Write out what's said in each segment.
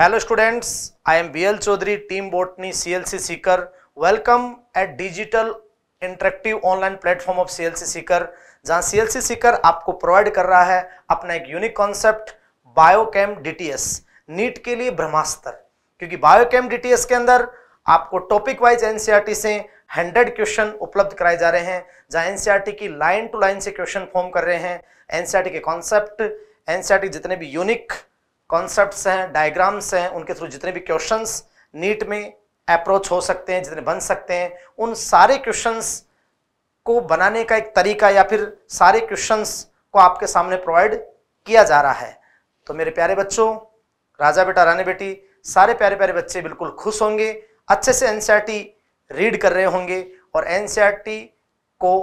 Hello students I am B L Chaudhary team botany C L C Sikar welcome at digital interactive online platform of C L C Sikar जहाँ C L C Sikar आपको provide कर रहा है अपना एक unique concept biochem DTS NEET के लिए ब्रह्मास्त्र क्योंकि बायोकेम डीटीएस के अंदर आपको टॉपिक वाइज एनसीआरटी से हंड्रेड क्वेश्चन उपलब्ध कराए जा रहे हैं जहां टी e की लाइन टू लाइन से क्वेश्चन फॉर्म कर रहे हैं टी e के कॉन्सेप्ट टी e जितने भी यूनिक कॉन्सेप्ट हैं डायग्राम्स हैं उनके थ्रू जितने भी क्वेश्चन नीट में अप्रोच हो सकते हैं जितने बन सकते हैं उन सारे क्वेश्चन को बनाने का एक तरीका या फिर सारे क्वेश्चन को आपके सामने प्रोवाइड किया जा रहा है तो मेरे प्यारे बच्चों राजा बेटा रानी बेटी सारे प्यारे प्यारे बच्चे बिल्कुल खुश होंगे अच्छे से एनसीईआरटी रीड कर रहे होंगे और एनसीईआरटी को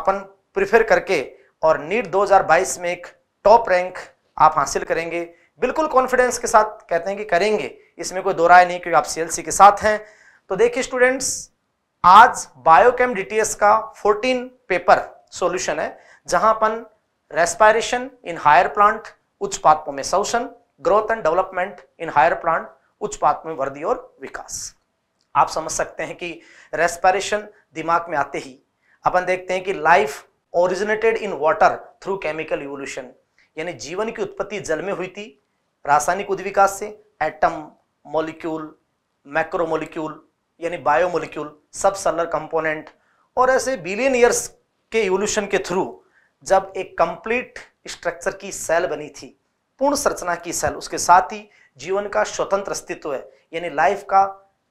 अपन प्रिफर करके और नीट 2022 में एक टॉप रैंक आप हासिल करेंगे बिल्कुल कॉन्फिडेंस के साथ कहते हैं कि करेंगे इसमें कोई दो राय नहीं क्योंकि आप सीएलसी के साथ हैं तो देखिए स्टूडेंट्स आज बायोकेम डीटीएस का 14 पेपर सॉल्यूशन है जहां अपन रेस्पायरेशन इन हायर प्लांट उच्च पात्रों में शोषण growth and development in higher plant उच्च पात्र में वृद्धि और विकास आप समझ सकते हैं कि रेस्पायरेशन दिमाग में आते ही अपन देखते हैं कि life originated in water through chemical evolution यानी जीवन की उत्पत्ति जल में हुई थी रासायनिक उद्विकास से एटम मॉलिक्यूल मैक्रोमोलिक्यूल यानी बायोमोलिक्यूल सब सलर कंपोनेंट और ऐसे बिलियन ईयर्स के इवोल्यूशन के थ्रू जब एक कंप्लीट स्ट्रक्चर की सेल बनी थी पूर्ण संरचना की सेल उसके साथ ही जीवन का स्वतंत्र अस्तित्व है यानी लाइफ का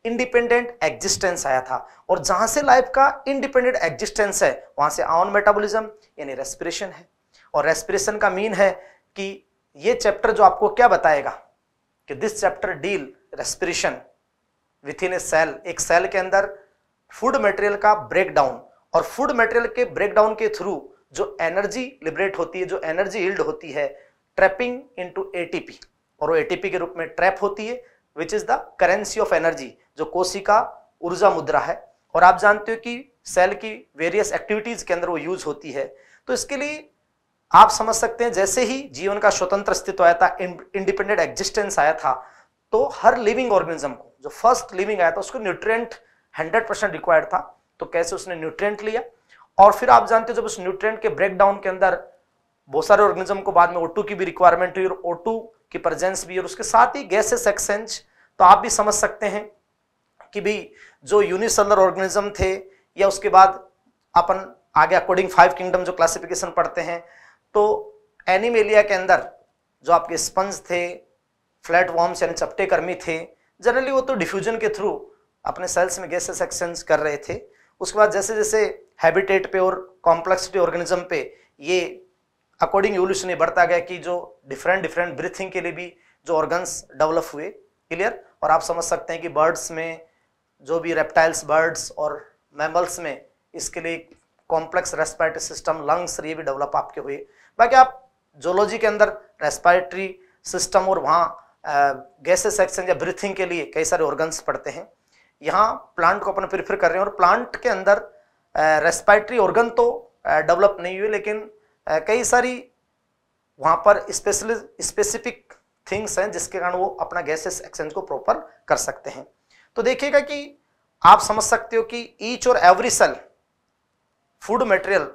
इंडिपेंडेंट एग्जिस्टेंस आया था और जहां से लाइफ का इंडिपेंडेंट एग्जिस्टेंस है वहां से ऑन मेटाबॉलिज्म यानी रेस्पिरेशन है और रेस्पिरेशन का मीन है कि ये चैप्टर जो आपको क्या बताएगा कि this chapter deal respiration with in a cell एक सेल के अंदर फूड मटेरियल का ब्रेकडाउन और फूड मटेरियल के ब्रेकडाउन के थ्रू जो एनर्जी लिबरेट होती है जो एनर्जी हिल्ड होती है ट्रैपिंग इनटू एटीपी और वो एटीपी के रूप में ट्रैप होती है which is the currency of energy जो कोशिका ऊर्जा मुद्रा है और आप जानते हो कि सेल की वेरियस एक्टिविटीज के अंदर वो यूज होती है तो इसके लिए आप समझ सकते हैं जैसे ही जीवन का स्वतंत्र अस्तित्व आया था इंडिपेंडेंट एग्जिस्टेंस आया था तो हर लिविंग ऑर्गेनिज्म को जो फर्स्ट लिविंग आया था उसको न्यूट्रिएंट 100 परसेंट रिक्वायर्ड था तो कैसे उसने न्यूट्रिएंट लिया और फिर आप जानते हो जब उस न्यूट्रिएंट के ब्रेकडाउन के अंदर बहुत सारे ऑर्गेनिज्म को बाद में ओ की भी रिक्वायरमेंट हुई और ओ की प्रेजेंस भी और उसके साथ ही गैसेस एक्सचेंज तो आप भी समझ सकते हैं कि भी जो यूनिसेलर ऑर्गेनिज्म थे या उसके बाद अपन आगे अकॉर्डिंग फाइव किंगडम जो क्लासिफिकेशन पढ़ते हैं तो एनिमेलिया के अंदर जो आपके स्पंज थे फ्लैट वॉर्म्स यानी चपटे कर्मी थे जनरली वो तो डिफ्यूजन के थ्रू अपने सेल्स में गैसेस एक्सचेंज कर रहे थे उसके बाद जैसे जैसे हैबिटेट पे और कॉम्प्लेक्सिटी ऑर्गेनिज्म पे ये अकॉर्डिंग एवोल्यूशन ये बढ़ता गया कि जो डिफरेंट डिफरेंट ब्रीथिंग के लिए भी जो ऑर्गन्स डेवलप हुए क्लियर और आप समझ सकते हैं कि बर्ड्स में जो भी रेप्टाइल्स बर्ड्स और मैमल्स में इसके लिए कॉम्प्लेक्स रेस्पिरेटरी सिस्टम लंग्स ये भी डेवलप आपके हुए बाकी आप जोलॉजी के अंदर रेस्पायरेटरी सिस्टम और वहाँ गैसेस एक्सचेंज या ब्रीथिंग के लिए कई सारे ऑर्गन्स पड़ते हैं यहाँ प्लांट को अपन प्रीफर कर रहे हैं और प्लांट के अंदर रेस्पायरेटरी ऑर्गन तो डेवलप नहीं हुए लेकिन कई सारी वहाँ पर स्पेशल स्पेसिफिक थिंग्स हैं जिसके कारण वो अपना गैसेस एक्सचेंज को प्रॉपर कर सकते हैं तो देखिएगा कि आप समझ सकते हो कि ईच और every cell food material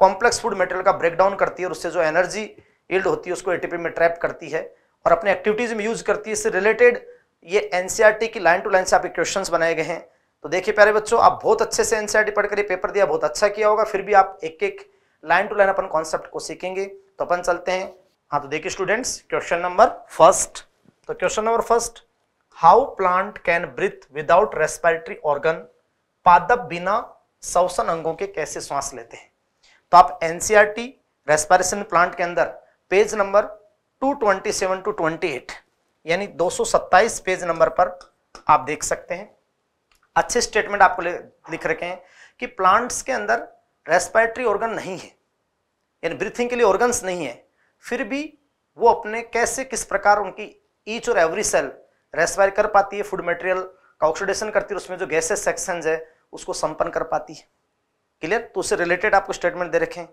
complex food material का ब्रेकडाउन करती है और उससे जो एनर्जी इल्ड होती है उसको एटीपी में ट्रैप करती है और अपने एक्टिविटीज में यूज करती है इससे रिलेटेड ये एनसीईआरटी e की लाइन टू लाइन से आपके क्वेश्चंस बनाए गए हैं तो देखिए प्यारे बच्चों आप बहुत अच्छे से एनसीईआरटी e पढ़ कर ये पेपर दिया बहुत अच्छा किया होगा फिर भी आप एक एक लाइन टू लाइन अपन कॉन्सेप्ट को सीखेंगे तो अपन चलते हैं हाँ तो देखिए स्टूडेंट्स क्वेश्चन नंबर फर्स्ट तो question number first how plant can breathe without respiratory organ पादप बिना सौसन अंगों के कैसे श्वास लेते हैं तो आप एनसीआरटी रेस्पायरेशन प्लांट के अंदर पेज नंबर 227 टू 28 यानी 227 पेज नंबर पर आप देख सकते हैं अच्छे स्टेटमेंट आपको लिख रखे हैं कि प्लांट्स के अंदर रेस्पायरेटरी ऑर्गन नहीं है यानी ब्रीथिंग के लिए ऑर्गन्स नहीं है फिर भी वो अपने कैसे किस प्रकार उनकी ईच और एवरी सेल रेस्पायर कर पाती है फूड मटेरियल का ऑक्सीडेशन करती है उसमें जो गैसेस सेक्शन है उसको संपन्न कर पाती है क्लियर तो उससे रिलेटेड आपको स्टेटमेंट दे रखें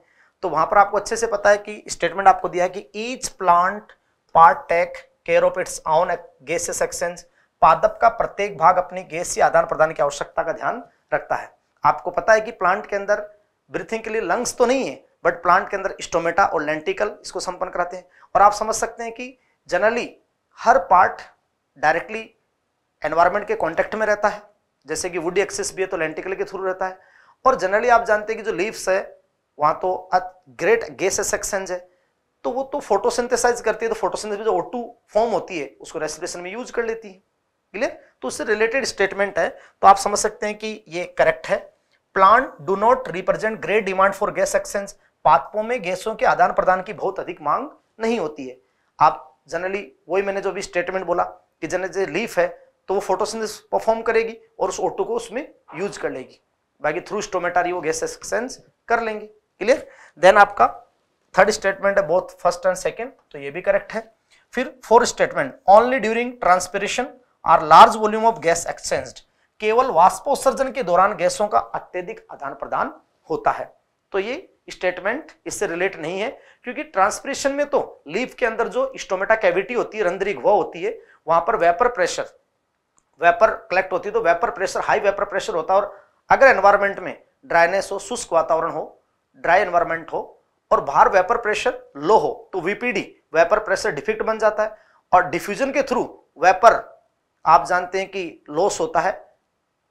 तो वहां पर आपको अच्छे से पता है कि स्टेटमेंट आपको दिया है कि each plant part take care of its own gases exchange पादप का प्रत्येक भाग अपनी गैस या आदान प्रदान की आवश्यकता का ध्यान रखता है आपको पता है कि प्लांट के अंदर ब्रीथिंग के लिए लंग्स तो नहीं है बट प्लांट के अंदर स्टोमेटा और लेंटिकल इसको संपन्न कराते हैं और आप समझ सकते हैं कि जनरली हर पार्ट डायरेक्टली एनवायरमेंट के कॉन्टेक्ट में रहता है जैसे कि वुड एक्सेस भी है तो लेंटिकल के थ्रू रहता है और जनरली आप जानते हैं कि जो लीव्स है वहां तो ग्रेट गैस एक्सचेंज है तो वो तो फोटोसिंथेसाइज करती है तो फोटोसिंथेसिस में जो ओटू फॉर्म होती है उसको रेस्पिरेशन में यूज कर लेती है क्लियर तो उससे रिलेटेड स्टेटमेंट है तो आप समझ सकते हैं कि ये करेक्ट है plant do not represent great demand for gas exchange पादपों में गैसों के आदान प्रदान की बहुत अधिक मांग नहीं होती है आप जनरली वही मैंने जो भी स्टेटमेंट बोला कि जनरली लीफ है तो वो फोटोसिंथेसिस परफॉर्म करेगी और उस ओटू को उसमें यूज कर लेगी बाकी थ्रू स्टोमेटा वो गैस एक्सचेंज कर लेंगे क्लियर देन आपका थर्ड स्टेटमेंट है बोथ फर्स्ट एंड सेकेंड तो ये भी करेक्ट है फिर four statement only during transpiration are large volume of gas exchange केवल वाष्पोत्सर्जन के दौरान गैसों का अत्यधिक आदान प्रदान होता है तो ये स्टेटमेंट इससे रिलेट नहीं है क्योंकि ट्रांसपिरेशन में तो लीफ के अंदर जो स्टोमेटा कैविटी होती है रंध्रिक वह होती है वहां पर वेपर प्रेशर वेपर कलेक्ट होती है तो vapour pressure high vapour pressure होता है और अगर एनवायरमेंट में ड्राइनेस हो शुष्क वातावरण हो ड्राई एनवायरमेंट हो और बाहर वेपर प्रेशर लो हो तो वीपीडी वेपर प्रेशर डिफिक्ट बन जाता है और डिफ्यूजन के थ्रू वेपर आप जानते हैं कि लॉस होता है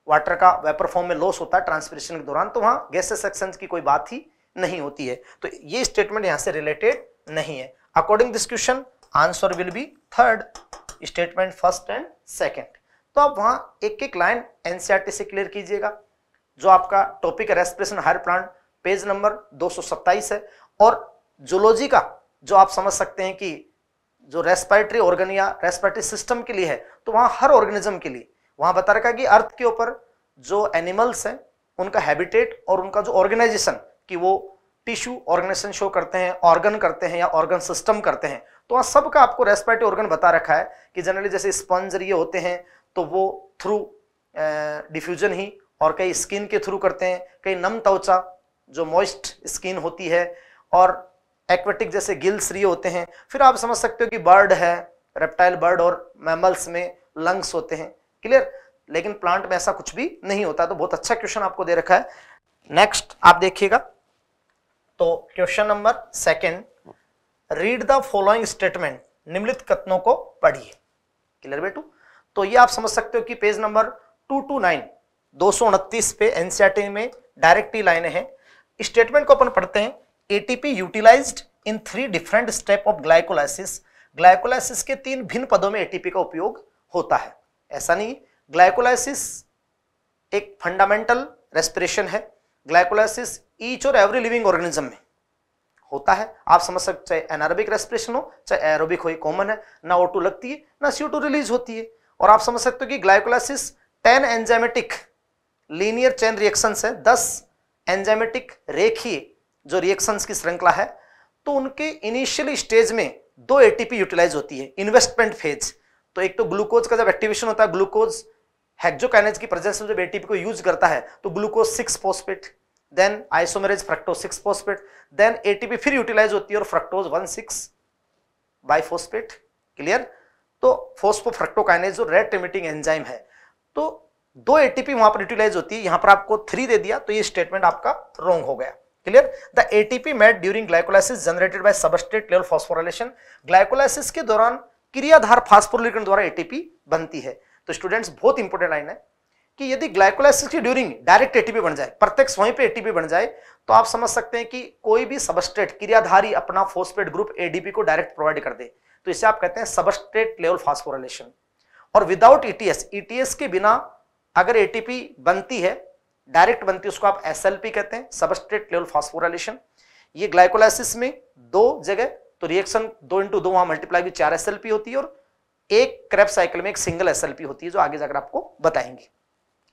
वाटर का वेपर फॉर्म में लॉस होता है ट्रांसप्रेशन के दौरान तो वहां गैसेस एक्शन की कोई बात ही नहीं होती है तो ये स्टेटमेंट यहां से रिलेटेड नहीं है according this question answer will be third statement first and second तो आप वहां एक एक लाइन एनसीआरटी e से क्लियर कीजिएगा जो आपका टॉपिक है respiration higher plant page number दो है और जोलॉजी का जो आप समझ सकते हैं कि जो रेस्पिरेटरी ऑर्गन या रेस्पिरेटरी सिस्टम के लिए है तो वहाँ हर ऑर्गेनिज्म के लिए वहाँ बता रखा है कि अर्थ के ऊपर जो एनिमल्स हैं उनका हैबिटेट और उनका जो ऑर्गेनाइजेशन कि वो टिश्यू ऑर्गेनाइजेशन शो करते हैं ऑर्गन करते हैं या ऑर्गन सिस्टम करते हैं तो वहाँ सबका आपको रेस्पिरेटरी ऑर्गन बता रखा है कि जनरली जैसे स्पंज ये होते हैं तो वो थ्रू डिफ्यूजन ही और कई स्किन के थ्रू करते हैं कई नम त्वचा जो मॉइस्ट स्किन होती है और एक्वेटिक जैसे गिल्स रिय होते हैं फिर आप समझ सकते हो कि बर्ड है रेप्टाइल बर्ड और मैमल्स में लंग्स होते हैं क्लियर लेकिन प्लांट में ऐसा कुछ भी नहीं होता तो बहुत अच्छा क्वेश्चन आपको दे रखा है नेक्स्ट आप देखिएगा तो question number second read the following statement निम्नलिखित कथनों को पढ़िए क्लियर बेटू तो ये आप समझ सकते हो कि page number two two nine दो पे एनसीआर e में डायरेक्टी लाइने हैं स्टेटमेंट को अपन पढ़ते हैं ATP utilized in three different step of glycolysis glycolysis के तीन भिन्न पदों में एटीपी का उपयोग होता है ऐसा नहीं ग्लाइकोलाइसिस एक फंडामेंटल रेस्पिरेशन है ग्लाइकोलाइसिस ईच और एवरी लिविंग ऑर्गेनिज्म में होता है आप समझ सकते चाहे एनारोबिक रेस्पिरेशन हो चाहे एरोबिक हो ये कॉमन है ना ओटू लगती है ना सी रिलीज होती है और आप समझ सकते हो कि glycolysis ten enzymatic linear chain reactions है दस एंजाइमेटिक रेखीय जो रिएक्शंस की श्रृंखला है तो उनके इनिशियल स्टेज में दो एटीपी यूटिलाइज होती है इन्वेस्टमेंट फेज तो एक तो ग्लूकोज का जब एक्टिवेशन होता है ग्लूकोज हेक्जोकाइनेज की प्रेजेंस में जब एटीपी को यूज करता है तो glucose six phosphate then isomerase fructo six phosphate then ATP फिर यूटिलाइज होती है और fructose one six bisphosphate clear तो फोस्फो फ्रक्टोकाइनेज जो रेड टेमिटिंग एंजाइम है तो दो एटीपी वहां पर यूटिलाइज होती है यहां पर आपको थ्री दे दिया तो ये स्टेटमेंट आपका रॉन्ग हो गया clear the ATP made during glycolysis generated by substrate level phosphorylation glycolysis के दौरान क्रियाधार फास्फोरिलेशन द्वारा एटीपी बनती है तो स्टूडेंट्स बहुत इंपॉर्टेंट लाइन है कि यदि ग्लाइकोलाइसिस की ड्यूरिंग डायरेक्ट एटीपी बन जाए प्रत्यक्ष वहीं पे एटीपी बन जाए तो आप समझ सकते हैं कि कोई भी सबस्टेट क्रियाधारी अपना फोस्पेट ग्रुप एडीपी को डायरेक्ट प्रोवाइड कर दे तो इसे आप कहते हैं सबस्टेट लेवल फास्फोराइलेशन और विदाउट ईटीएस ईटीएस के बिना अगर एटीपी बनती है डायरेक्ट बनती है उसको आप एसएलपी कहते हैं सबस्ट्रेट लेवल फॉस्फोराइलेशन ये ग्लाइकोलाइसिस में दो जगह तो रिएक्शन दो इंटू दो वहां मल्टीप्लाई भी चार एस होती है और एक क्रेप साइकिल में एक सिंगल एस होती है जो आगे जाकर आपको बताएंगे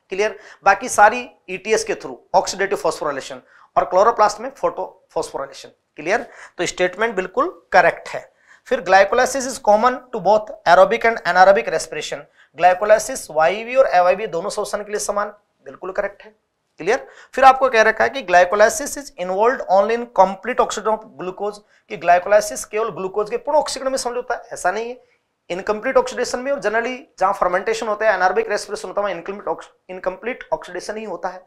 क्लियर बाकी सारी ईटीएस e के थ्रू ऑक्सीडेटिव फॉस्फोराइलेशन और क्लोरोप्लास्ट में फोटो फॉस्फोराइलेशन क्लियर तो स्टेटमेंट बिल्कुल करेक्ट है फिर glycolysis is common to both aerobic and anaerobic respiration glycolysis वाईवी और एवाईवी दोनों शोषण के लिए समान बिल्कुल करेक्ट है क्लियर फिर आपको कह रखा है कि glycolysis is involve only in complete oxygen of glucose की ग्लाइकोलाइसिस केवल ग्लूकोज के पूर्ण ऑक्सीकरण में समझ होता है ऐसा नहीं है इनकम्प्लीट ऑक्सीडेशन में और जनरली जहां फर्मेंटेशन होता है एनआरबिक रेस्पिरेशन होता है इनकम्प्लीट इनकम्प्लीट ऑक्सीडेशन ही होता है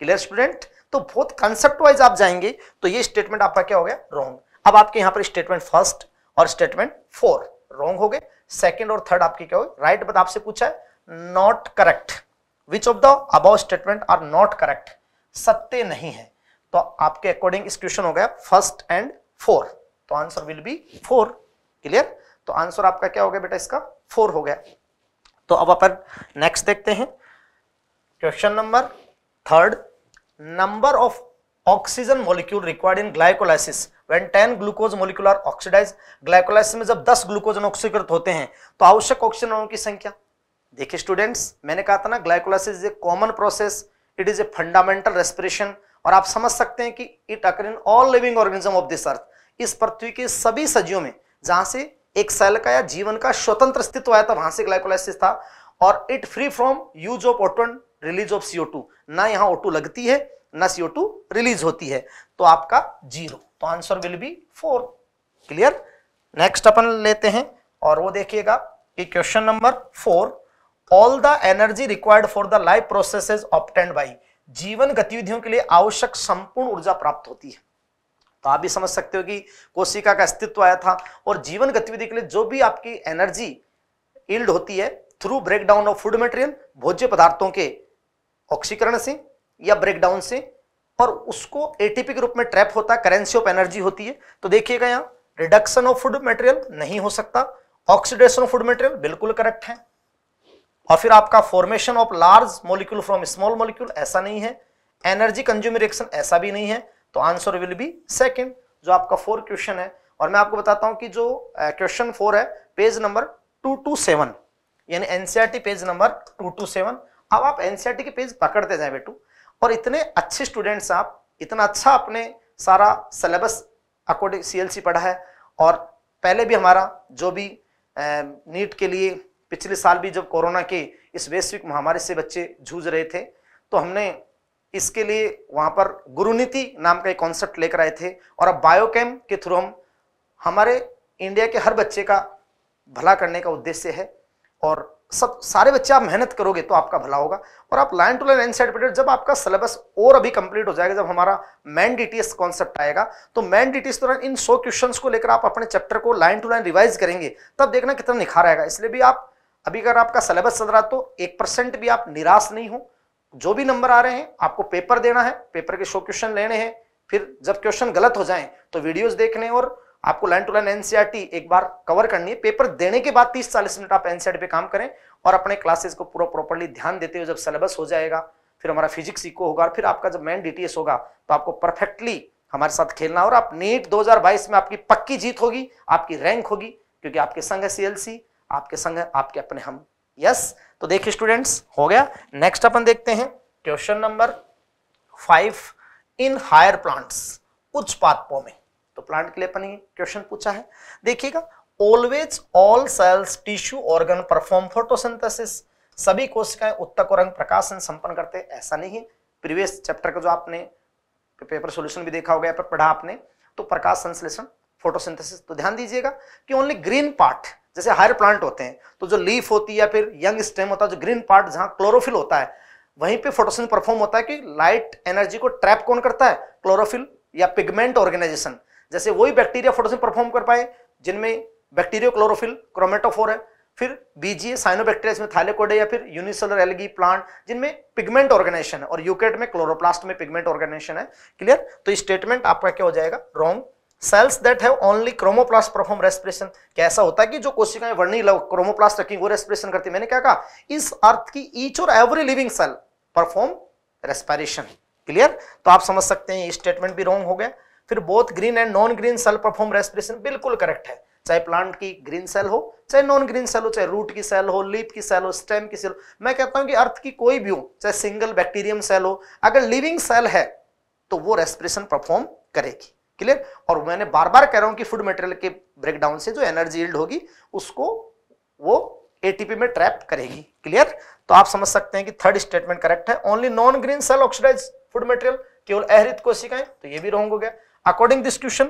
क्लियर स्टूडेंट तो बहुत कंसेप्ट वाइज आप जाएंगे तो ये स्टेटमेंट आपका क्या हो गया रॉन्ग अब आपके यहां पर स्टेटमेंट फर्स्ट और स्टेटमेंट फोर रॉन्ग हो गए सेकेंड और थर्ड आपके क्या हो राइट बट आपसे पूछा है not correct which of the above statement are not correct सत्य नहीं है तो आपके अकॉर्डिंग इस क्वेश्चन हो गया फर्स्ट एंड फोर तो answer will be four clear तो आंसर आपका क्या हो गया बेटा इसका फोर हो गया तो अब अपन नेक्स्ट देखते हैं question number third number of oxygen molecule required in glycolysis when 10 glucose molecule are oxidized glycolysis में जब 10 ग्लूकोज ऑक्सीकृत होते हैं तो आवश्यक ऑक्सीजन अणुओं की संख्या देखिए स्टूडेंट्स मैंने कहा था ना glycolysis is a common process it is a fundamental respiration और आप समझ सकते हैं कि it occur in all living organism of this earth इस पृथ्वी के सभी सजीवों में जहां से एक सेल का या जीवन का स्वतंत्र अस्तित्व आया था वहां से ग्लाइकोलाइसिस था और it free from use of O two release of CO two ना यहाँ ओटू लगती है ना सीओ टू रिलीज होती है तो आपका जीरो तो answer will be four clear next अपन लेते हैं और वो देखिएगा कि question number four all the energy required for the life processes obtained by जीवन गतिविधियों के लिए आवश्यक संपूर्ण ऊर्जा प्राप्त होती है तो आप भी समझ सकते हो कि कोशिका का अस्तित्व आया था और जीवन गतिविधि के लिए जो भी आपकी एनर्जी इल्ड होती है through breakdown of food material भोज्य पदार्थों के ऑक्सीकरण से या ब्रेकडाउन से और उसको एटीपी के रूप में ट्रैप होता है करेंसी ऑफ एनर्जी होती है तो देखिएगा यहां रिडक्शन ऑफ फूड मटेरियल नहीं हो सकता ऑक्सीडेशन ऑफ फूड मटेरियल बिल्कुल करेक्ट है और फिर आपका formation of large molecule from small molecule ऐसा नहीं है एनर्जी कंज्यूम रिएक्शन ऐसा भी नहीं है तो आंसर विल बी सेकेंड जो आपका फोर क्वेश्चन है और मैं आपको बताता हूं कि जो क्वेश्चन uh, फोर है page number two two seven यानी NCERT page number two two seven अब आप एनसीआर e के पेज पकड़ते जाए बेटू और इतने अच्छे स्टूडेंट्स आप इतना अच्छा अपने सारा सिलेबस अकॉर्डिंग सी पढ़ा है और पहले भी हमारा जो भी नीट के लिए पिछले साल भी जब कोरोना के इस वैश्विक महामारी से बच्चे जूझ रहे थे तो हमने इसके लिए वहाँ पर गुरुनीति नाम का एक कॉन्सेप्ट लेकर आए थे और अब बायोकेम के थ्रू हम हमारे इंडिया के हर बच्चे का भला करने का उद्देश्य है और सब सारे बच्चे आप मेहनत करोगे तो आपका भला होगा और आप line to line N certificate जब आपका सिलेबस और अभी कंप्लीट हो जाएगा जब हमारा मैन डीटीएस कॉन्सेप्ट आएगा तो मैन डीटीएस दौरान इन सौ क्वेश्चन को लेकर आप अपने चैप्टर को लाइन टू लाइन रिवाइज करेंगे तब देखना कितना निखार आएगा इसलिए भी आप अभी अगर आपका सिलेबस चल रहा तो एक परसेंट भी आप निराश नहीं हो जो भी नंबर आ रहे हैं आपको पेपर देना है पेपर के सौ क्वेश्चन लेने हैं फिर जब क्वेश्चन गलत हो जाए तो वीडियोज देखने और आपको लाइन टू लाइन एनसीआरटी एक बार कवर करनी है पेपर देने के बाद 30-40 मिनट आप एनसीआरटी e पे काम करें और अपने क्लासेस को पूरा प्रॉपरली ध्यान देते हुए जब सिलेबस हो जाएगा फिर हमारा फिजिक्स इको होगा और फिर आपका जब मेन डीटीएस होगा तो आपको परफेक्टली हमारे साथ खेलना और आप नीट 2022 में आपकी पक्की जीत होगी आपकी रैंक होगी क्योंकि आपके संग है सीएलसी आपके संग है आपके अपने हम यस तो देखिए स्टूडेंट्स हो गया नेक्स्ट अपन देखते हैं question number five in higher plants उच्च पादपों में तो प्लांट के लिए अपन क्वेश्चन पूछा है देखिएगा always all cells tissue organ perform photosynthesis सभी कोशिकाएं उत्तक और अंग प्रकाशन संपन्न करते हैं ऐसा नहीं है प्रीवियस चैप्टर का जो आपने पेपर सॉल्यूशन भी देखा होगा या पढ़ा आपने तो प्रकाश संश्लेषण फोटोसिंथेसिस तो ध्यान दीजिएगा कि ओनली ग्रीन पार्ट जैसे हायर प्लांट होते हैं तो जो लीफ होती है या फिर यंग स्टेम होता है जो ग्रीन पार्ट जहां क्लोरोफिल होता है वहीं पे फोटोसिंथेसिस परफॉर्म होता है कि लाइट एनर्जी को ट्रैप कौन करता है क्लोरोफिल या पिगमेंट ऑर्गेनाइजेशन जैसे वही बैक्टीरिया फोटोसिन परफॉर्म कर पाए जिनमें बैक्टीरियो क्लोरोफिल क्रोमेटोफोर है फिर बीजीए साइनोबैक्टीरिया इसमें थाइलेकोड या फिर यूनिसेलर एलगी प्लांट जिनमें पिगमेंट ऑर्गेनाइजेशन है और यूकेट में क्लोरोप्लास्ट में पिगमेंट ऑर्गेनाइजेशन है क्लियर तो स्टेटमेंट आपका क्या हो जाएगा wrong cells that have only chromoplast perform respiration कैसा होता है कि जो कोशिकाएं वर्णी क्रोमोप्लास्ट रखी वो रेस्पिरेशन करती मैंने क्या कहा इस अर्थ की ईच और every living cell perform respiration clear तो आप समझ सकते हैं ये स्टेटमेंट भी रॉन्ग हो गया फिर both green and non green cell perform respiration बिल्कुल करेक्ट है चाहे प्लांट की ग्रीन सेल हो चाहे नॉन ग्रीन सेल हो चाहे रूट की सेल हो लीप की सेल हो स्टेम की सेल हो मैं कहता हूं कि अर्थ की कोई भी हो चाहे सिंगल बैक्टीरियम सेल हो अगर लिविंग सेल है तो वो रेस्पिरेशन परफॉर्म करेगी क्लियर और मैंने बार बार कह रहा हूं कि फूड मटेरियल के ब्रेकडाउन से जो एनर्जी इल्ड होगी उसको वो एटीपी में ट्रैप करेगी क्लियर तो आप समझ सकते हैं कि थर्ड स्टेटमेंट करेक्ट है only non green cell oxidize food material केवल अहरित कोशिकाएं तो ये भी रॉन्ग हो गया according this question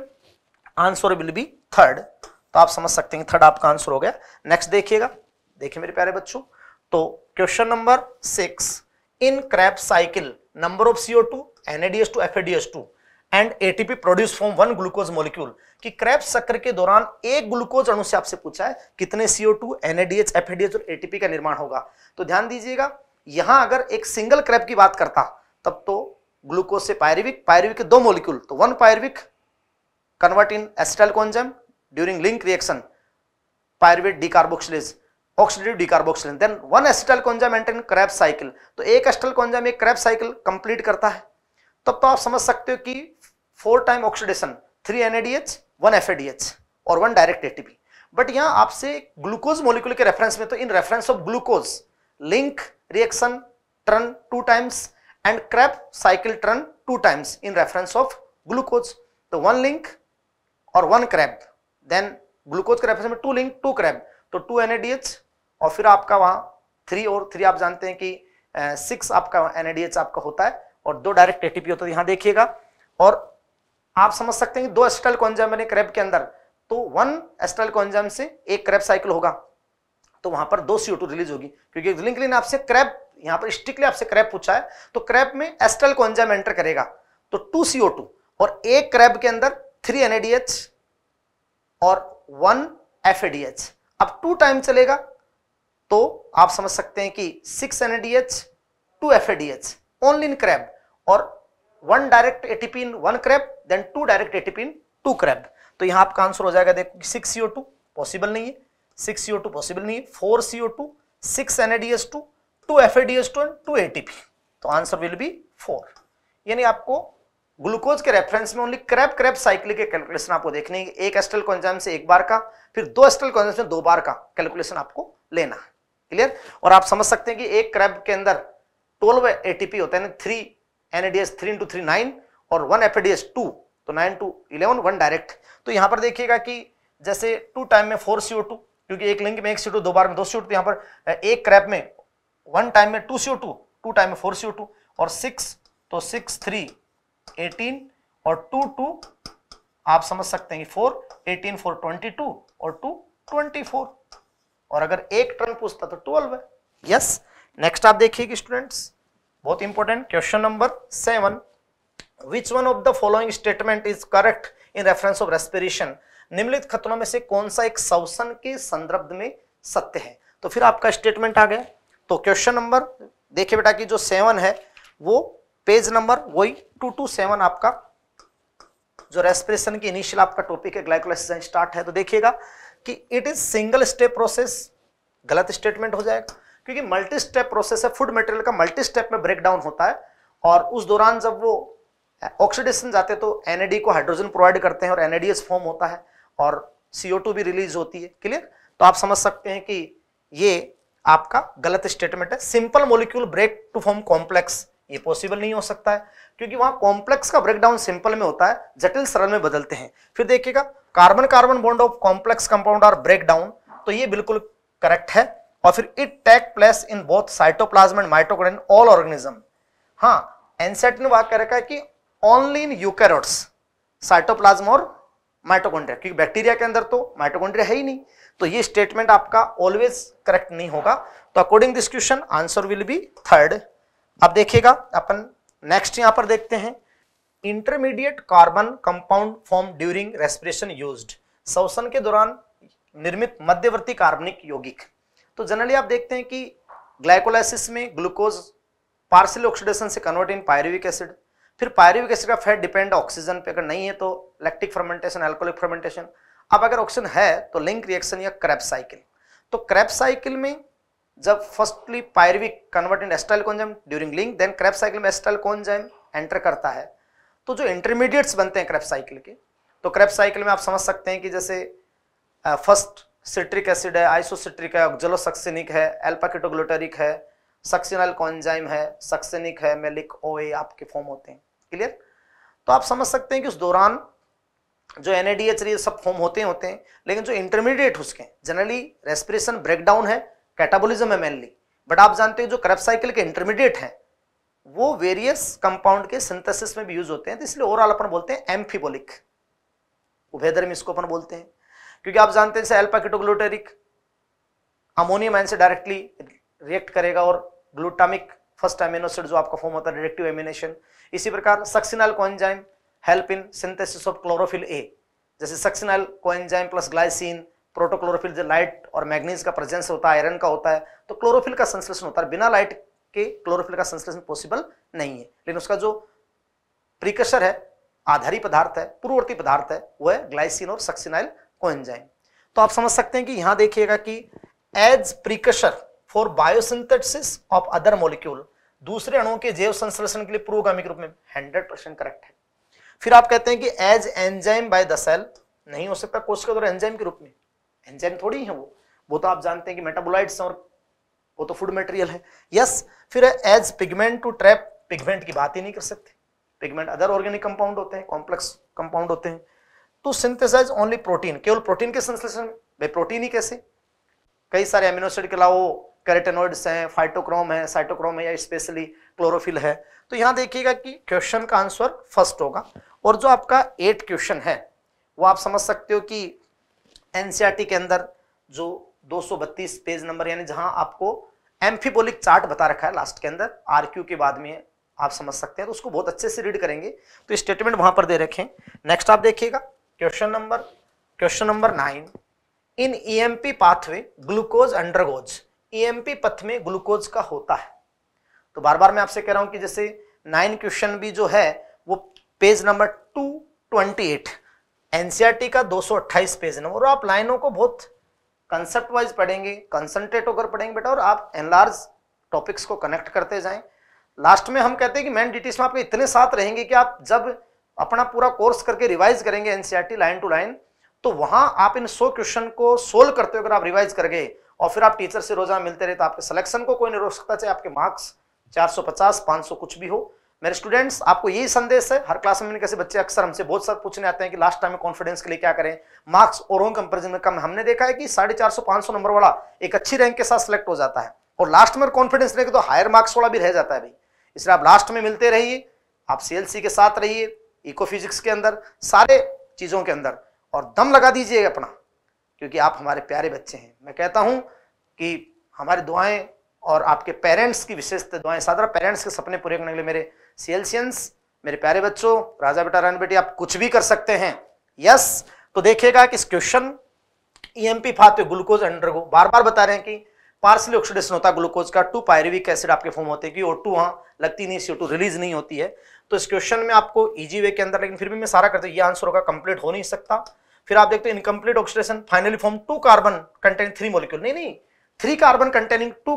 answer will be third तो आप समझ सकते हैं थर्ड आपका आंसर हो गया नेक्स्ट देखिएगा देखिए मेरे प्यारे बच्चों तो question number six in Krebs cycle number of CO two NADH two FADH two and ATP produce from one glucose molecule कि क्रैप चक्र के दौरान एक ग्लूकोज अणु से आपसे पूछा है कितने सीओ टू एनएडीएच एफएडीएच और एटीपी का निर्माण होगा तो ध्यान दीजिएगा यहां अगर एक सिंगल क्रैप की बात करता तब तो ग्लूकोज से पायरिविक पायरिविक के दो मोलिक्यूल तो one pyruvic convert in acetyl coenzyme during link reaction pyruvate decarboxylase oxidative decarboxylation then one acetyl coenzyme enter Krebs cycle तो एक एस्टाइल कोंजाम एक क्रैप साइकिल कंप्लीट करता है तो तब तो, आप समझ सकते हो कि four time oxidation three NADH one FADH और वन डायरेक्ट एटीपी बट यहां आपसे ग्लूकोज मोलिकुल के रेफरेंस में तो in reference of glucose link reaction turn two times and Krebs cycle turn two times in reference of glucose. The one link or one Krebs, then glucose के reference में two link, two Krebs. तो two NADH और फिर आपका वहाँ three और three आप जानते हैं कि six आपका NADH आपका होता है और दो direct ATP होता है यहाँ देखिएगा और आप समझ सकते हैं कि दो acetyl कॉन्जाम बने Krebs के अंदर तो one acetyl कॉन्जाम से एक Krebs cycle होगा तो वहां पर दो सीओ रिलीज होगी क्योंकि लिंक आपसे क्रैब यहां पर स्ट्रिक्टली आपसे क्रैप पूछा है तो क्रैप में एस्टल कोंजाम एंटर करेगा तो टू सीओ टू और एक क्रैप के अंदर थ्री एनएडीएच और वन एफएडीएच अब टू टाइम चलेगा तो आप समझ सकते हैं कि six NADH two FADH only in Krebs और one direct ATP in one Krebs then two direct ATP in two Krebs तो यहां आपका आंसर हो जाएगा देखो सिक्स सीओ टू पॉसिबल नहीं है सिक्स सीओ टू पॉसिबल नहीं है four CO two six NADH two two F एडीएसटोन टू एटीपी तो आंसर विल बी फोर यानी आपको ग्लूकोज के रेफरेंस में ओनली क्रैप क्रैप साइकिल के कैलकुलेशन आपको देखने एक एस्टल कॉन्जाम से एक बार का फिर दो एस्टल कॉन्जाम से दो बार का कैलकुलेशन आपको लेना है क्लियर और आप समझ सकते हैं कि एक क्रैप के अंदर ट्वेल्व एटीपी होता है three NADS three into three nine और वन एफ एडीएस टू तो nine two eleven one direct तो यहां पर देखिएगा कि जैसे टू टाइम में फोर सीओ टू क्योंकि एक लिंक में एक सीओ टू दो बार में दो सीओ टू तो यहाँ पर एक क्रैप में वन टाइम में two CO two two time में फोर सीओ टू और सिक्स तो सिक्स थ्री एटीन और टू टू आप समझ सकते हैं four eighteen four twenty two और टू ट्वेंटी फोर और अगर एक टर्न पूछता तो ट्वेल्व है यस नेक्स्ट आप देखिए कि स्टूडेंट्स बहुत important question number seven which one of the following statement is correct in reference of respiration निम्नलिखित खतरों में से कौन सा एक सवसन के संदर्भ में सत्य है तो फिर आपका स्टेटमेंट आ गया तो क्वेश्चन नंबर देखिए बेटा कि जो सेवन है वो पेज नंबर वही टू टू सेवन आपका जो रेस्पिरेशन की इनिशियल आपका टॉपिक है ग्लाइकोलाइसिस स्टार्ट है तो देखिएगा कि it is single step process गलत स्टेटमेंट हो जाएगा क्योंकि मल्टी स्टेप प्रोसेस है फूड मटेरियल का मल्टी स्टेप में ब्रेक डाउन होता है और उस दौरान जब वो ऑक्सीडेशन जाते हैं तो एनएडी को हाइड्रोजन प्रोवाइड करते हैं और एनएडीएस फॉर्म होता है और सीओ भी रिलीज होती है क्लियर तो आप समझ सकते हैं कि ये आपका गलत स्टेटमेंट है simple molecule break to form complex ये पॉसिबल नहीं हो सकता है क्योंकि वहां कॉम्प्लेक्स का ब्रेकडाउन सिंपल में होता है जटिल सरल में बदलते हैं फिर देखिएगा carbon carbon bond of complex compound और ब्रेकडाउन तो ये बिल्कुल करेक्ट है और फिर it take place in both cytoplasm and mitochondrion all organism हाँ एनसेट ने बात कर रखा है कि ओनली इन यूकैरियोट्स साइटोप्लाज्म और माइटोकॉन्ड्रिया क्योंकि बैक्टीरिया के अंदर तो माइटोकॉन्ड्रिया है ही नहीं तो ये स्टेटमेंट आपका ऑलवेज करेक्ट नहीं होगा तो according this question answer will be third अब देखिएगा अपन नेक्स्ट यहां पर देखते हैं intermediate carbon compound form during respiration used श्वसन के दौरान निर्मित मध्यवर्ती कार्बनिक यौगिक तो जनरली आप देखते हैं कि ग्लाइकोलाइसिस में ग्लूकोज पार्सल ऑक्सीडेशन से कन्वर्ट इन पायरुविक एसिड फिर पायरिविक एसिड का फैट डिपेंड ऑक्सीजन पे अगर नहीं है तो लैक्टिक फर्मेंटेशन एल्कोलिक फर्मेंटेशन अब अगर ऑक्सीजन है तो लिंक रिएक्शन या क्रैप साइकिल तो क्रैप साइकिल में जब firstly pyruvic convert in acetyl coenzyme during link then Krebs cycle में एस्टाइल कोंजाइम एंटर करता है तो जो इंटरमीडिएट्स बनते हैं क्रैप साइकिल के तो क्रैप साइकिल में आप समझ सकते हैं कि जैसे फर्स्ट सिट्रिक एसिड है आइसोसिट्रिक है ऑक्जलोसक्सिनिक है एल्पाकिटोग्लोटरिक है सक्सिनल कॉन्जाइम है सक्सिनिक है मेलिक ओए आपके फॉर्म होते हैं क्लियर तो आप समझ सकते हैं कि उस दौरान जो एन ये सब फॉर्म होते हैं होते हैं लेकिन जो इंटरमीडिएट उसके जनरली रेस्पिरेशन ब्रेकडाउन है कैटाबोलिज्म है मेनली बट आप जानते हैं जो करप साइकिल के इंटरमीडिएट हैं वो वेरियस कंपाउंड के सिंथेसिस में भी यूज होते हैं तो इसलिए ओवरऑल अपन बोलते हैं एम्फीबोलिक उभेदर में इसको अपन बोलते हैं क्योंकि आप जानते हैं जैसे एल्पाकिटोग्लूटेरिक अमोनियम आइन से डायरेक्टली रिएक्ट करेगा और ग्लूटामिक फर्स्ट एमिनोसिड जो आपका फॉर्म होता है डायरेक्टिव एमिनेशन इसी प्रकार succinyl coenzyme help in synthesis of chlorophyll A जैसे succinyl coenzyme plus glycine protochlorophyll जो लाइट और मैग्नीज का प्रेजेंस होता है आयरन का होता है तो क्लोरोफिल का संश्लेषण होता है बिना लाइट के क्लोरोफिल का संश्लेषण पॉसिबल नहीं है लेकिन उसका जो प्रिकसर है आधारी पदार्थ है पूर्ववर्ती पदार्थ है वह है ग्लाइसिन और सक्सिनाइल कोएंजाइम तो आप समझ सकते हैं कि यहां देखिएगा कि as precursor for biosynthesis of other molecule दूसरे अणुओं के जैव संश्लेषण के लिए प्रोगामिक रूप में हंड्रेड परसेंट करेक्ट है फिर आप कहते हैं कि as enzyme by the cell नहीं हो सकता कोशिका द्वारा एंजाइम के रूप में एंजाइम थोड़ी है वो वो तो आप जानते हैं कि मेटाबोलाइट्स और वो तो फूड मटेरियल है यस फिर as pigment to trap pigment की बात ही नहीं कर सकते पिगमेंट अदर ऑर्गेनिक कंपाउंड होते हैं कॉम्प्लेक्स कंपाउंड होते हैं तो सिंथेसाइज ओनली प्रोटीन केवल प्रोटीन के संश्लेषण भाई प्रोटीन ही कैसे कई सारे एमिनोसिड के अलावा कैरेटेनोइड्स हैं फाइटोक्रोम है साइटोक्रोम है या स्पेशली क्लोरोफिल है तो यहाँ देखिएगा कि क्वेश्चन का आंसर फर्स्ट होगा और जो आपका एट क्वेश्चन है वो आप समझ सकते हो कि एन के अंदर जो 232 पेज नंबर यानी जहाँ आपको एम्फीबोलिक चार्ट बता रखा है लास्ट के अंदर आर के बाद में आप समझ सकते हैं तो उसको बहुत अच्छे से रीड करेंगे तो स्टेटमेंट वहां पर दे रखें नेक्स्ट आप देखिएगा question number question number nine in E M P pathway glucose undergoes EMP e पथ में ग्लूकोज का होता है तो बार बार मैं आपसे कह रहा हूं कि जैसे नाइन क्वेश्चन भी जो है वो page number two twenty eight NCERT का 228 पेज नंबर और आप लाइनों को बहुत कंसेप्ट वाइज पढ़ेंगे कंसंट्रेट होकर पढ़ेंगे बेटा और आप एनलार्ज टॉपिक्स को कनेक्ट करते जाएं लास्ट में हम कहते हैं कि मेन डिटेल्स में आपके इतने साथ रहेंगे कि आप जब अपना पूरा कोर्स करके रिवाइज करेंगे एनसीआरटी लाइन टू लाइन तो वहां आप इन सौ क्वेश्चन को सोल्व करते हो अगर आप रिवाइज कर गए और फिर आप टीचर से रोजाना मिलते रहे तो आपके सिलेक्शन को कोई नहीं रोक सकता चाहे आपके मार्क्स 450 500 कुछ भी हो मेरे स्टूडेंट्स आपको यही संदेश है हर क्लास में कैसे बच्चे अक्सर हमसे बहुत सारे पूछने आते हैं कि लास्ट टाइम में कॉन्फिडेंस के लिए क्या करें मार्क्स और कंपेरिजन में कम हमने देखा है कि साढ़े चार सौ पांच सौ नंबर वाला एक अच्छी रैंक के साथ सिलेक्ट हो जाता है और लास्ट में कॉन्फिडेंस रहे तो हायर मार्क्स वाला भी रह जाता है भाई इसलिए आप लास्ट में मिलते रहिए आप सी के साथ रहिए इको फिजिक्स के अंदर सारे चीज़ों के अंदर और दम लगा दीजिए अपना क्योंकि आप हमारे प्यारे बच्चे हैं मैं कहता हूँ कि हमारी दुआएं और आपके पेरेंट्स की विशेष दुआएं साधारण पेरेंट्स के सपने पूरे करने के लिए मेरे सीएलसियंस मेरे प्यारे बच्चों राजा बेटा रानी बेटी आप कुछ भी कर सकते हैं यस तो देखिएगा कि इस क्वेश्चन ई एम पी फाते ग्लूकोज अंडरगो बार बार बता रहे हैं कि पार्सली ऑक्सीडेशन होता है ग्लूकोज का टू पायरविक एसिड आपके फॉर्म होते हैं कि ओ टू हाँ लगती नहीं सी रिलीज नहीं होती है तो इस क्वेश्चन में आपको ईजी वे के अंदर लेकिन फिर भी मैं सारा हूँ ये आंसर होगा कंप्लीट हो नहीं सकता फिर आप देखते हो incomplete oxidation finally form two carbon contain three molecule नहीं नहीं थ्री कार्बन कंटेनिंग टू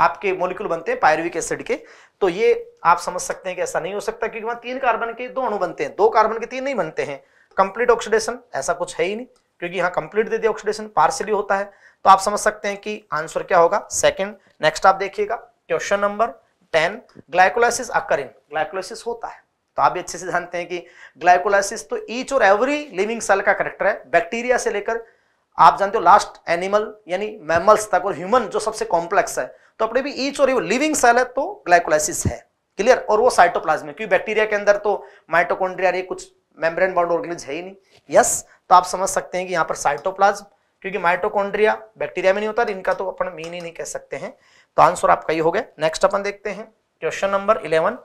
आपके मोलिक्यूल बनते हैं पायरविक एसिड के तो ये आप समझ सकते हैं कि ऐसा नहीं हो सकता क्योंकि वहां तीन कार्बन के दो अणु बनते हैं दो कार्बन के तीन नहीं बनते हैं कंप्लीट ऑक्सीडेशन ऐसा कुछ है ही नहीं क्योंकि यहाँ कंप्लीट दे दिया ऑक्सीडेशन पार्सली होता है तो आप समझ सकते हैं कि आंसर क्या होगा सेकेंड नेक्स्ट आप देखिएगा question number ten glycolysis occur in glycolysis होता है तो आप भी अच्छे से जानते हैं कि ग्लाइकोलाइसिस तो ईच और एवरी लिविंग सेल का करेक्टर है बैक्टीरिया से लेकर आप जानते हो लास्ट एनिमल यानी मैमल्स तक और ह्यूमन जो सबसे कॉम्प्लेक्स है तो अपने भी ईच और लिविंग सेल है तो ग्लाइकोलाइसिस है क्लियर और वो साइटोप्लाज्म क्योंकि बैक्टीरिया के अंदर तो माइटोकॉन्ड्रिया कुछ मेम्ब्रेन बाउंड ऑर्गेनिज है ही नहीं यस तो आप समझ सकते हैं कि यहाँ पर साइटोप्लाज्म क्योंकि माइटोकॉन्ड्रिया बैक्टीरिया में नहीं होता इनका तो अपन मीन ही नहीं कह सकते हैं तो आंसर आपका ये हो गया नेक्स्ट अपन देखते हैं question number eleven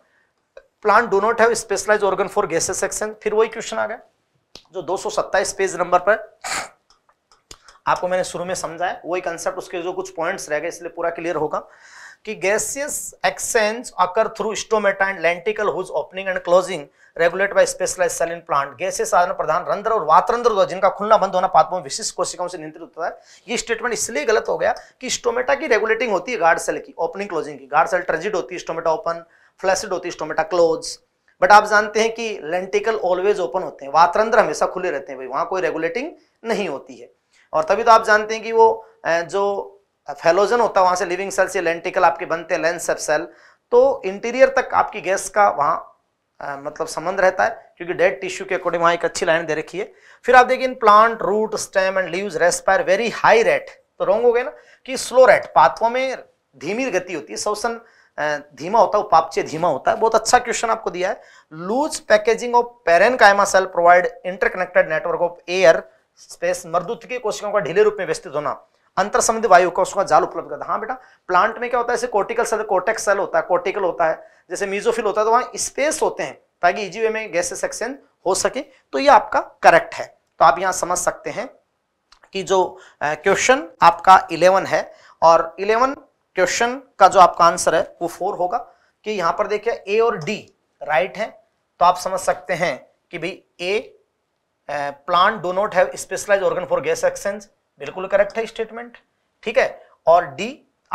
plant do not have specialise organ for gases section फिर वही क्वेश्चन आ गया जो 227 पेज नंबर पर आपको मैंने शुरू में समझाया वही कंसेप्ट उसके जो कुछ पॉइंट्स रह गए इसलिए पूरा क्लियर होगा कि gaseous exchange occur through stomata and lenticel whose opening and closing regulate by specialise cell in plant gaseous आदान प्रधान रंध्र और वातरंध्र जिनका खुलना बंद होना पात्मों में विशिष्ट कोशिकाओं से नियंत्रित होता है ये स्टेटमेंट इसलिए गलत हो गया कि स्टोमेटा की रेगुलेटिंग होती है गार्ड सेल की ओपनिंग क्लोजिंग की गार्ड सेल ट्रजिड होती है स्टोमेटा ओपन फ्लैसिड होती है स्टोमेटा क्लोज बट आप जानते हैं कि लेंटिकल ऑलवेज ओपन होते हैं वातरंद्र हमेशा खुले रहते हैं भाई वहाँ कोई रेगुलेटिंग नहीं होती है और तभी तो आप जानते हैं कि वो जो फेलोजन होता है वहाँ से लिविंग सेल्स या लेंटिकल आपके बनते हैं लेंस सेल तो इंटीरियर तक आपकी गैस का वहाँ मतलब संबंध रहता है क्योंकि डेड टिश्यू के अकॉर्डिंग वहाँ एक अच्छी लाइन दे रखी है फिर आप देखिए in plant root stem and leaves respire very high rate तो रॉन्ग हो गया ना कि स्लो रेट पाथवों में धीमी गति होती है शोषण धीमा होता है उपापचय धीमा होता है बहुत अच्छा क्वेश्चन आपको दिया है loose packaging of parenchyma cell provide interconnected network of air space मर्दुत्व की कोशिकाओं का ढीले रूप में व्यस्त होना अंतर संबंधी वायु का उसका जाल उपलब्ध करता है हाँ बेटा प्लांट में क्या होता है जैसे कोर्टिकल सेल कोटेक्स सेल होता है कोर्टिकल होता है जैसे मीजोफिल होता है तो वहां स्पेस होते हैं ताकि इजी वे में गैसेस एक्सचेंज हो सके तो ये आपका करेक्ट है तो आप यहाँ समझ सकते हैं कि जो क्वेश्चन आपका इलेवन है और इलेवन क्वेश्चन का जो आपका आंसर है वो फोर होगा कि यहां पर देखिए ए और डी राइट है तो आप समझ सकते हैं कि भाई a plant do not have specialise organ for gas exchange बिल्कुल करेक्ट है स्टेटमेंट ठीक है और डी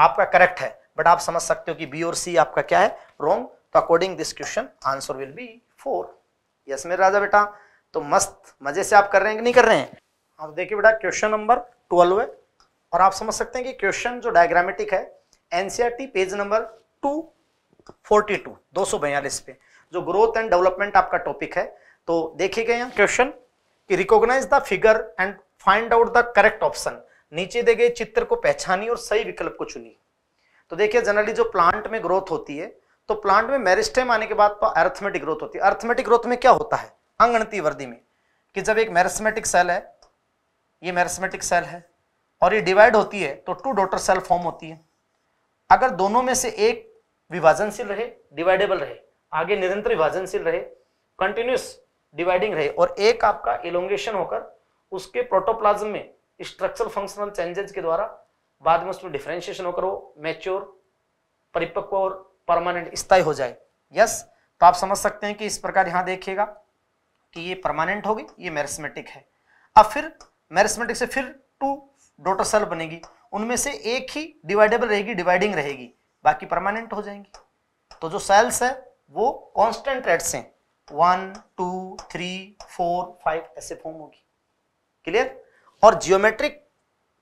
आपका करेक्ट है बट आप समझ सकते हो कि बी और सी आपका क्या है रॉन्ग तो according this question answer will be four yes मेरे राजा बेटा तो मस्त मजे से आप कर रहे हैं कि नहीं कर रहे हैं आप देखिए बेटा क्वेश्चन नंबर ट्वेल्व है और आप समझ सकते हैं कि क्वेश्चन जो डायग्रामेटिक है NCERT page number two forty two दो सौ बयालीस पे जो ग्रोथ एंड डेवलपमेंट आपका टॉपिक है तो देखिएगा यहाँ क्वेश्चन कि recognise the figure and find out the correct option नीचे दे गए चित्र को पहचानी और सही विकल्प को चुनी तो देखिए जनरली जो प्लांट में ग्रोथ होती है तो प्लांट में मेरिस्टेम आने के बाद अर्थमेटिक तो ग्रोथ होती है अर्थमेटिक ग्रोथ में क्या होता है अंगणती वर्दी में कि जब एक मैरिस्मेटिक सेल है ये मैरिस्मेटिक सेल है और ये डिवाइड होती है तो टू डॉटर सेल फॉर्म होती है अगर दोनों में से एक विभाजनशील रहे डिवाइडेबल रहे आगे निरंतर विभाजनशील रहे कंटिन्यूस डिवाइडिंग रहे और एक आपका इलोंगेशन होकर उसके प्रोटोप्लाज्म में स्ट्रक्चरल फंक्शनल चेंजेस के द्वारा बाद में उसमें डिफ्रेंशिएशन होकर वो मैच्योर परिपक्व और परमानेंट स्थायी हो जाए यस तो आप समझ सकते हैं कि इस प्रकार यहाँ देखिएगा कि ये परमानेंट होगी ये मैरिस्मेटिक है अब फिर मैरिस्मेटिक से फिर टू डोटोसेल सेल बनेगी उनमें से एक ही डिवाइडेबल रहेगी डिवाइडिंग रहेगी बाकी परमानेंट हो जाएंगी तो जो सेल्स है वो कॉन्स्टेंट रेट से one two three four five ऐसे फॉर्म होगी क्लियर और जियोमेट्रिक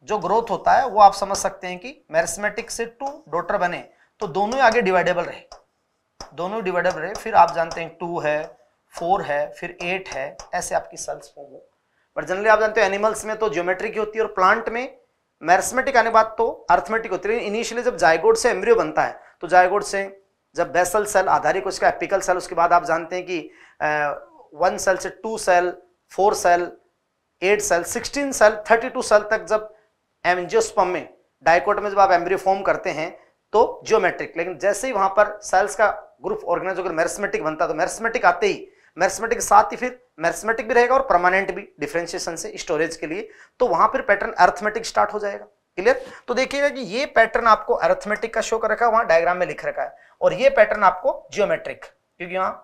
जो ग्रोथ होता है वो आप समझ सकते हैं कि मैरिस्मेटिक से टू डॉटर बने तो दोनों ही आगे डिवाइडेबल रहे दोनों डिवाइडेबल रहे फिर आप जानते हैं टू है फोर है फिर एट है ऐसे आपकी सेल्स फॉर्म हो बट जनरली आप जानते हो एनिमल्स में तो ज्योमेट्रिक होती है और प्लांट में मैरसमेटिक आने बात तो अर्थमेटिक होती है इनिशियली जब जायगोड से एम्ब्रियो बनता है तो जायगोड से जब बेसल सेल आधारित उसका एपिकल सेल उसके बाद आप जानते हैं कि वन सेल से two cell four cell eight cell sixteen cell thirty two cell तक जब एमजियोस्पम में डायकोट में जब आप एम्ब्रियो फॉर्म करते हैं तो जियोमेट्रिक लेकिन जैसे ही वहां पर सेल्स का ग्रुप ऑर्गेनाइज होकर मैरसमेटिक बनता है तो मैरसमेटिक आते ही मैथमेटिक साथ ही फिर मैथमेटिक भी रहेगा और परमानेंट भी डिफ्रेंशिएशन से स्टोरेज के लिए तो वहां पर पैटर्न अर्थमेटिक स्टार्ट हो जाएगा क्लियर तो देखिएगा कि ये पैटर्न आपको अर्थमेटिक का शो कर रखा है वहां डायग्राम में लिख रखा है और ये पैटर्न आपको जियोमेट्रिक क्योंकि यहाँ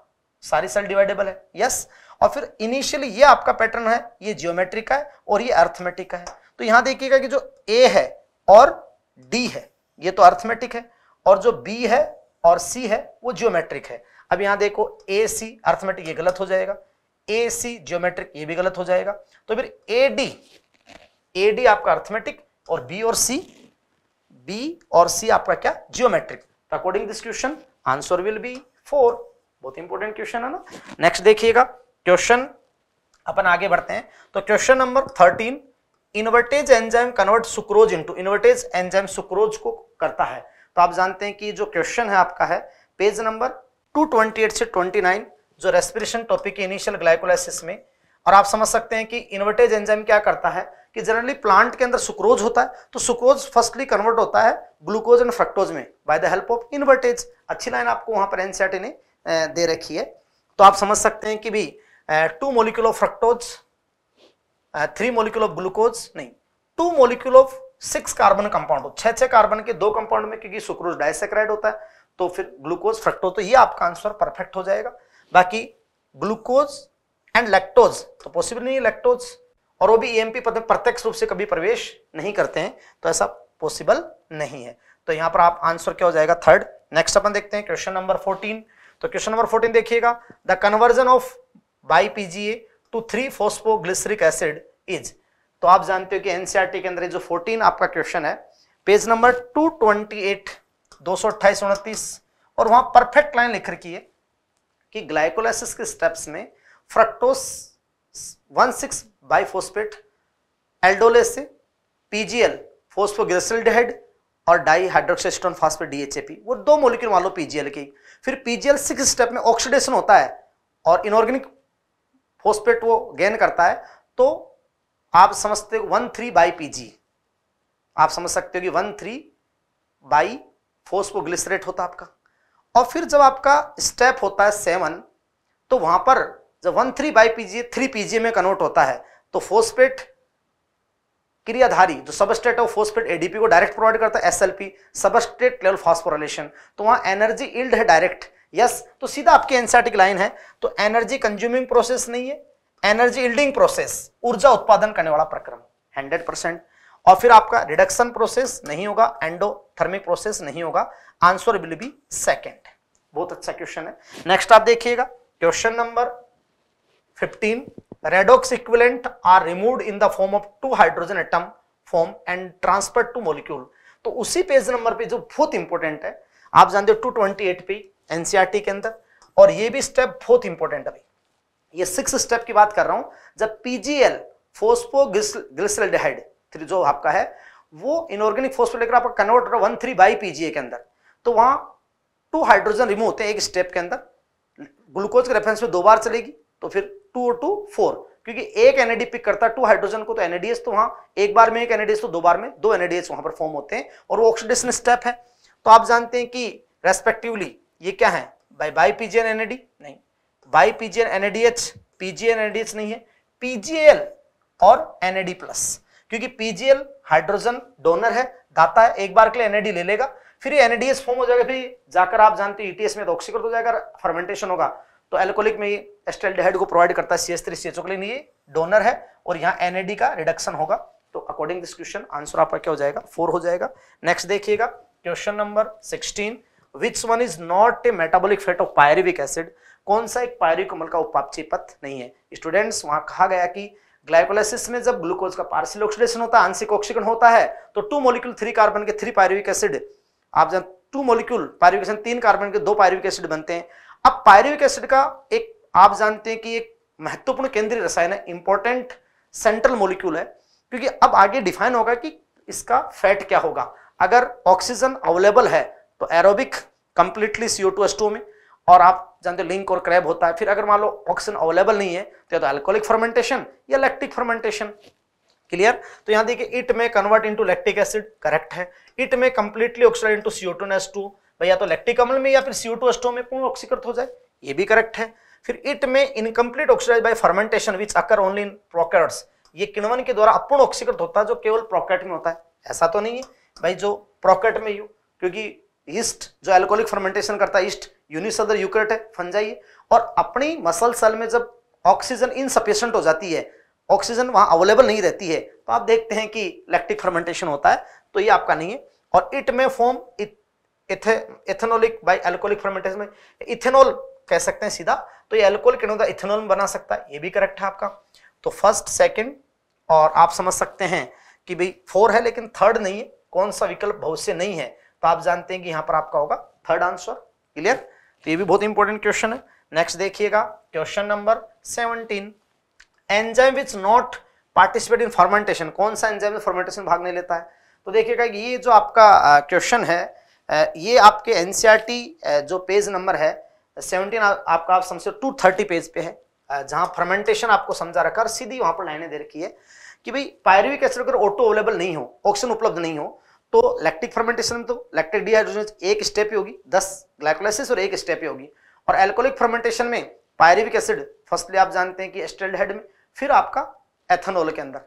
सारी सेल डिवाइडेबल है यस और फिर इनिशियली ये आपका पैटर्न है ये जियोमेट्रिक का है और ये अर्थमेटिक का है तो यहां देखिएगा कि जो ए है और डी है ये तो अर्थमेटिक है और जो बी है और सी है वो जियोमेट्रिक है अब यहां देखो ए सी अर्थमेटिक ये गलत हो जाएगा ए सी जियोमेट्रिक ये भी गलत हो जाएगा तो फिर ए डी ए डी आपका अर्थमेटिक और बी और सी बी और सी आपका क्या geometric according this question answer will be four बहुत इंपॉर्टेंट क्वेश्चन है ना नेक्स्ट देखिएगा क्वेश्चन अपन आगे बढ़ते हैं तो question number thirteen invertase enzyme convert sucrose into invertase enzyme sucrose को करता है तो आप जानते हैं कि जो क्वेश्चन है आपका है पेज नंबर 228 से 29 जो रेस्पिरेशन टॉपिक है इनिशियल ग्लाइकोलाइसिस में और आप समझ सकते हैं कि इन्वर्टेज एंजाइम क्या करता है कि जनरली प्लांट के अंदर सुक्रोज होता है तो सुक्रोज फर्स्टली कन्वर्ट होता है ग्लूकोज एंड फ्रक्टोज में by the help of invertase अच्छी लाइन आपको वहां पर एनसीआरटी e ने दे रखी है तो आप समझ सकते हैं कि भी two molecule of fructose three molecule of glucose नहीं two molecule of six carbon compound छह छह कार्बन के दो कंपाउंड में क्योंकि सुक्रोज डाइसेक्राइड होता है तो फिर ग्लूकोज फ्रक्टो तो ये आपका आंसर परफेक्ट हो जाएगा बाकी ग्लूकोज एंड लैक्टोज तो पॉसिबल नहीं है लैक्टोज और वो भी ईएमपी पद में प्रत्यक्ष रूप से कभी प्रवेश नहीं करते हैं तो ऐसा पॉसिबल नहीं है तो यहां पर आप आंसर क्या हो जाएगा थर्ड नेक्स्ट अपन देखते हैं क्वेश्चन नंबर फोर्टीन तो क्वेश्चन नंबर फोर्टीन देखिएगा the conversion of bi PGA to three phosphoglyceric acid is तो आप जानते हो कि एनसीआरटी e के अंदर जो फोर्टीन आपका क्वेश्चन है page number two twenty eight दो सौ और वहां परफेक्ट लाइन लिख रखी है कि ग्लाइकोलाइसिस के स्टेप्स में fructose one six biphosphate aldolase से पीजीएल फोस्फोग्रेसिल्डहाइड और डाई हाइड्रोक्सिस्टोन फास्फेट डीएचएपी वो दो मोलिक्यूल मान लो पीजीएल की फिर पीजीएल सिक्स स्टेप में ऑक्सीडेशन होता है और इनऑर्गेनिक फोस्पेट वो गेन करता है तो आप समझते हो वन थ्री बाई पीजी आप समझ सकते हो कि वन थ्री बाई फोस्फोग्लिसरेट होता आपका और फिर जब आपका स्टेप होता है सेवन तो वहां पर जब one three bi PGA three PGA में कन्वर्ट होता है तो फोस्पेट क्रियाधारी जो सबस्टेट है फोस्पेट एडीपी को डायरेक्ट प्रोवाइड करता है एसएलपी सबस्टेट लेवल फॉस्फोरेलेशन तो वहां एनर्जी इल्ड है डायरेक्ट यस तो सीधा आपकी एनसेटिक e लाइन है तो एनर्जी कंज्यूमिंग प्रोसेस नहीं है एनर्जी इल्डिंग प्रोसेस ऊर्जा उत्पादन करने वाला प्रक्रम हंड्रेड परसेंट और फिर आपका रिडक्शन प्रोसेस नहीं होगा एंडोथर्मिक प्रोसेस नहीं होगा आंसर विल बी सेकेंड बहुत अच्छा क्वेश्चन है नेक्स्ट आप देखिएगा question number 15 redox equivalent are removed in the form of two hydrogen atom form and transfer to molecule तो उसी पेज नंबर पे जो बहुत इंपॉर्टेंट है आप जानते हो 228 पे एनसीईआरटी e के अंदर और ये भी स्टेप बहुत इंपॉर्टेंट है ये सिक्स स्टेप की बात कर रहा हूं जब पीजीएल फोस्फो ग्लिसरल्डिहाइड थ्री जो आपका है वो इनऑर्गेनिक फोर्स लेकर आपका कन्वर्ट होगा वन थ्री बाई पीजीए के अंदर तो वहां टू हाइड्रोजन रिमूव होते हैं एक स्टेप के अंदर ग्लूकोज के रेफरेंस में दो बार चलेगी तो फिर टू और टू फोर क्योंकि एक एनएडी पिक करता है टू हाइड्रोजन को तो एनएडीएस तो वहां एक बार में एक एनएडीएस तो दो बार में दो एनएडीएस वहां पर फॉर्म होते हैं और वो ऑक्सीडेशन स्टेप है तो आप जानते हैं कि रेस्पेक्टिवली ये क्या है बाई बाई पीजीएन एनएडी नहीं bi PGN NADH PGN NADH नहीं है पीजीएल और एनएडी प्लस क्योंकि पीजीएल हाइड्रोजन डोनर है दाता है एक बार के लिए एनएडी ले लेगा फिर ये एनएडीएस फॉर्म हो जाएगा फिर जाकर आप जानते हैं ईटीएस e में ऑक्सीकृत हो तो जाएगा फर्मेंटेशन होगा तो एल्कोलिक में एस्टेल्डिहाइड को प्रोवाइड करता है C S three C H O के लिए डोनर है और यहाँ एनएडी का रिडक्शन होगा तो अकॉर्डिंग दिस क्वेश्चन आंसर आपका क्या हो जाएगा फोर हो जाएगा नेक्स्ट देखिएगा question number sixteen which one is not a metabolic fate of pyruvic acid कौन सा एक पायरिक अमल का उपापचय पथ नहीं है स्टूडेंट्स वहां कहा गया कि ग्लाइकोलाइसिस में जब ग्लूकोज का पार्शियल ऑक्सीडेशन होता है आंशिक ऑक्सीकरण होता है तो टू मोलिक्यूल थ्री कार्बन के थ्री पायरुविक एसिड आप जान टू मोलिक्यूल पायरुविक एसिड तीन कार्बन के दो पायरुविक एसिड बनते हैं अब पायरुविक एसिड का एक आप जानते हैं कि एक महत्वपूर्ण केंद्रीय रसायन है इंपॉर्टेंट सेंट्रल मोलिक्यूल है क्योंकि अब आगे डिफाइन होगा कि इसका फैट क्या होगा अगर ऑक्सीजन अवेलेबल है तो aerobic completely CO two S two में और आप जानते लिंक और क्रैब होता है फिर अगर मान लो ऑक्सीजन अवेलेबल नहीं है तो या तो अल्कोहलिक फर्मेंटेशन या लैक्टिक फर्मेंटेशन क्लियर तो यहाँ देखिए इट में convert into lactic acid correct है इट में completely oxidised into CO two S two भैया तो लैक्टिक अम्ल में या फिर सीओ टू एस टू में पूर्ण ऑक्सीकृत हो जाए ये भी करेक्ट है फिर इट में incomplete oxidise by fermentation which occur only in प्रोकर्ड्स ये किण्वन के द्वारा अपूर्ण ऑक्सीकृत होता है जो केवल प्रोकेट में होता है ऐसा तो नहीं है भाई जो प्रोकेट में यू क्योंकि ईस्ट जो एल्कोहलिक फर्मेंटेशन करता है ईस्ट यूनिसदर यूक्रेट है फंजाई है और अपनी मसल सेल में जब ऑक्सीजन इनसफिशियंट हो जाती है ऑक्सीजन वहां अवेलेबल नहीं रहती है तो आप देखते हैं कि लैक्टिक फर्मेंटेशन होता है तो ये आपका नहीं है और इट में form ethanolic by alcoholic fermentation में इथेनॉल कह सकते हैं सीधा तो ये एल्कोहल के होता इथेनॉल बना सकता है ये भी करेक्ट है आपका तो फर्स्ट सेकेंड और आप समझ सकते हैं कि भाई फोर है लेकिन थर्ड नहीं है कौन सा विकल्प बहुत से नहीं है तो आप जानते हैं कि यहां पर आपका होगा थर्ड आंसर क्लियर तो ये भी बहुत इंपॉर्टेंट क्वेश्चन है नेक्स्ट देखिएगा question number seventeen enzyme which not participate in fermentation कौन सा एंजाइम फॉर्मेंटेशन भाग नहीं लेता है तो देखिएगा ये जो आपका क्वेश्चन है ये आपके एनसीआर e जो पेज नंबर है सेवनटीन आपका आप समझे टू थर्टी पेज पे है जहां फर्मेंटेशन आपको समझा रखा और सीधी वहां पर लाइने दे रखी है कि भाई पायरविक एसिड अगर ऑटो अवेलेबल नहीं हो ऑक्सीजन उपलब्ध नहीं हो तो लैक्टिक फर्मेंटेशन में तो लैक्टिक डिहाइड्रोजन एक स्टेप ही होगी दस ग्लाइकोलाइसिस और एक स्टेप ही होगी और एल्कोहलिक फर्मेंटेशन में पायरिविक एसिड फर्स्टली आप जानते हैं कि एस्टेल्ड हेड में फिर आपका एथेनॉल के अंदर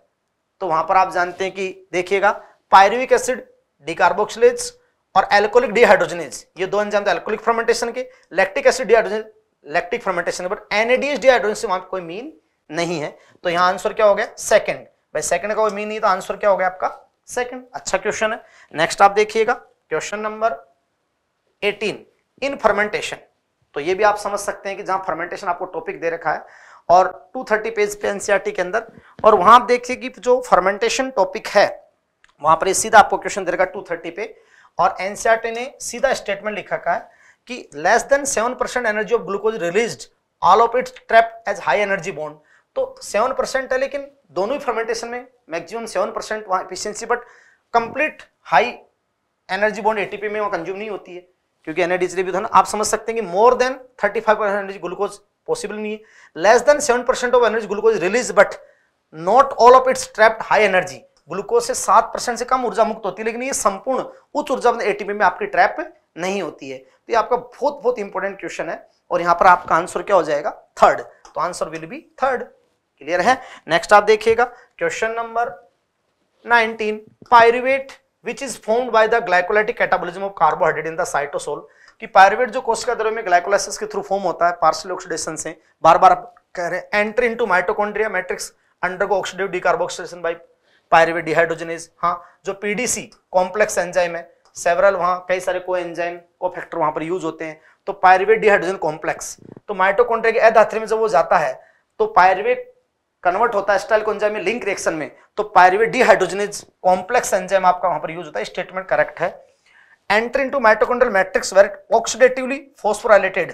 तो वहां पर आप जानते हैं कि देखिएगा पायरिविक एसिड डिकार्बोक्सिलेज और एल्कोहलिक डिहाइड्रोजनेज ये दो एंजाम थे एल्कोहलिक फर्मेंटेशन के lactic acid dehydrogenase lactic fermentation but NADH dehydrogenase से वहां कोई मीन नहीं है तो यहां आंसर क्या हो गया सेकंड भाई सेकंड का कोई मीन नहीं तो आंसर क्या हो गया आपका सेकंड अच्छा क्वेश्चन है नेक्स्ट आप देखिएगा क्वेश्चन नंबर 18 इन फर्मेंटेशन तो ये भी आप समझ सकते हैं कि जहां फर्मेंटेशन आपको टॉपिक दे रखा है और 230 पेज पे एनसीईआरटी e के अंदर और वहां आप देखिए कि जो फर्मेंटेशन टॉपिक है वहां पर सीधा आपको क्वेश्चन दे रखा है पे और एनसीआरटी e ने सीधा स्टेटमेंट लिखा का है कि less than seven percent energy of glucose release all of it trap as high energy bond तो सेवन परसेंट है लेकिन दोनों ही फर्मेंटेशन में मैक्सिमम सेवन परसेंट वहाँ efficiency but complete high energy bond ATP में वहाँ कंज्यूम नहीं होती है क्योंकि एनर्जी भी तो आप समझ सकते हैं कि more than thirty five percent energy glucose possible नहीं है less than seven percent of energy glucose release but not all of its trapped high energy glucose से सात परसेंट से कम ऊर्जा मुक्त होती है लेकिन ये संपूर्ण उच्च ऊर्जा एटीपी में आपकी ट्रैप नहीं होती है तो ये आपका बहुत बहुत इंपॉर्टेंट क्वेश्चन है और यहाँ पर आपका आंसर क्या हो जाएगा थर्ड तो answer will be third clear है नेक्स्ट आप देखिएगा question number 19 pyruvate which is formed by the glycolytic catabolism of carbohydrate in the cytosol कि पायरुवेट जो कोशिका द्रव्य में ग्लाइकोलाइसिस के थ्रू फॉर्म होता है पार्शियल ऑक्सीडेशन से बार बार कह रहे हैं entry into mitochondria matrix undergo oxidative decarboxylation by pyruvate dehydrogenase हां जो पीडीसी कॉम्प्लेक्स एंजाइम है सेवरल वहां कई सारे को एंजाइम को फैक्टर वहां पर यूज होते हैं तो पायरुवेट डिहाइड्रोजन कॉम्प्लेक्स तो माइटोकॉन्ड्रिया के अधात्री में जब वो जाता है तो पायरुवेट कन्वर्ट होता है स्टाइल एंजाइम में लिंक रिएक्शन में तो पायरवे डिहाइड्रोजनिज कॉम्प्लेक्स एंजाइम आपका वहां पर यूज होता है स्टेटमेंट करेक्ट है enter into mitochondrial matrix where oxidatively phosphorylated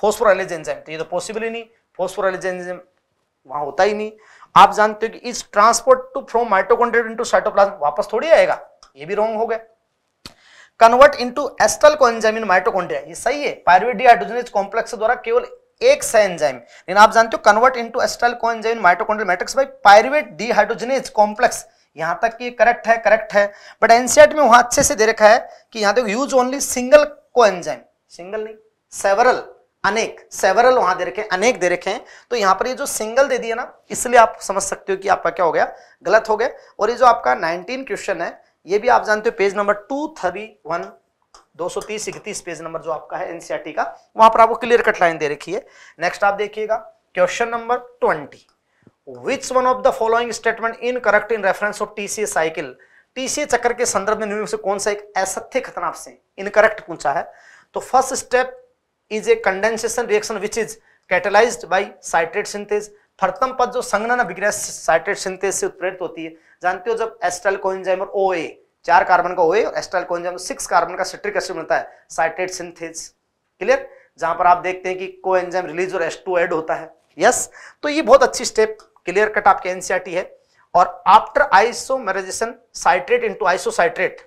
phosphorylase enzyme तो ये तो पॉसिबल ही नहीं फोस्फोराइलेज एंजाइम वहां होता ही नहीं आप जानते हो कि इस transport to from mitochondrial into cytoplasm वापस थोड़ी आएगा ये भी रॉन्ग हो गया convert into acetyl coenzyme in mitochondria ये सही है पायरवे डिहाइड्रोजनिज कॉम्प्लेक्स द्वारा केवल एक एंजाइम लेकिन आप जानते हो convert into acetyl coenzyme mitochondrial matrix by pyruvate dehydrogenase complex यहां तक कि करेक्ट है करेक्ट है बट एनसीआरटी में वहां अच्छे से दे रखा है कि यहां देखो use only single coenzyme single नहीं सेवरल अनेक सेवरल वहां दे रखे अनेक दे रखे हैं तो यहां पर ये जो सिंगल दे दिया ना इसलिए आप समझ सकते हो कि आपका क्या हो गया गलत हो गया और ये जो आपका 19 क्वेश्चन है ये भी आप जानते हो page number two three one 230 इकतीस पेज नंबर जो आपका है एनसीईआरटी e का वहां पर आपको क्लियर कट लाइन दे रखी है नेक्स्ट आप देखिएगा question number twenty which one of the following statement in correct in reference of TCA cycle TC चक्र के संदर्भ में से कौन सा एक असत्य कथन आपसे इनकरेक्ट पूछा है तो first step is a condensation reaction which is catalyse by citrate synthase प्रथम पद जो संगना विग्रह साइट्रेट सिंथेज से उत्प्रेरित होती है जानते हो जब एस्टल कोइंजाइम और ओए चार कार्बन का OA acetyl coenzyme six carbon का सिट्रिक एसिड बनता है साइट्रेट सिंथेज क्लियर जहां पर आप देखते हैं कि को रिलीज और एस ऐड होता है यस yes? तो ये बहुत अच्छी स्टेप क्लियर कट आपके एनसीआरटी e है और after isomerisation citrate into isocitrate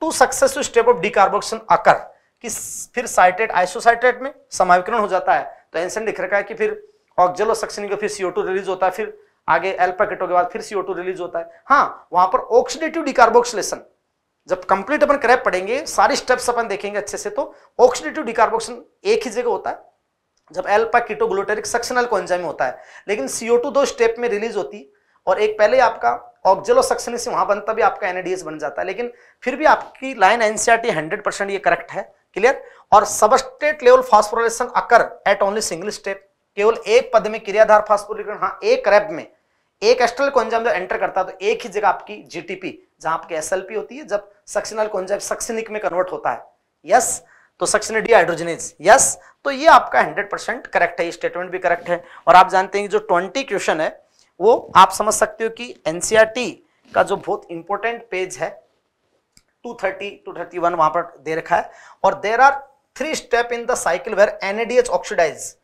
two successful step of decarboxylation आकर कि फिर साइट्रेट आइसोसाइट्रेट में समाविकरण हो जाता है तो एंसन लिख रखा है कि फिर ऑक्जलो फिर सीओ रिलीज होता है फिर आगे एल्पा केटो के बाद फिर सीओ रिलीज होता है हाँ वहां पर ऑक्सीडेटिव डिकार्बोक्सलेशन जब कंप्लीट अपन क्रैप पढ़ेंगे सारे स्टेप्स अपन देखेंगे अच्छे से तो ऑक्सीडेटिव डिकार्बोक्सन एक ही जगह होता है जब एल्पा कीटोग्लूटेरिक सक्शनल कोंजाइम होता है लेकिन CO2 दो स्टेप में रिलीज होती और एक पहले आपका ऑक्जेलो सक्शन से वहां बनता भी आपका एनएडीएस बन जाता है लेकिन फिर भी आपकी लाइन एनसीआरटी हंड्रेड परसेंट ये करेक्ट है क्लियर और substrate level phosphorylation occur at only single step केवल एक पद में क्रियाधार फास्फोरिकरण हाँ एक रैप में एक एस्ट्रल कोंजाइम जब एंटर करता है तो एक ही जगह आपकी जीटीपी जहां आपकी एसएलपी होती है जब सक्सिनल कोंजाइम सक्सिनिक में कन्वर्ट होता है यस तो डी डिहाइड्रोजनेज यस तो ये आपका 100 परसेंट करेक्ट है ये स्टेटमेंट भी करेक्ट है और आप जानते हैं जो 20 क्वेश्चन है वो आप समझ सकते हो कि एनसीआर e का जो बहुत इंपॉर्टेंट पेज है 230 231 वहां पर दे रखा है और there are three step in the cycle where NADH oxidise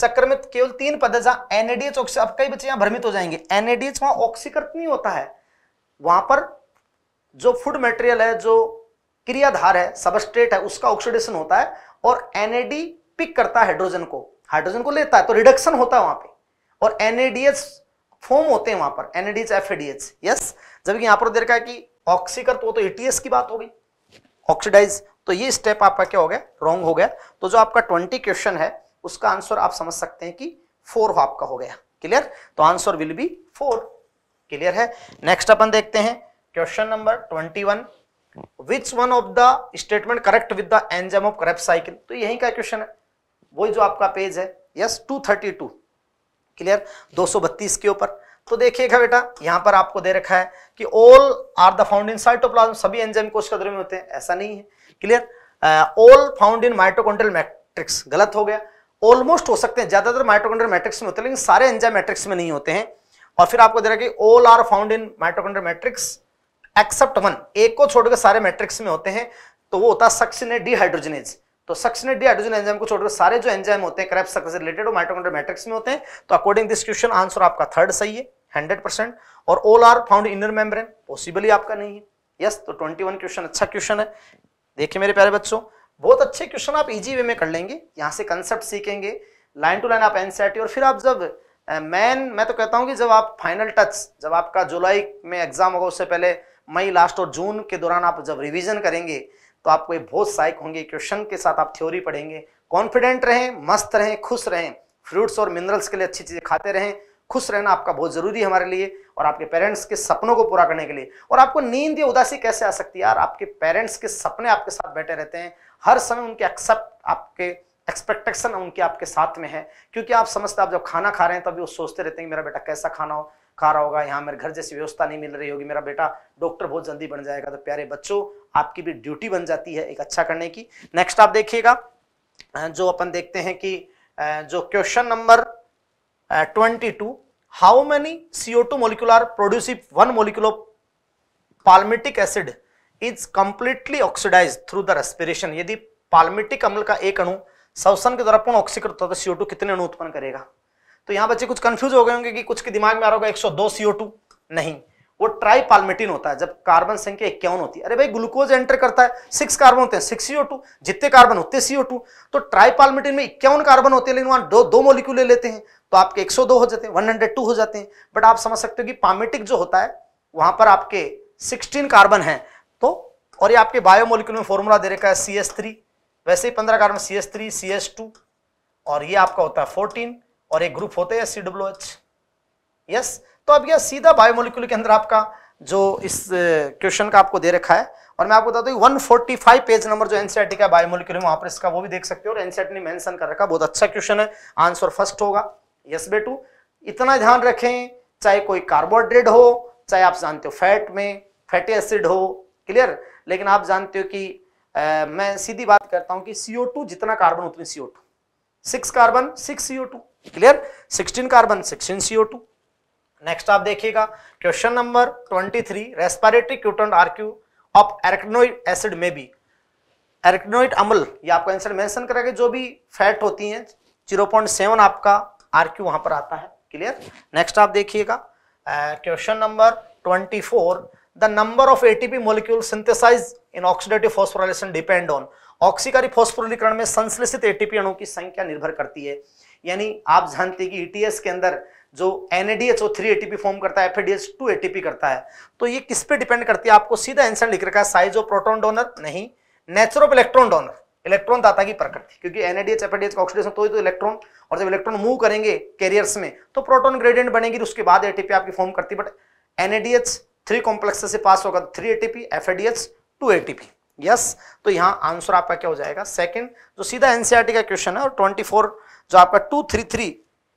चक्कर में केवल तीन पद है जहां एनएडीएच ऑक्सी अब कई बच्चे यहां भ्रमित हो जाएंगे एनएडीएच वहां ऑक्सीकृत नहीं होता है वहां पर जो फूड मटेरियल है जो क्रियाधार है सबस्ट्रेट है उसका ऑक्सीडेशन होता है और एनएडी पिक करता है हाइड्रोजन को हाइड्रोजन को लेता है तो रिडक्शन होता है वहां पे और एनएडीएच फॉर्म होते हैं वहां पर एनएडीएच एफएडीएच यस जबकि यहां पर देखा है कि ऑक्सीकृत हो तो एटीएस की बात हो गई ऑक्सीडाइज तो ये स्टेप आपका क्या हो गया रॉन्ग हो गया तो जो आपका ट्वेंटी क्वेश्चन है उसका आंसर आप समझ सकते हैं कि फोर हो आपका हो गया क्लियर तो answer will be four clear है नेक्स्ट अपन देखते हैं question number twenty one which one of the statement correct with the enzyme of Krebs cycle तो यही का क्वेश्चन है वही जो आपका पेज है yes two thirty two clear दो सौ बत्तीस के ऊपर तो देखिएगा बेटा यहां पर आपको दे रखा है कि all are the found in cytoplasm सभी एंजाइम कोश कदर में होते हैं ऐसा नहीं है clear all found in mitochondrial matrix गलत हो गया ऑलमोस्ट हो सकते हैं ज्यादातर माइटोकॉन्ड्रियल मैट्रिक्स में होते हैं लेकिन सारे एंजाइम मैट्रिक्स में नहीं होते हैं और फिर आपको दे रहा है कि all are found in mitochondrial matrix except one एक को छोड़कर सारे मैट्रिक्स में होते हैं तो वो होता है सक्सिनेट डिहाइड्रोजनेज तो सक्सिनेट डिहाइड्रोजन एंजाइम को छोड़कर सारे जो एंजाइम होते हैं क्रेब्स से रिलेटेड वो माइटोकॉन्ड्रियल मैट्रिक्स में होते हैं तो अकॉर्डिंग दिस क्वेश्चन आंसर आपका थर्ड सही है हंड्रेड परसेंट और all are found inner membrane possibly आपका नहीं है यस तो ट्वेंटी वन क्वेश्चन अच्छा क्वेश्चन है देखिए मेरे प्यारे बच्चों बहुत अच्छे क्वेश्चन आप इजी वे में कर लेंगे यहाँ से कंसेप्ट सीखेंगे लाइन टू लाइन आप एनसीआरटी और फिर आप जब मैन मैं तो कहता हूँ कि जब आप फाइनल टच जब आपका जुलाई में एग्जाम होगा उससे पहले मई लास्ट और जून के दौरान आप जब रिविजन करेंगे तो आपको बहुत सहायक होंगे क्वेश्चन के साथ आप थ्योरी पढ़ेंगे कॉन्फिडेंट रहें मस्त रहें खुश रहें फ्रूट्स और मिनरल्स के लिए अच्छी चीज़ें खाते रहें खुश रहना आपका बहुत ज़रूरी है हमारे लिए और आपके पेरेंट्स के सपनों को पूरा करने के लिए और आपको नींद या उदासी कैसे आ सकती है यार आपके पेरेंट्स के सपने आपके साथ बैठे रहते हैं हर समय उनके एक्सेप्ट आपके एक्सपेक्टेशन उनके आपके साथ में है क्योंकि आप समझते आप जब खाना खा रहे हैं तभी वो सोचते रहते हैं मेरा बेटा कैसा खाना हो खा रहा होगा यहाँ मेरे घर जैसी व्यवस्था नहीं मिल रही होगी मेरा बेटा डॉक्टर बहुत जल्दी बन जाएगा तो प्यारे बच्चों आपकी भी ड्यूटी बन जाती है एक अच्छा करने की नेक्स्ट आप देखिएगा जो अपन देखते हैं कि जो question number twenty two how many CO two molecular produced if one molecule of palmitic acid is completely oxidise through the respiration यदि पाल्मिटिक अम्ल का एक अणु सवसन के द्वारा पूर्ण ऑक्सीकृत होता है सीओ टू कितने अणु उत्पन्न करेगा तो यहाँ बच्चे कुछ कंफ्यूज हो गए होंगे कि कुछ के दिमाग में आ रहा होगा 102 टू नहीं वो ट्राईपालमेटिन होता है जब कार्बन संख्या इक्यावन होती है अरे भाई ग्लूकोज एंटर करता है सिक्स कार्बन होते हैं सिक्स सीओ टू जितने कार्बन होते सीओ टू तो ट्राईपालमेटिन में इक्यावन कार्बन होते हैं लेकिन वहां दो दो मोलिक्यूल ले लेते हैं तो आपके 102 हो जाते हैं 102 हो जाते हैं बट आप समझ सकते हो कि पामेटिक जो होता है वहां पर आपके सिक्सटीन कार्बन है तो और ये आपके बायोमोलिक्यूल में फॉर्मूला दे रखा है सी एस थ्री वैसे ही पंद्रह carbon C S three C S two और ये आपका होता है फोर्टीन और एक ग्रुप होते हैं सी डब्ल्यू एच यस तो अब यह सीधा बायोमोलिक्यूल के अंदर आपका जो इस क्वेश्चन का आपको दे रखा है और मैं आपको बताता हूँ 145 पेज नंबर जो एनसीआरटी e का बायोमोलिक्यूल है वहां पर इसका वो भी देख सकते हो और एनसीआरटी e ने मेंशन कर रखा बहुत अच्छा क्वेश्चन है आंसर फर्स्ट होगा यस बेटू इतना ध्यान रखें चाहे कोई कार्बोहाइड्रेट हो चाहे आप जानते हो फैट में फैटी एसिड हो क्लियर लेकिन आप जानते हो कि आ, मैं सीधी बात करता हूं कि CO2 जितना कार्बन उतनी CO2 six carbon six CO2 clear sixteen carbon sixteen CO2 next आप देखिएगा question number twenty three respiratory quotient RQ of एरेक्नोइड एसिड में भी एरेक्नोइड अम्ल ये आपको आंसर मेंशन करेगा जो भी फैट होती हैं सेवन आपका आरक्यू वहां पर आता है क्लियर नेक्स्ट आप देखिएगा question number twenty four the number of ATP molecules synthesized in oxidative phosphorylation depend on ऑक्सीकारी फॉस्फोरिलीकरण में संश्लेषित एटीपी अणु की संख्या निर्भर करती है यानी आप जानते हैं कि ईटीएस e के अंदर जो एनएडीएच वो थ्री एटीपी फॉर्म करता है एफएडीएच टू एटीपी करता है तो ये किस पे डिपेंड करती है आपको सीधा आंसर लिख रखा है साइज ऑफ प्रोटॉन डोनर नहीं nature of electron donor electron दाता की प्रकृति क्योंकि एनएडीएच एफएडीएच का ऑक्सीडेशन तो ही तो इलेक्ट्रॉन और जब इलेक्ट्रॉन मूव करेंगे कैरियर्स में तो प्रोटॉन ग्रेडियंट बनेगी उसके बाद एटीपी आपकी फॉर्म करती है बट एनएडीएच थ्री कॉम्प्लेक्स से पास होगा three ATP FADH two ATP yes तो यहाँ आंसर आपका क्या हो जाएगा सेकंड जो सीधा एनसीईआरटी e का क्वेश्चन है और 24 जो आपका 233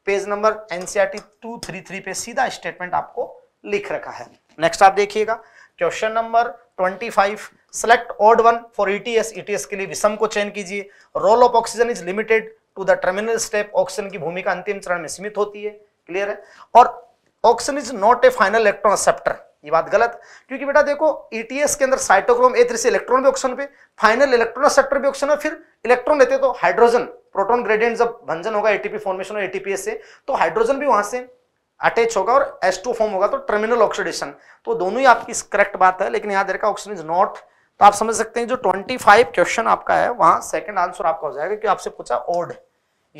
पेज नंबर एनसीईआरटी 233 पे सीधा स्टेटमेंट आपको लिख रखा है नेक्स्ट आप देखिएगा question number 25 select odd one for ETS ETS के लिए विषम को चयन कीजिए role of oxygen is limited to the terminal step oxygen की भूमिका अंतिम चरण में सीमित होती है क्लियर है और oxygen is not a final electron acceptor ये बात गलत क्योंकि बेटा देखो ईटीएस e के अंदर साइटोक्रोम ए से इलेक्ट्रॉन भी ऑप्शन पे फाइनल इलेक्ट्रॉन सेक्टर भी ऑप्शन है फिर इलेक्ट्रॉन लेते तो हाइड्रोजन प्रोटोन ग्रेडियंट जब भंजन होगा एटीपी फॉर्मेशन और एटीपीएस से तो हाइड्रोजन भी वहां से अटैच होगा और एस टू फॉर्म होगा तो टर्मिनल ऑक्सीडेशन तो दोनों ही आपकी करेक्ट बात है लेकिन याद रखा ऑक्सीजन इज नॉट तो आप समझ सकते हैं जो 25 क्वेश्चन आपका है वहां सेकंड आंसर आपका हो जाएगा क्योंकि आपसे पूछा ओड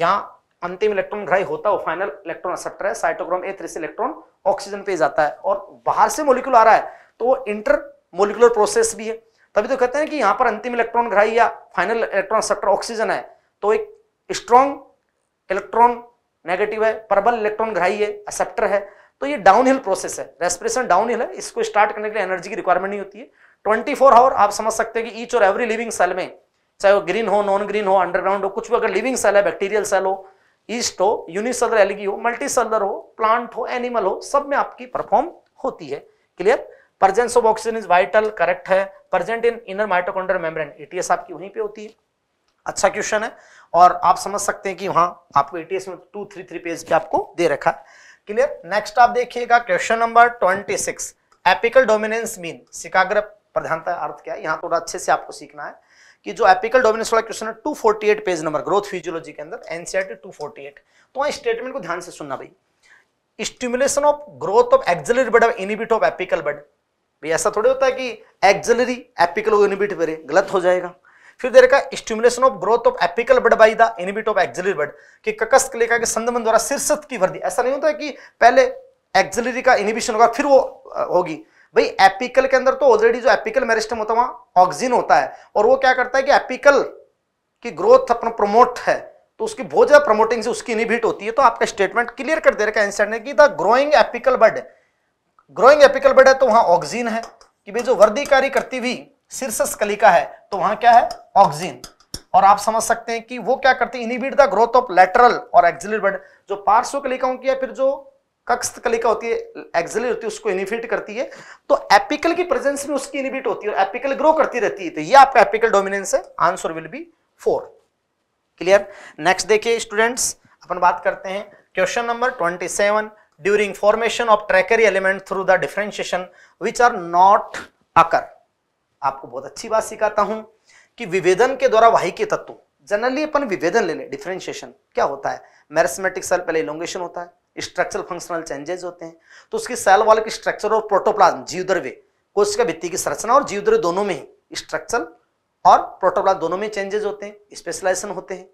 यहाँ अंतिम इलेक्ट्रॉन ग्राही होता है वो फाइनल इलेक्ट्रॉन एक्सेप्टर है साइटोक्रोम ए थ्री से इलेक्ट्रॉन ऑक्सीजन पे जाता है और बाहर से मोलिकुल आ रहा है तो वो इंटर मोलिकुलर प्रोसेस भी है तभी तो कहते हैं कि यहां पर अंतिम इलेक्ट्रॉन ग्राही या फाइनल इलेक्ट्रॉन सेक्टर ऑक्सीजन है तो एक स्ट्रॉन्ग इलेक्ट्रॉन नेगेटिव है परबल इलेक्ट्रॉन ग्राही है एक्सेप्टर है तो ये डाउनहिल प्रोसेस है रेस्पिरेशन डाउनहिल है इसको स्टार्ट करने के लिए एनर्जी की रिक्वायरमेंट नहीं होती है 24 फोर आवर आप समझ सकते हैं कि ईच और एवरी लिविंग सेल में चाहे वो ग्रीन हो नॉन ग्रीन हो अंडरग्राउंड हो कुछ भी अगर लिविंग सेल है बैक्टीरियल सेल हो ईस्ट हो यूनिसलर एलगी हो मल्टीसेलर हो प्लांट हो एनिमल हो सब में आपकी परफॉर्म होती है clear presence of oxygen is vital correct है present in inner mitochondrial membrane ETS e आपकी वहीं पे होती है अच्छा क्वेश्चन है और आप समझ सकते हैं कि वहां आपको एटीएस e में टू थ्री थ्री पेज भी आपको दे रखा है क्लियर नेक्स्ट आप देखिएगा question number twenty six apical dominance mean सिकाग्र प्रधानता अर्थ क्या है यहाँ थोड़ा अच्छे से आपको सीखना है कि जो एपिकल डोमिनेंस वाला क्वेश्चन है 248 पेज नंबर ग्रोथ फिजियोलॉजी के अंदर एनसीईआरटी 248 e तो इस स्टेटमेंट को ध्यान से सुनना भाई stimulation of growth of axillary bud inhibit of apical bud भाई ऐसा थोड़ी होता है कि एक्सिलरी एपिकल को इनिबिट करे गलत हो जाएगा फिर दे रखा stimulation of growth of apical bud by the inhibit of axillary bud कि ककस के क्लेका के संदमन द्वारा शीर्षत की वृद्धि ऐसा नहीं होता कि पहले एक्सिलरी का इनिबिशन होगा फिर वो होगी भाई एपिकल के अंदर तो ऑलरेडी जो एपिकल मेरिस्टम होता है वहां ऑक्सिन होता है और वो क्या करता है कि एपिकल की ग्रोथ अपना प्रमोट है तो उसकी बहुत ज्यादा प्रमोटिंग से उसकी इनिबिट होती है तो आपका स्टेटमेंट क्लियर कर दे रखा है कि the growing apical bud growing apical bud है तो वहां ऑक्सिन है कि भाई जो वर्दीकारी करती हुई सिरसस कलिका है तो वहां क्या है ऑक्सिन और आप समझ सकते हैं कि वो क्या करती है inhibit the growth of lateral और एक्सिलर बर्ड जो पार्श्व कलिकाओं की है फिर जो कक्ष कलिका होती है एक्सली होती है उसको इनिफिट करती है तो एपिकल की प्रेजेंस में उसकी इनिबिट होती है और एपिकल ग्रो करती रहती है तो ये आपका एपिकल डोमिनेंस है answer will be four clear next देखिए स्टूडेंट्स अपन बात करते हैं question number twenty seven during formation of tracheary element through the differentiation which are not occur आपको बहुत अच्छी बात सिखाता हूं कि विभेदन के द्वारा वाही के तत्व जनरली अपन विभेदन ले लें डिफ्रेंशिएशन क्या होता है मैरसमेटिक सेल पहले इलोंगेशन होता है स्ट्रक्चरल फंक्शनल चेंजेस होते हैं तो उसकी सेल वॉल के स्ट्रक्चर और प्रोटोप्लाज्म जीवद्रव्य कोशिका भित्ति की संरचना और जीवद्रव्य दोनों में ही स्ट्रक्चरल और प्रोटोप्लाज्म दोनों में चेंजेस होते हैं स्पेशलाइजेशन होते हैं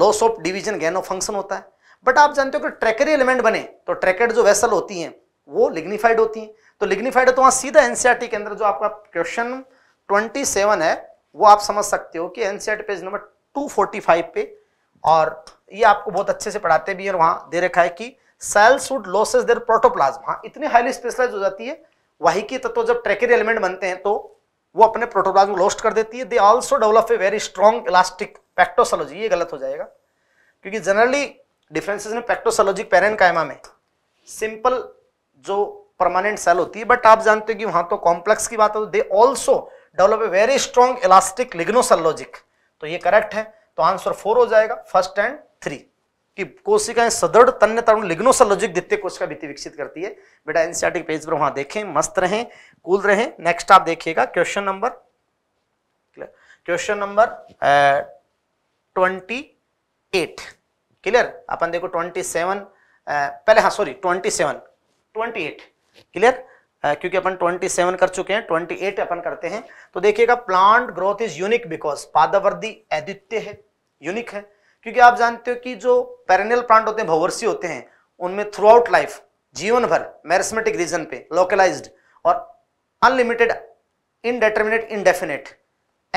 loss of division gain of function होता है बट आप जानते हो कि ट्रैकरी एलिमेंट बने तो ट्रैकेट जो वेसल होती हैं वो लिग्निफाइड होती हैं तो लिग्निफाइड है तो वहां सीधा एनसीआर के अंदर जो आपका क्वेश्चन ट्वेंटी सेवन है वो आप समझ सकते हो कि NCERT page number two forty five पे और ये आपको बहुत अच्छे से पढ़ाते भी हैं वहां दे रखा है कि cells would loses their protoplasm हाँ इतनी हाईली स्पेशलाइज हो जाती है वही की तत्व तो जब ट्रेकेरी एलिमेंट बनते हैं तो वो अपने प्रोटोप्लाज्म को लॉस्ट कर देती है they also develop a very strong elastic पैक्टोसोलॉजी ये गलत हो जाएगा क्योंकि जनरली डिफरेंसेस में पैक्टोसोलॉजी पेरेन कायमा में सिंपल जो परमानेंट सेल होती है बट आप जानते हो कि वहां तो कॉम्प्लेक्स की बात है they also develop a very strong elastic lignocellulosic तो ये करेक्ट है तो आंसर फोर हो जाएगा फर्स्ट एंड थ्री कि कोशिकाएं सदृढ़ तन्य तरुण लिग्नोसोलॉजिक द्वितीय कोशिका भित्ति विकसित करती है बेटा एनसीआरटी पेज पर वहां देखें मस्त रहें कूल रहें नेक्स्ट आप देखिएगा question number question number twenty eight clear अपन देखो ट्वेंटी सेवन पहले हाँ sorry twenty seven twenty eight clear क्योंकि अपन ट्वेंटी सेवन कर चुके हैं ट्वेंटी एट अपन करते हैं तो देखिएगा plant growth is unique because पादवर्दी अद्वितीय है यूनिक है क्योंकि आप जानते हो कि जो पेरेनियल प्लांट होते हैं भवर्सी होते हैं उनमें थ्रू आउट लाइफ जीवन भर मैरसमेटिक रीजन पे लोकलाइज्ड और अनलिमिटेड इनडेटर्मिनेट इनडेफिनेट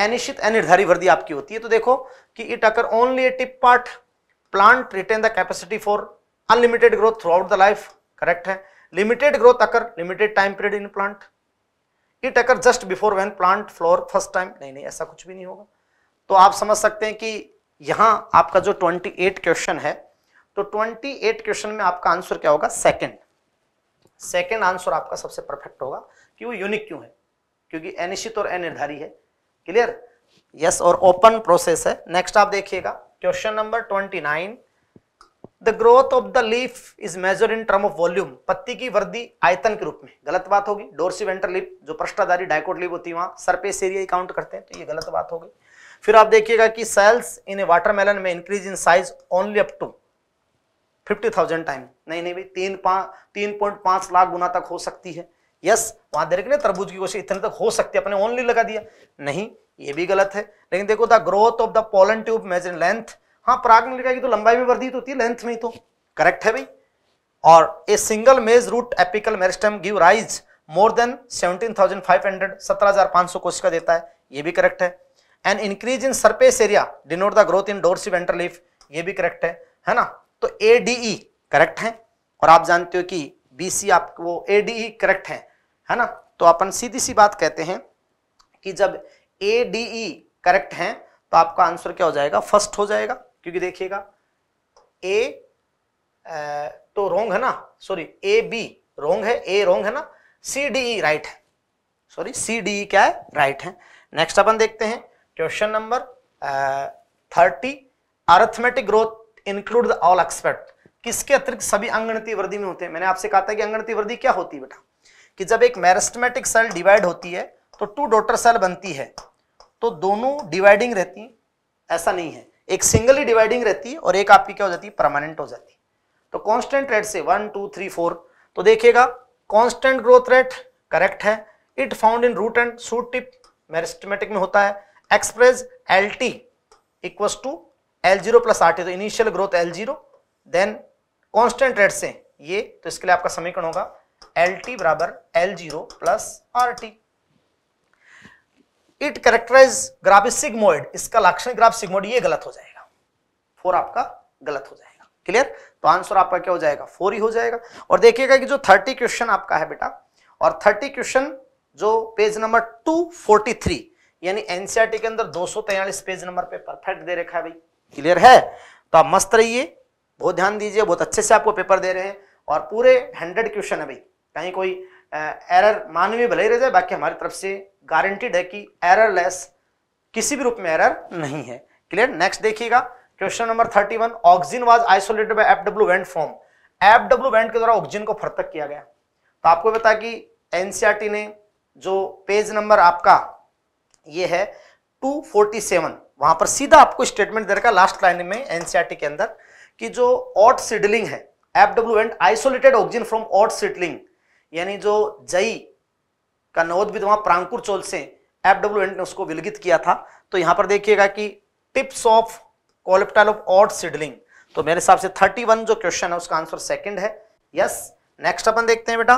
अनिश्चित अनिर्धारित वृद्धि आपकी होती है तो देखो कि it occur only a tip part plant retain the capacity for unlimited growth throughout the life correct है limited growth occur limited time period in plant it occur just before when plant flower first time नहीं नहीं ऐसा कुछ भी नहीं होगा तो आप समझ सकते हैं कि यहां आपका जो 28 क्वेश्चन है तो 28 क्वेश्चन में आपका आंसर क्या होगा सेकंड सेकंड आंसर आपका सबसे परफेक्ट होगा कि वो यूनिक क्यों है क्योंकि अनिश्चित और अनिर्धारी है क्लियर यस और ओपन प्रोसेस है नेक्स्ट आप देखिएगा question number twenty nine the growth of the leaf is measure in term of volume पत्ती की वृद्धि आयतन के रूप में गलत बात होगी डोरसी वेंटर लिप जो प्रष्टाधारी डायकोट लिप होती है वहां सरपेस एरिया काउंट करते हैं तो ये गलत बात होगी फिर आप देखिएगा कि सेल्स इन ए वाटरमेलन में increase in size only up to fifty thousand time नहीं नहीं भाई तीन तीन पॉइंट पांच लाख गुना तक हो सकती है यस वहां देख लिया तरबूज की कोशिश इतने तक हो सकती है अपने ओनली लगा दिया नहीं ये भी गलत है लेकिन देखो the growth of the pollen tube measure length हाँ प्राग में लिखा कि तो लंबाई में वर्धित होती है लेंथ में ही तो करेक्ट है भाई और a single maize root apical meristem give rise more than seventeen thousand five hundred सत्रह हजार पांच सौ कोशिश का देता है ये भी करेक्ट है and increase in surface area denote the growth in dorsiventral leaf ये भी करेक्ट है है ना तो ए डी ई करेक्ट है और आप जानते हो कि बी सी आपको ए डी ई करेक्ट है है ना तो अपन सीधी सी बात कहते हैं कि जब ए डी ई करेक्ट है तो आपका आंसर क्या हो जाएगा फर्स्ट हो जाएगा क्योंकि देखिएगा ए तो रोंग है ना सॉरी ए बी रोंग है ए रोंग है ना सी डी ई राइट है सॉरी सी डी ई क्या है राइट है नेक्स्ट अपन देखते हैं question number thirty 30. Growth include include the all किसके अतिरिक्त सभी अंगणति वृद्धि में होते हैं मैंने आपसे कहा था कि अंगणति वृद्धि क्या होती है बेटा कि जब एक मैरिस्टमेटिक सेल डिवाइड होती है तो टू डॉटर सेल बनती है तो दोनों डिवाइडिंग रहती हैं ऐसा नहीं है एक सिंगल ही डिवाइडिंग रहती है और एक आपकी क्या हो जाती है परमानेंट हो जाती है तो कॉन्स्टेंट रेट से वन टू थ्री फोर तो देखिएगा कॉन्स्टेंट ग्रोथ रेट करेक्ट है it found in root and shoot tip meristematic में होता है express L T express to L zero plus R T तो initial growth L zero then constant rate से ये तो इसके लिए आपका समीकरण होगा एल टी बराबर L zero plus R T it characterise graph is sigmoid इसका लाक्षणिक ग्राफ सिग्मोइड ये गलत हो जाएगा फोर आपका गलत हो जाएगा क्लियर तो आंसर आपका क्या हो जाएगा फोर ही हो जाएगा और देखिएगा कि जो थर्टी क्वेश्चन आपका है बेटा और थर्टी क्वेश्चन जो page number two forty three यानी एनसीआरटी e के अंदर दो पेज नंबर पे परफेक्ट दे रखा है भाई क्लियर है तो आप मस्त रहिए बहुत ध्यान दीजिए बहुत अच्छे से आपको पेपर दे रहे हैं और पूरे हंड्रेड क्वेश्चन है भाई कहीं कोई एरर मानवीय भले ही रह जाए बाकी हमारी तरफ से गारंटीड है कि एरर लेस किसी भी रूप में एरर नहीं है क्लियर नेक्स्ट देखिएगा question number thirty one auxin was isolated F W Went from W Went के द्वारा ऑक्सीजन को फर्तक किया गया तो आपको बताया कि एनसीआरटी e ने जो पेज नंबर आपका ये है 247 फोर्टी वहां पर सीधा आपको स्टेटमेंट दे रखा लास्ट लाइन में एनसीआरटी e के अंदर कि जो ऑट सिडलिंग है F W and isolated auxin from oat seedling यानी जो जई का नवोद्भित वहां प्रांकुर चोल से एफडब्ल्यू एंड ने उसको विलगित किया था तो यहां पर देखिएगा कि tips of coleoptile of oat seedling तो मेरे हिसाब से 31 जो क्वेश्चन है उसका आंसर सेकंड है यस नेक्स्ट अपन देखते हैं बेटा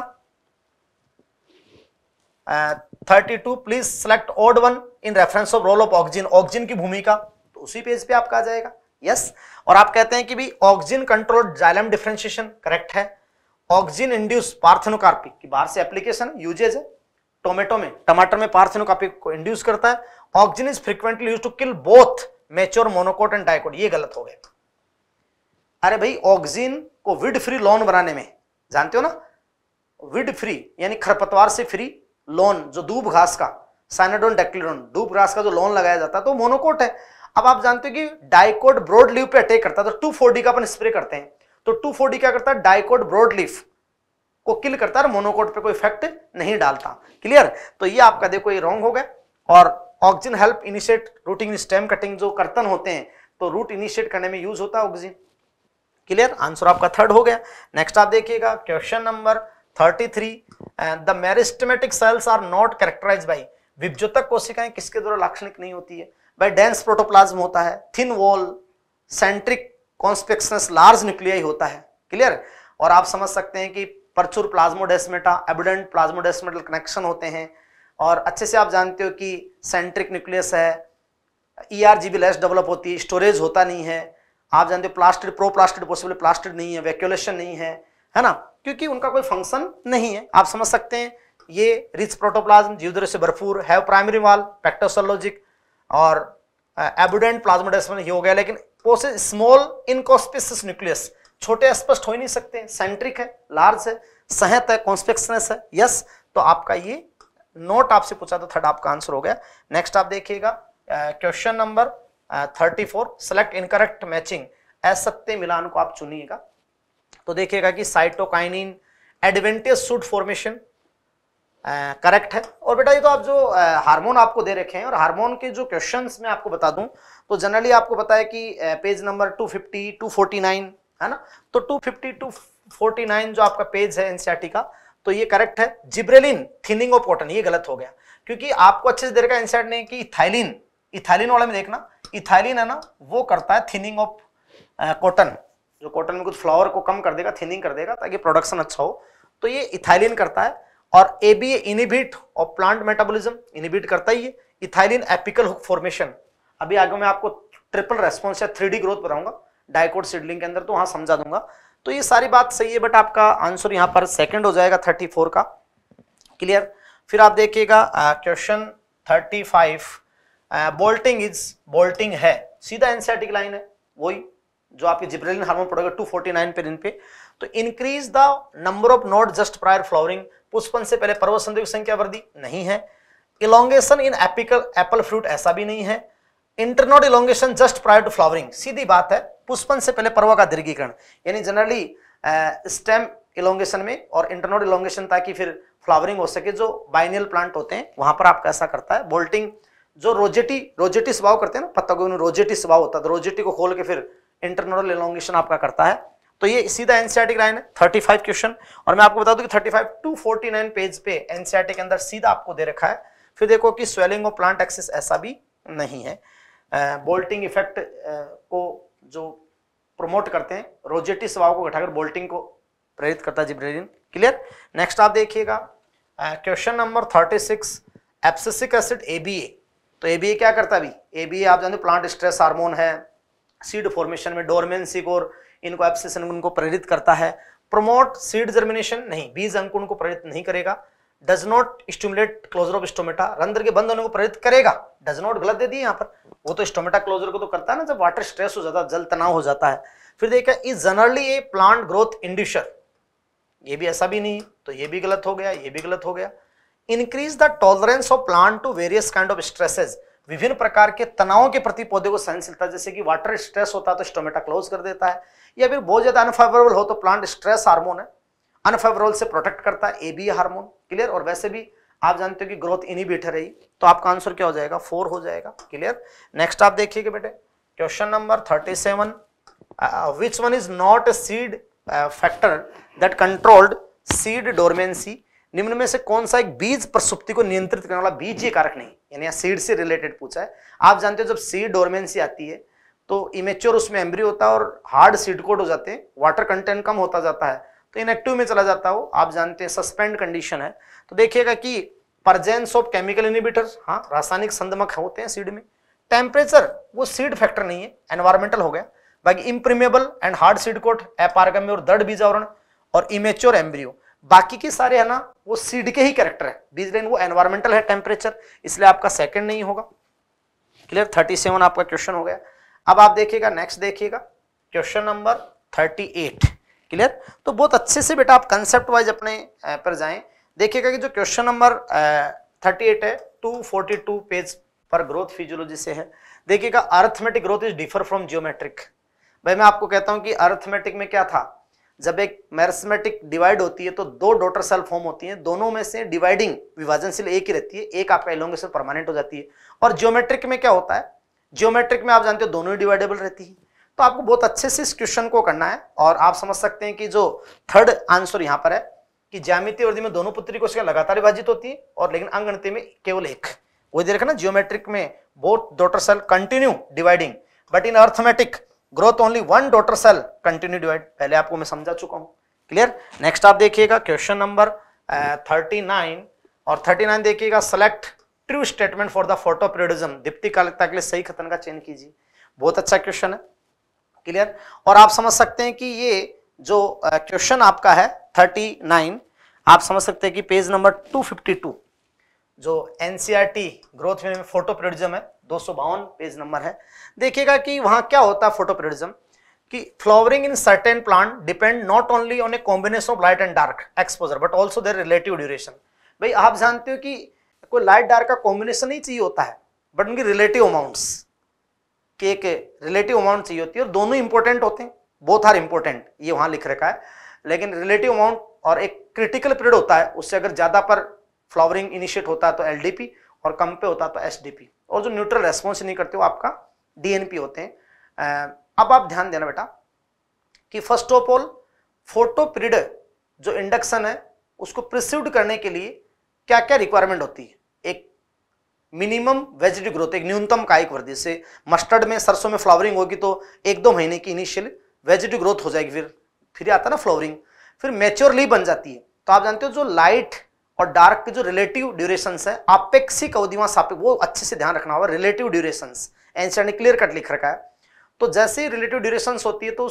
32 please select odd one in reference of role of auxin oxygen की भूमिका तो उसी पेज पे आपका आ जाएगा यस yes. और आप कहते हैं कि भी auxin controlled xylem differentiation correct है ऑक्सीजन इंड्यूस पार्थेनोकार्पिक की बाहर से एप्लीकेशन यूजेज है टोमेटो में टमाटर में पार्थेनोकार्पिक को इंड्यूस करता है auxin is frequently used to kill both mature monocot and dicot ये गलत हो गया अरे भाई ऑक्सीजन को विड फ्री लॉन बनाने में जानते हो ना विड फ्री यानी खरपतवार से फ्री लोन जो दूब घास का साइनाडोन डेक्लोन डूब घास का जो लोन लगाया जाता है तो मोनोकोट है अब आप जानते हो कि डाइकोट ब्रॉड लीव पे अटैक करता है तो टू फोर्डी का अपन स्प्रे करते हैं तो टू फोर्डी क्या करता है डाइकोट ब्रॉड लीफ को किल करता है मोनोकोट पे कोई इफेक्ट नहीं डालता क्लियर तो ये आपका देखो ये रॉन्ग हो गया और auxin help initiate rooting stem cutting जो कर्तन होते हैं तो रूट इनिशिएट करने में यूज होता है ऑक्सीजन क्लियर आंसर आपका थर्ड हो गया नेक्स्ट आप देखिएगा क्वेश्चन नंबर 33 and the कोशिकाएं किसके द्वारा लाक्षणिक नहीं होती है बाई डेंस प्रोटोप्लाज्म होता है thin wall centric conspicuous large nuclei होता है क्लियर और आप समझ सकते हैं कि प्रचुर प्लाज्मोडेस्मेटा एबिडेंट प्लाज्मोडेस्मेटल कनेक्शन होते हैं और अच्छे से आप जानते हो कि सेंट्रिक न्यूक्लियस है E R G B less develop होती है स्टोरेज होता नहीं है आप जानते हो plastid proplastid possible plastid नहीं है वैक्यूलेशन नहीं है है ना क्योंकि उनका कोई फंक्शन नहीं है आप समझ सकते हैं ये रिच प्रोटोप्लाज्म जीवद्र से भरपूर हैव प्राइमरी वाल पैक्टोसोलॉजिक और एबुडेंट प्लाज्मोडेस्मन ये हो गया लेकिन स्मॉल इनकॉस्पिस न्यूक्लियस छोटे स्पष्ट हो ही नहीं सकते सेंट्रिक है लार्ज है सहत है कॉन्स्पेक्सनेस है यस तो आपका ये नोट आपसे पूछा था थर्ड आपका आंसर हो गया नेक्स्ट आप देखिएगा question number thirty four select incorrect matching असत्य मिलान को आप चुनिएगा तो देखिएगा कि cytokinin advantage shoot formation correct है और बेटा ये तो आप जो हार्मोन आपको दे रखे हैं और हार्मोन के जो क्वेश्चंस मैं आपको बता दूं तो जनरली आपको पता है कि पेज नंबर 250 249 है ना तो 250 249 जो आपका पेज है एनसीआरटी का तो ये करेक्ट है जिब्रेलिन थिनिंग ऑफ कॉटन ये गलत हो गया क्योंकि आपको अच्छे से देर का एनसीआर नहीं कि इथाइलिन इथाइलिन वाला में देखना इथाइलिन है ना वो करता है थिनिंग ऑफ कॉटन जो कॉटन में कुछ फ्लावर को कम कर देगा थिनिंग कर देगा ताकि प्रोडक्शन अच्छा हो तो ये इथाइलिन करता है और ए बी ए इनिबिट और प्लांट मेटाबोलिज्म इनिबिट करता ही है इथाइलिन एपिकल हुक फॉर्मेशन अभी आगे मैं आपको ट्रिपल रेस्पॉन्स या थ्री ग्रोथ बताऊंगा डायकोड सीडलिंग के अंदर तो वहां समझा दूंगा तो ये सारी बात सही है बट आपका आंसर यहाँ पर सेकेंड हो जाएगा 34 का क्लियर फिर आप देखिएगा question thirty five bolting is bolting है सीधा एनसीआरटी e की लाइन है वही जो आपके जिब्रेलिन हार्मोन पड़ेगा 249 पर इन पे तो increase the number of node just prior flowering पुष्पन से पहले पर्वत संधि संख्या वृद्धि नहीं है elongation in apical apple fruit ऐसा भी नहीं है internode elongation just prior to flowering सीधी बात है पुष्पन से पहले पर्व का दीर्घीकरण यानी जनरली स्टेम इलोंगेशन में और इंटरनोड इलोंगेशन ताकि फिर फ्लावरिंग हो सके जो बाइनियल प्लांट होते हैं वहां पर आपका ऐसा करता है बोल्टिंग जो रोजेटी रोजेटी स्वभाव करते हैं ना पत्ता गोभी रोजेटी स्वभाव होता है रोजेटी तो को खोल के फिर इंटरनोडल एलोंगेशन आपका करता है तो ये सीधा एनसीआरटी लाइन है 35 क्वेश्चन और मैं आपको बता दूं कि 35 टू 49 पेज पे एनसीआरटी के अंदर सीधा आपको दे रखा है फिर देखो कि स्वेलिंग और प्लांट एक्सेस ऐसा भी नहीं है बोल्टिंग इफेक्ट को जो प्रमोट करते हैं रोजेटी स्वभाव को घटाकर बोल्टिंग को प्रेरित करता है जिब्रेलिन क्लियर नेक्स्ट आप देखिएगा question number thirty six abscisic acid ABA तो एबीए क्या करता है अभी एबीए आप जानते प्लांट स्ट्रेस हार्मोन है सीड फॉर्मेशन में डोरमेंसी और इनको एप्सिसन उनको प्रेरित करता है प्रमोट सीड जर्मिनेशन नहीं बीज अंकुण को प्रेरित नहीं करेगा does not stimulate closure of stomata रंध्र के बंद होने को प्रेरित करेगा डज नॉट गलत दे दिए यहाँ पर वो तो स्टोमेटा क्लोजर को तो करता है ना जब वाटर स्ट्रेस हो जाता है जल तनाव हो जाता है फिर देखा is generally a plant growth inducer ये भी ऐसा भी नहीं तो ये भी गलत हो गया ये भी गलत हो गया increase the tolerance of plant to various kind of stresses विभिन्न प्रकार के तनावों के प्रति पौधे को सहनशीलता है जैसे कि वाटर स्ट्रेस होता है तो स्टोमेटा क्लोज कर देता है या फिर बहुत ज़्यादा अनफेवरेबल हो तो प्लांट स्ट्रेस हार्मोन है अनफेवरेबल से प्रोटेक्ट करता है ए बी हार्मोन क्लियर और वैसे भी आप जानते हो कि ग्रोथ इनिबिटर है तो आपका आंसर क्या हो जाएगा फोर हो जाएगा क्लियर नेक्स्ट आप देखिएगा बेटे question number thirty seven which one is not a seed factor that controlled seed dormancy निम्न में से कौन सा एक बीज प्रसुप्ति को नियंत्रित करने वाला बीज ये कारक नहीं यानी सीड से रिलेटेड पूछा है आप जानते हो जब सीड डोरमेंसी आती है तो इमेच्योर उसमें एम्ब्रियो होता है और हार्ड सीड कोट हो जाते हैं वाटर कंटेंट कम होता जाता है तो इनएक्टिव में चला जाता हो आप जानते हैं सस्पेंड कंडीशन है तो देखिएगा कि परजेंस ऑफ केमिकल इनिबिटर्स हाँ रासायनिक संदमक होते हैं सीड में टेम्परेचर वो सीड फैक्टर नहीं है एनवायरमेंटल हो गया बाकी impermeable and hard seed coat एपारगम्य और दृढ़ बीजावरण और इमेच्योर एम्ब्रियो बाकी के सारे है ना वो सीड के ही करेक्टर है बीज लाइन वो एनवायरमेंटल है टेम्परेचर इसलिए आपका सेकंड नहीं होगा क्लियर 37 आपका क्वेश्चन हो गया अब आप देखिएगा नेक्स्ट देखिएगा क्वेश्चन नंबर 38 क्लियर तो बहुत अच्छे से बेटा आप कंसेप्ट वाइज अपने पर जाएं देखिएगा कि जो क्वेश्चन नंबर 38 है 242 पेज पर ग्रोथ फिजियोलॉजी से है देखिएगा arithmetic growth is differ from geometric भाई मैं आपको कहता हूं कि अर्थमेटिक में क्या था जब एक मैरसमेटिक डिवाइड होती है तो दो डॉटर सेल फॉर्म होती हैं दोनों में से डिवाइडिंग विभाजनशील एक ही रहती है एक आपका एलोंगेशन परमानेंट हो जाती है और जियोमेट्रिक में क्या होता है जियोमेट्रिक में आप जानते हो दोनों ही डिवाइडेबल रहती है तो आपको बहुत अच्छे से इस क्वेश्चन को करना है और आप समझ सकते हैं कि जो थर्ड आंसर यहाँ पर है कि ज्यामिति वृद्धि में दोनों पुत्री को लगातार विभाजित होती है और लेकिन अंगणती में केवल एक वही देखना ना जियोमेट्रिक में both daughter cell continue dividing but in arithmetic growth only one daughter cell continue divide पहले आपको मैं समझा चुका हूँ क्लियर नेक्स्ट आप देखिएगा क्वेश्चन नंबर थर्टी नाइन और थर्टी नाइन देखिएगा select true statement for the photoperiodism दीप्ति कालिकता के लिए सही कथन का चयन कीजिए बहुत अच्छा क्वेश्चन है क्लियर और आप समझ सकते हैं कि ये जो क्वेश्चन uh, आपका है थर्टी नाइन आप समझ सकते हैं कि page number two fifty two जो एनसीईआरटी ग्रोथ फोटो पीरियडिज्म है दो पेज नंबर है देखिएगा कि वहां क्या होता है फोटोपेरिज्म कि flowering in certain plant depend not only on a combination of light and dark exposure but also their relative duration भाई आप जानते हो कि कोई लाइट डार्क का कॉम्बिनेशन ही चाहिए होता है बट उनकी रिलेटिव अमाउंट्स के एक रिलेटिव अमाउंट चाहिए होती है और दोनों इंपॉर्टेंट होते हैं बोथ आर इंपॉर्टेंट ये वहां लिख रखा है लेकिन रिलेटिव अमाउंट और एक क्रिटिकल पीरियड होता है उससे अगर ज़्यादा पर फ्लावरिंग इनिशिएट होता है तो एलडीपी और कम पे होता तो एस और जो न्यूट्रल रेस्पॉन्स नहीं करते वो आपका डी होते हैं अब आप ध्यान देना बेटा कि first of all photoperiod जो इंडक्शन है उसको प्रिसीव करने के लिए क्या क्या रिक्वायरमेंट होती है एक मिनिमम वेजिटेटिव ग्रोथ एक न्यूनतम कायिक वृद्धि से मस्टर्ड में सरसों में फ्लावरिंग होगी तो एक दो महीने की इनिशियल वेजिटेटिव ग्रोथ हो जाएगी फिर फिर आता ना फ्लावरिंग फिर मेच्योरली बन जाती है तो आप जानते हो जो लाइट और डार्क के जो रिलेटिव ड्यूरेशन है आपेक्षिक अवधि वो अच्छे से ध्यान रखना होगा रिलेटिव ड्यूरेशन एंसर ने क्लियर कट लिख रखा है तो जैसे ही रिलेटिव ड्यूरेशन होती है तो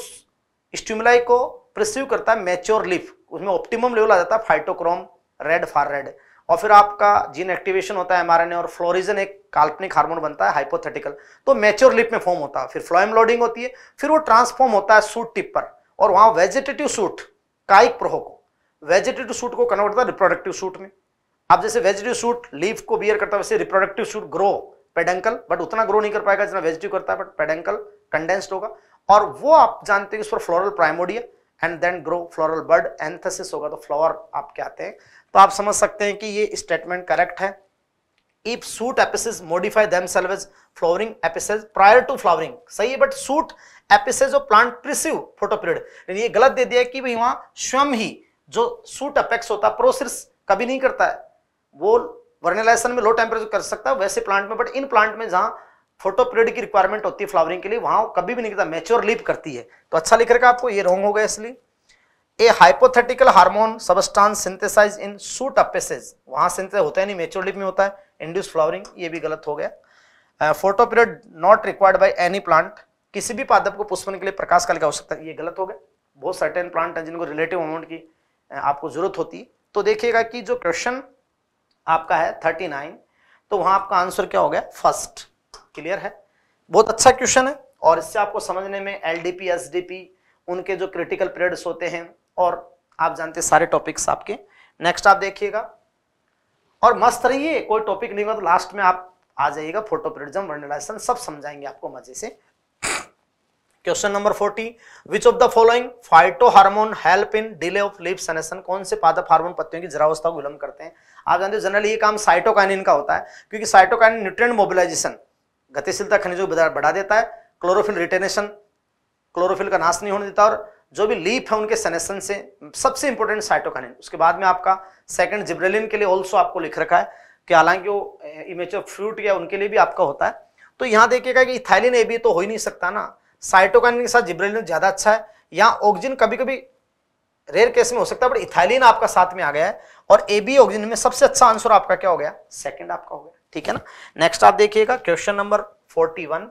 स्टिमुलाई को प्रस्यू करता है मेच्योर लिफ उसमें ऑप्टिमम लेवल आ जाता है फाइटोक्रोम रेड फार रेड और फिर आपका जीन एक्टिवेशन होता है एमआरएनए और फ्लोरिजन एक काल्पनिक हार्मोन बनता है हाइपोथेटिकल तो मेच्योर लिप में फॉर्म होता है फिर फ्लोएम लोडिंग होती है फिर वो ट्रांसफॉर्म होता है सूट टिप पर और वहां वेजिटेटिव सूट कायिक प्रोहो को वेजिटेटिव सूट को कन्वर्ट करता है रिप्रोडक्टिव सूट में आप जैसे वेजिटेटिव सूट लीफ को बियर करता है वैसे reproductive shoot grow peduncle but उतना ग्रो नहीं कर पाएगा जितना वेजिटिव करता है बट पेडेंकल कंडेंस्ड होगा और वो आप जानते हैं उस पर floral primordia and then grow floral bud anthesis होगा तो फ्लावर आप आते हैं तो आप समझ सकते हैं कि ये स्टेटमेंट करेक्ट है if shoot apices modify themselves flowering apices prior to flowering सही है but shoot apices of plant perceive photoperiod ये गलत दे दिया कि भाई वहां स्वयं ही जो सूट अपेक्स होता है प्रोसेस कभी नहीं करता है वो वर्निलाइजेशन में लो टेम्परेचर कर सकता है वैसे प्लांट में बट इन प्लांट में जहाँ फोटो पीरियड की रिक्वायरमेंट होती है फ्लावरिंग के लिए वहाँ कभी भी नहीं करता मेच्योर लीप करती है तो अच्छा लिख रखा आपको ये रॉन्ग होगा इसलिए a hypothetical hormone substance synthesise in shoot apices वहाँ सिंथे होता है नहीं मेच्योर लीप में होता है इंड्यूस फ्लावरिंग ये भी गलत हो गया photoperiod not required by any plant किसी भी पादप को पुष्पन के लिए प्रकाश काल की आवश्यकता है ये गलत हो गया बहुत सर्टेन प्लांट है जिनको रिलेटिव अमाउंट की आपको ज़रूरत होती तो देखिएगा कि जो क्वेश्चन आपका है थर्टी नाइन तो वहां आपका आंसर क्या हो गया फर्स्ट क्लियर है बहुत अच्छा क्वेश्चन है और इससे आपको समझने में एल डी उनके जो क्रिटिकल पीरियड्स होते हैं और आप जानते हैं सारे टॉपिक्स आपके नेक्स्ट आप देखिएगा और मस्त रहिए कोई टॉपिक नहीं हुआ तो लास्ट में आप आ जाइएगा फोटो पीरियडिज्म वर्णलाइसन सब समझाएंगे आपको मजे से question number forty which of the following phytohormone help in delay of leaf senescence कौन से पादप हार्मोन पत्तियों की जरावस्था को विलंब करते हैं आप जानते हो जनरली ये काम साइटोकाइनिन का होता है क्योंकि साइटोकाइनिन न्यूट्रिएंट मोबिलाइजेशन गतिशीलता खनिज को बढ़ा देता है क्लोरोफिल रिटेनेशन क्लोरोफिल का नाश नहीं होने देता और जो भी लीफ है उनके सनेशन से सबसे इंपॉर्टेंट साइटोकाइनिन उसके बाद में आपका सेकंड जिब्रेलिन के लिए ऑल्सो आपको लिख रखा है कि हालांकि वो इमेच फ्रूट या उनके लिए भी आपका होता है तो यहाँ देखिएगा कि थाइलिन ए भी तो हो ही नहीं सकता ना साइटोकाइन के साथ जिब्रेलिन ज़्यादा अच्छा है यहाँ ऑक्सीजन कभी कभी रेयर केस में हो सकता है बट इथाइलिन आपका साथ में आ गया है और ए बी ऑक्सीजन में सबसे अच्छा आंसर आपका क्या हो गया सेकेंड आपका हो गया ठीक है ना नेक्स्ट आप देखिएगा क्वेश्चन नंबर 41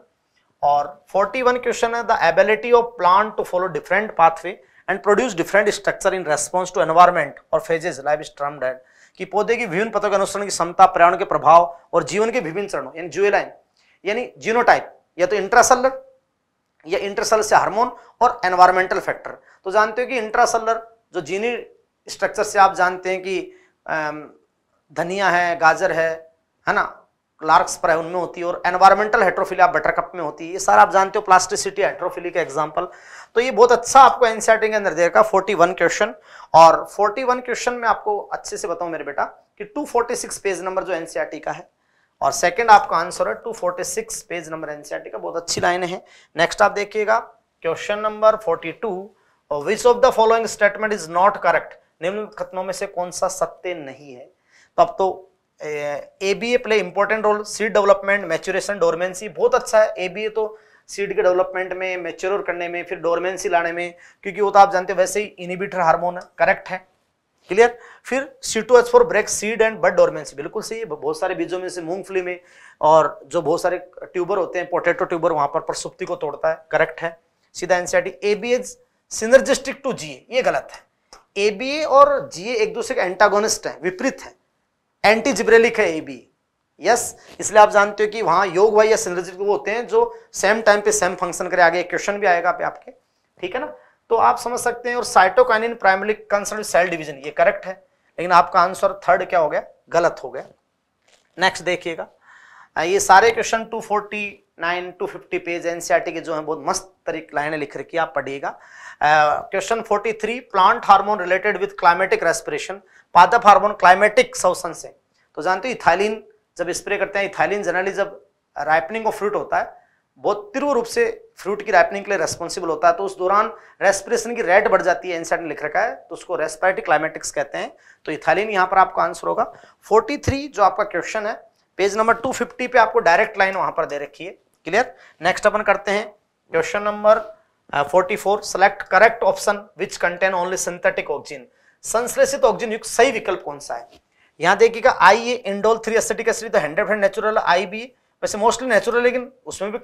और 41 क्वेश्चन है the ability of plant to follow different pathway and produce different structure in response to environment और फेजेज लाइव स्ट्रम डेड कि पौधे की विभिन्न पतों के अनुसरण की क्षमता पर्यावरण के प्रभाव और जीवन के विभिन्न चरणों यानी जुएलाइन यानी जीनोटाइप या तो इंट्रासलर या इंटरसेल से हार्मोन और एनवायरमेंटल फैक्टर तो जानते हो कि इंट्रासेलर जो जीनी स्ट्रक्चर से आप जानते हैं कि धनिया है गाजर है है ना लार्क्स पर है उनमें होती है और एनवायरमेंटल हेट्रोफिलिया बटरकप में होती है ये सारा आप जानते हो प्लास्टिसिटी हेट्रोफिली का एग्जाम्पल तो ये बहुत अच्छा आपको एनसीआरटी के अंदर देगा 41 क्वेश्चन और 41 क्वेश्चन में आपको अच्छे से बताऊं मेरे बेटा कि 246 पेज नंबर जो एनसीआरटी का है और सेकंड आपका आंसर है 246 पेज नंबर एनसीईआरटी का बहुत अच्छी लाइन है नेक्स्ट आप देखिएगा question number 42 which of the following statement is not correct निम्न कथनों में से कौन सा सत्य नहीं है तो अब तो A B A play important role seed development maturation dormancy बहुत अच्छा है ए बी ए तो सीड के डेवलपमेंट में मेच्योर करने में फिर डोरमेंसी लाने में क्योंकि वो तो आप जानते हो वैसे ही इनिबिटर हार्मोन करेक्ट है क्लियर फिर C two H four break seed and bud dormancy बिल्कुल सही बहुत सारे बीजों में से मूंगफली में और जो बहुत सारे ट्यूबर होते हैं पोटेटो ट्यूबर वहां पर प्रसुप्ति को तोड़ता है करेक्ट है सीधा NCERT A B as synergistic to GA ये गलत है ए बी ए और जीए एक दूसरे का एंटागोनिस्ट है विपरीत है एंटी जिब्रेलिक है ए बी यस इसलिए आप जानते हो कि वहां योग वाई या सिनर्जिस्टिक वो होते हैं जो सेम टाइम पे सेम फंक्शन करे आगे क्वेश्चन भी आएगा आपके ठीक है ना तो आप समझ सकते हैं और cytokinin primary concern cell division ये करेक्ट है लेकिन आपका आंसर थर्ड क्या हो गया गलत हो गया नेक्स्ट देखिएगा ये सारे क्वेश्चन 249, 250 पेज एनसीईआरटी के जो हैं बहुत मस्त तरीके लाइने लिख रखी आप पढ़िएगा question 43 plant hormone related with climacteric respiration पादप हार्मोन क्लाइमेटिक शोषण से तो जानते हो इथाइलिन जब स्प्रे करते हैं इथाइलिन जनरली जब राइपनिंग ऑफ फ्रूट होता है बहुत तीव्र रूप से फ्रूट की राइपनिंग के लिए रेस्पॉन्सिबल होता है तो उस दौरान रेस्पिरेशन की रेट बढ़ जाती है इनसाइड ने लिख रखा है तो उसको रेस्पायरेटिक क्लाइमेटिक्स कहते हैं तो इथालिन यहाँ पर आपका आंसर होगा 43 जो आपका क्वेश्चन है पेज नंबर 250 पे आपको डायरेक्ट लाइन वहाँ पर दे रखी है क्लियर नेक्स्ट अपन करते हैं question number forty four select correct option which contain only synthetic auxin संश्लेषित ऑक्सीजन युक्त सही विकल्प कौन सा है यहाँ देखिएगा I A indole three acetic acid तो हंड्रेड नेचुरल आई बी वैसे मोस्टली नेचुरल लेकिन उसमें भी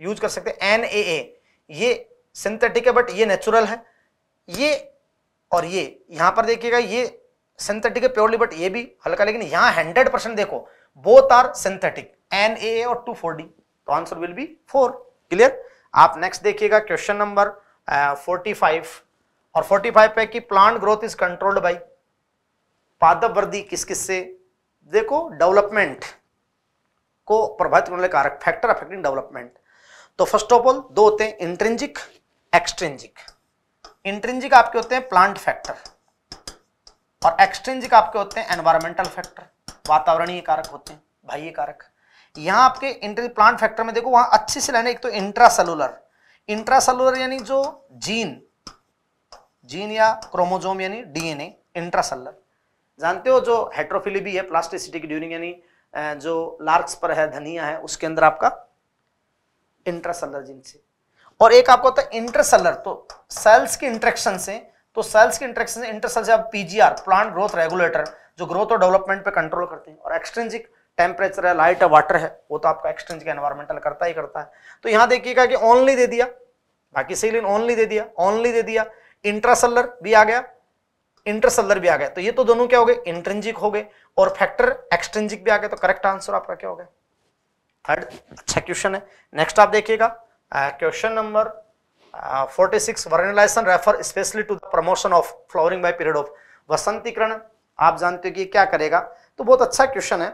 यूज कर सकते हैं एन ए ये सिंथेटिक है बट ये नेचुरल है ये और ये यहां पर देखिएगा ये सिंथेटिक है प्योरली बट ये भी हल्का लेकिन यहां हंड्रेड परसेंट देखो both are synthetic N A और टू फोर डी तो answer will be four clear आप नेक्स्ट देखिएगा क्वेश्चन नंबर फोर्टी फाइव और फोर्टी फाइव पे कि plant growth is controlled by पादप वृद्धि किस किस से देखो डेवलपमेंट को प्रभावित करने वाले कारक फैक्टर अफेक्टिंग डेवलपमेंट तो फर्स्ट ऑफ ऑल दो होते हैं इंट्रेंजिक एक्सट्रेंजिक इंट्रेंजिक आपके होते हैं प्लांट फैक्टर और एक्सट्रेंजिक आपके होते हैं एनवायरमेंटल फैक्टर वातावरणीय कारक होते हैं बाह्य कारक यहां आपके इंट्रेंजिक प्लांट फैक्टर में देखो वहां अच्छे से लेना एक तो इंट्रासेलुलर इंट्रासेलुलर यानी जो जीन जीन या क्रोमोजोम यानी डीएनए इंट्रासेलुलर जानते हो जो हेट्रोफिली भी है प्लास्टिसिटी की ड्यूरिंग यानी जो लार्क्स पर है धनिया है उसके अंदर आपका इंट्रासेलर जिनसे और एक आपको होता है इंटरसेलर तो सेल्स की इंट्रेक्शन से तो सेल्स की इंट्रेक्शन से इंटरसेल से आप पीजीआर प्लांट ग्रोथ रेगुलेटर जो ग्रोथ और डेवलपमेंट पे कंट्रोल करते हैं और एक्सट्रेंजिक टेम्परेचर है लाइट है वाटर है वो तो आपका एक्सट्रेंजिक एनवायरमेंटल करता ही करता है तो यहां देखिएगा कि ओनली दे दिया बाकी सीलिन ओनली दे दिया ओनली दे दिया इंट्रासेलर भी आ गया इंटरसेलर भी आ गया तो ये तो दोनों क्या हो गए इंट्रेंजिक हो गए और फैक्टर एक्सट्रेंजिक भी आ गया तो करेक्ट आंसर आपका क्या हो गया थर्ड अच्छा क्वेश्चन है नेक्स्ट आप देखिएगा question number forty six vernalization refer specially to the promotion of flowering by period of वसंतीकरण आप जानते हो कि क्या करेगा तो बहुत अच्छा क्वेश्चन है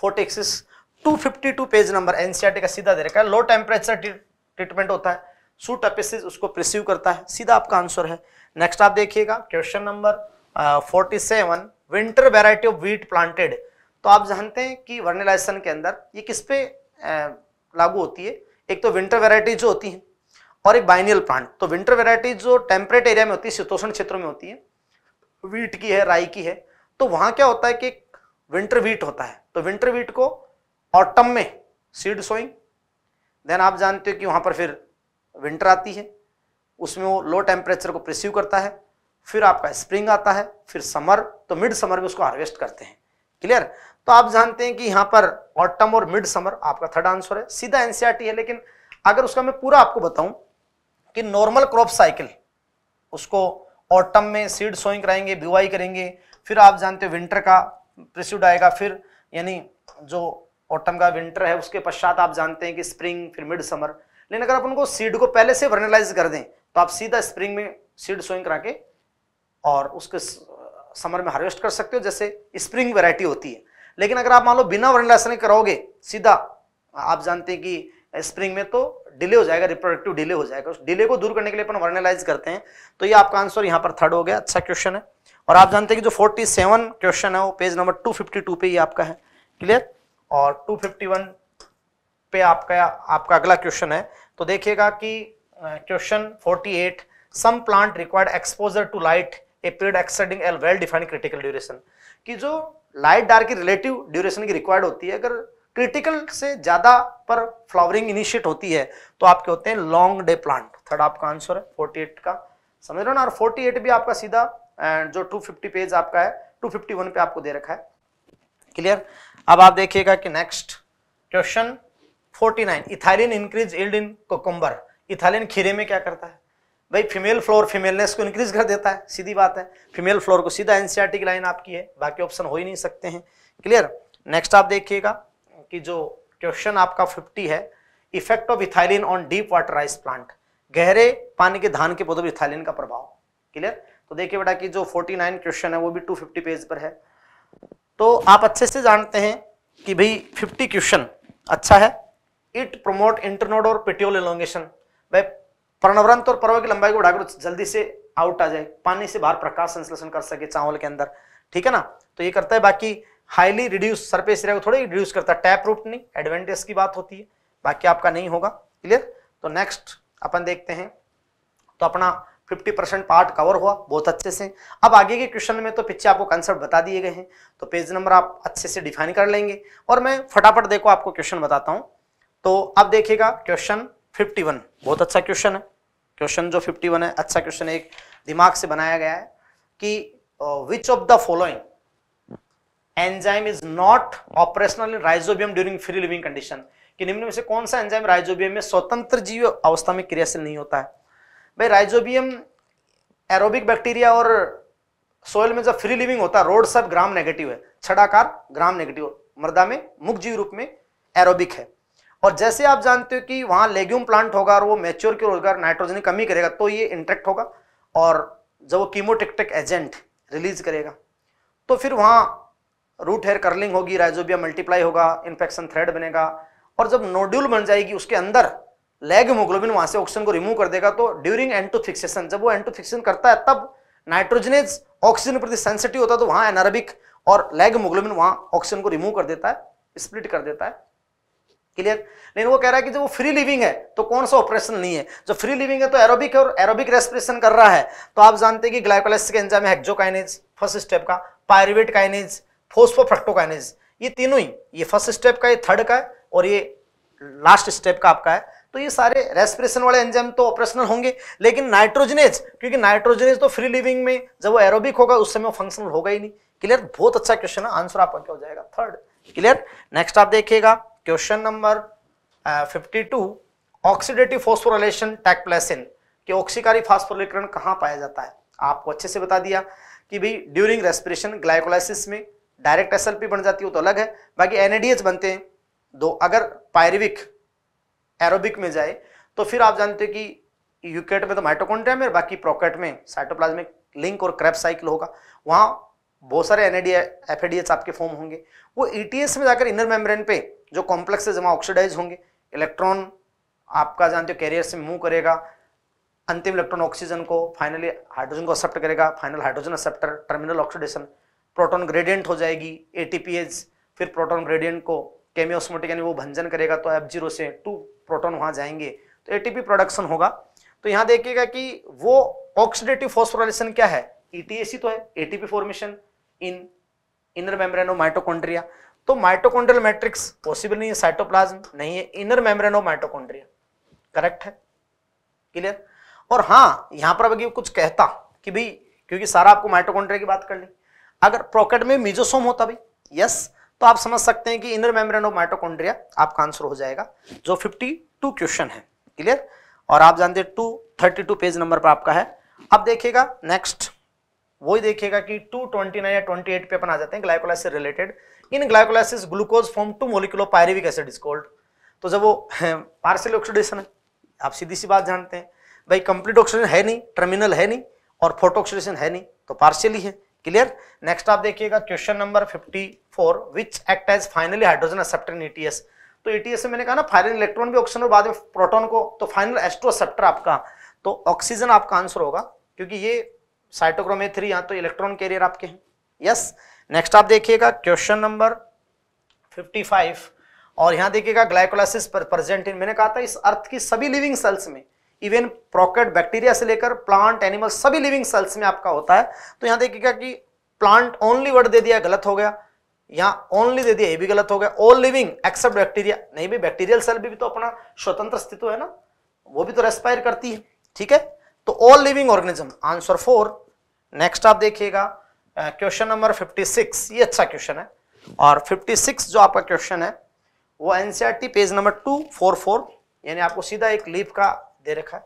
forty six to fifty two page number NCERT का सीधा दे रखा है लो टेम्परेचर ट्रीटमेंट होता है सूट एपिसिस उसको प्रिसीव करता है सीधा आपका आंसर है नेक्स्ट आप देखिएगा question number forty seven winter variety of wheat planted तो आप जानते हैं कि वर्निलाइजेशन के अंदर ये किस पे लागू होती है एक तो विंटर वेराइटीज जो होती हैं और एक बाइनियल प्लांट तो विंटर वेराइटीज जो टेम्परेट एरिया में होती है शीतोषण क्षेत्रों में होती है वीट की है राई की है तो वहाँ क्या होता है कि विंटर वीट होता है तो विंटर वीट को ऑटम में सीड सोइंग देन आप जानते हो कि वहाँ पर फिर विंटर आती है उसमें वो लो टेम्परेचर को प्रिसीव करता है फिर आपका स्प्रिंग आता है फिर समर तो मिड समर में उसको हार्वेस्ट करते हैं क्लियर तो आप जानते हैं कि यहां पर ऑटम और मिड समर आपका थर्ड आंसर है सीधा एनसीआरटी e है लेकिन अगर उसका मैं पूरा आपको बताऊं कि नॉर्मल क्रॉप साइकिल उसको ऑटम में सीड सोइंग कराएंगे बुआई करेंगे फिर आप जानते हो विंटर का प्रिस्यूड आएगा फिर यानी जो ऑटम का विंटर है उसके पश्चात आप जानते हैं कि स्प्रिंग फिर मिड समर लेकिन अगर आप उनको सीड को पहले से वर्नलाइज कर दें तो आप सीधा स्प्रिंग में सीड सोइंग करा के और उसके समर में हार्वेस्ट कर सकते हो जैसे स्प्रिंग वैरायटी होती है लेकिन अगर आप मान लो बिना वर्णलेसन कराओगे सीधा आप जानते हैं कि स्प्रिंग में तो डिले हो जाएगा रिप्रोडक्टिव डिले हो जाएगा उस डिले को दूर करने के लिए अपन वर्नलाइज करते हैं तो ये आपका आंसर यहाँ पर थर्ड हो गया अच्छा क्वेश्चन है और आप जानते हैं कि जो 47 क्वेश्चन है वो पेज नंबर 252 पे ये आपका है क्लियर और 251 पे आपका आपका अगला क्वेश्चन है तो देखिएगा कि question forty some plant required exposure to light a period exceeding L well defined critical duration की जो लाइट डार्क की रिलेटिव ड्यूरेशन की रिक्वायर्ड होती है अगर क्रिटिकल से ज्यादा पर फ्लावरिंग इनिशिएट होती है तो आपके होते हैं लॉन्ग डे प्लांट थर्ड आपका आंसर है 48 का समझ रहे हो ना और 48 भी आपका सीधा एंड जो 250 पेज आपका है 251 पे आपको दे रखा है क्लियर अब आप देखिएगा कि next question 49 ethylene increase yield in cucumber ethylene खीरे में क्या करता है भाई फीमेल फ्लोर फीमेलनेस को इंक्रीज कर देता है सीधी बात है फीमेल फ्लोर को सीधा एनसीआरटी की लाइन आपकी है बाकी ऑप्शन हो ही नहीं सकते हैं क्लियर नेक्स्ट आप देखिएगा कि जो क्वेश्चन आपका फिफ्टी है effect of ethylene on deep water rice plant गहरे पानी के धान के पौधों पर इथाइलिन का प्रभाव क्लियर तो देखिए बेटा कि जो 49 क्वेश्चन है वो भी 250 पेज पर है तो आप अच्छे से जानते हैं कि भाई 50 क्वेश्चन अच्छा है इट प्रमोट इंटरनोड और पेट्योल एलोंगेशन भाई प्रणवरंत और पर्व की लंबाई को बढ़ाकर जल्दी से आउट आ जाए पानी से बाहर प्रकाश संश्लेषण कर सके चावल के अंदर ठीक है ना तो ये करता है बाकी हाईली रिड्यूस सरफेस एरिया को थोड़ी रिड्यूस करता है टैप रूट नहीं एडवेंटेज की बात होती है बाकी आपका नहीं होगा क्लियर तो नेक्स्ट अपन देखते हैं तो अपना 50 परसेंट पार्ट कवर हुआ बहुत अच्छे से अब आगे के क्वेश्चन में तो पीछे आपको कंसेप्ट बता दिए गए हैं तो पेज नंबर आप अच्छे से डिफाइन कर लेंगे और मैं फटाफट देखो आपको क्वेश्चन बताता हूँ तो अब देखिएगा क्वेश्चन 51 बहुत अच्छा क्वेश्चन है क्वेश्चन जो 51 है अच्छा क्वेश्चन एक दिमाग से बनाया गया है कि which of the following enzyme is not operational in rhizobium during free living condition कि निम्न में से कौन सा एंजाइम राइजोबियम में स्वतंत्र जीव अवस्था में क्रियाशील नहीं होता है भाई राइजोबियम एरोबिक बैक्टीरिया और सोयल में जब फ्री लिविंग होता है रोड सब ग्राम नेगेटिव है छड़ाकार ग्राम नेगेटिव मृदा में मुख जीव रूप में एरोबिक है और जैसे आप जानते हो कि वहाँ लेग्यूम प्लांट होगा और वो मेच्योर के होगा नाइट्रोजन कमी करेगा तो ये इंट्रैक्ट होगा और जब वो कीमोटेक्टिक एजेंट रिलीज करेगा तो फिर वहाँ रूट हेयर कर्लिंग होगी राइजोबिया मल्टीप्लाई होगा इन्फेक्शन थ्रेड बनेगा और जब नोड्यूल बन जाएगी उसके अंदर लेग हिमोग्लोबिन वहाँ से ऑक्सीजन को रिमूव कर देगा तो ड्यूरिंग एंटोफिक्सेशन फिक्सेशन जब वो एंटोफिक्सेशन फिक्सेशन करता है तब नाइट्रोजनेज ऑक्सीजन प्रति सेंसिटिव होता है तो वहाँ एनारबिक और लेग हिमोग्लोबिन वहाँ ऑक्सीजन को रिमूव कर देता है स्प्लिट कर देता है क्लियर लेकिन वो कह रहा है कि जब वो फ्री लिविंग है तो कौन सा ऑपरेशन नहीं है जो फ्री लिविंग है तो एरोबिक और एरोबिक रेस्पिरेशन कर रहा है तो आप जानते हैं कि ग्लाइकोलाइस के एंजाम है हेक्जोकाइनेज फर्स्ट स्टेप का पायरेवेट काइनेज फोस्फोफ्रक्टोकाइनेज ये तीनों ही ये फर्स्ट स्टेप का ये थर्ड का है और ये लास्ट स्टेप का आपका है तो ये सारे रेस्पिरेशन वाले एंजाम तो ऑपरेशनल होंगे लेकिन नाइट्रोजनेज क्योंकि नाइट्रोजनेज तो फ्री लिविंग में जब वो एरोबिक होगा उस समय वो फंक्शनल होगा ही नहीं क्लियर बहुत अच्छा क्वेश्चन है आंसर आपका क्या हो जाएगा थर्ड क्लियर नेक्स्ट आप देखिएगा question number fifty two oxidative phosphorylation टैक्प्लेसिन के ऑक्सीकारी फास्फोलिकरण कहाँ पाया जाता है आपको अच्छे से बता दिया कि भाई ड्यूरिंग रेस्पिरेशन ग्लाइकोलाइसिस में डायरेक्ट एस बन जाती है वो तो अलग है बाकी एनएडीएच बनते हैं दो अगर पायरविक एरोबिक में जाए तो फिर आप जानते हो कि यूकेट में तो माइटोकॉन्ड्रिया में बाकी प्रोकेट में साइटोप्लाज्मिक लिंक और क्रैप साइकिल होगा वहाँ बहुत सारे एन ए आपके फॉर्म होंगे वो ई e में जाकर इनर मेम्ब्रेन पे जो कॉम्प्लेक्स से जमा ऑक्सीडाइज होंगे इलेक्ट्रॉन आपका जानते हो कैरियर से मूव करेगा अंतिम इलेक्ट्रॉन ऑक्सीजन को फाइनली हाइड्रोजन को एक्सेप्ट करेगा final hydrogen acceptor terminal oxidation proton gradient हो जाएगी ए फिर प्रोटॉन ग्रेडियंट को केमियोस्मोटिक यानी वो भंजन करेगा तो एफ जीरो से टू प्रोटॉन वहाँ जाएंगे तो ए प्रोडक्शन होगा तो यहाँ देखिएगा कि वो ऑक्सीडेटिव फॉस्फोराइलेशन क्या है ई e तो है a formation in inner membrane of mitochondria तो माइटोकॉन्ड्रियल मैट्रिक्स पॉसिबल नहीं है साइटोप्लाज्म नहीं है inner membrane of mitochondria correct है क्लियर और हाँ यहां पर अभी कुछ कहता कि भाई क्योंकि सारा आपको माइटोकॉन्ड्रिया की बात कर ली अगर प्रोकेट में मिजोसोम होता भी यस तो आप समझ सकते हैं कि इनर मेम्ब्रेन ऑफ माइटोकॉन्ड्रिया आपका आंसर हो जाएगा जो 52 क्वेश्चन है क्लियर और आप जानते हैं 232 पेज नंबर पर आपका है अब देखिएगा नेक्स्ट वही देखिएगा कि 229 या 28 पे अपन आ जाते हैं ग्लाइकोलाइस से related in glycolysis glucose form two molecules pyruvic acid is called तो जब वो पार्सल ऑक्सीडेशन है आप सीधी सी बात जानते हैं भाई कंप्लीट ऑक्सीडेशन है नहीं टर्मिनल है नहीं और फोटो ऑक्सीडेशन है नहीं तो पार्सल ही है क्लियर नेक्स्ट आप देखिएगा question number fifty four which act as finally hydrogen acceptor in ETS तो ईटीएस e में मैंने कहा ना फाइनल इलेक्ट्रॉन भी ऑक्सीजन और बाद में प्रोटॉन को तो फाइनल एस्ट्रो एक्सेप्टर आपका तो ऑक्सीजन आपका आंसर होगा क्योंकि ये साइटोक्रोम ए थ्री यहां तो इलेक्ट्रॉन कैरियर आपके हैं यस नेक्स्ट आप देखिएगा क्वेश्चन नंबर 55 और यहां देखिएगा ग्लाइकोलाइसिस पर प्रेजेंट इन मैंने कहा था इस अर्थ की सभी लिविंग सेल्स में इवन प्रोकेट बैक्टीरिया से लेकर प्लांट एनिमल सभी लिविंग सेल्स में आपका होता है तो यहां देखिएगा कि प्लांट ओनली वर्ड दे दिया गलत हो गया यहाँ ओनली दे दिया ये भी गलत हो गया ऑल लिविंग एक्सेप्ट बैक्टीरिया नहीं भी बैक्टीरियल सेल भी, भी तो अपना स्वतंत्र अस्तित्व है ना वो भी तो रेस्पायर करती है ठीक है तो all living organism answer four next आप देखिएगा क्वेश्चन नंबर 56 ये अच्छा क्वेश्चन है और 56 जो आपका क्वेश्चन है वो एनसीईआरटी पेज नंबर 244 यानी आपको सीधा एक लीफ का दे रखा है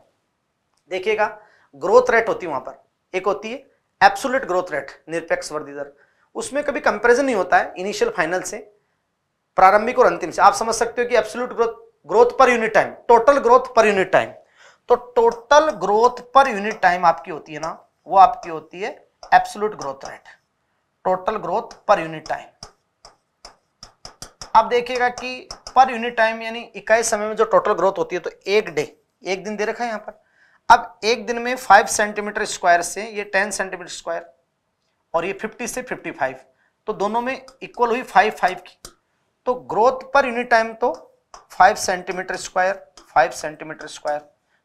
देखिएगा ग्रोथ रेट होती है वहां पर एक होती है एब्सोल्यूट ग्रोथ रेट निरपेक्ष वृद्धि दर उसमें कभी कंपेरिजन नहीं होता है इनिशियल फाइनल से प्रारंभिक और अंतिम से आप समझ सकते हो कि absolute growth growth per unit time total growth per unit time तो total growth per unit time आपकी होती है ना वो आपकी होती है absolute growth rate total growth per unit time आप देखिएगा कि पर यूनिट टाइम यानी इकाई समय में जो टोटल ग्रोथ होती है तो एक डे एक दिन दे रखा है यहां पर अब एक दिन में फाइव सेंटीमीटर स्क्वायर से ये टेन सेंटीमीटर स्क्वायर और ये फिफ्टी से फिफ्टी फाइव तो दोनों में इक्वल हुई फाइव फाइव की तो ग्रोथ पर यूनिट टाइम तो five centimetre square five centimetre square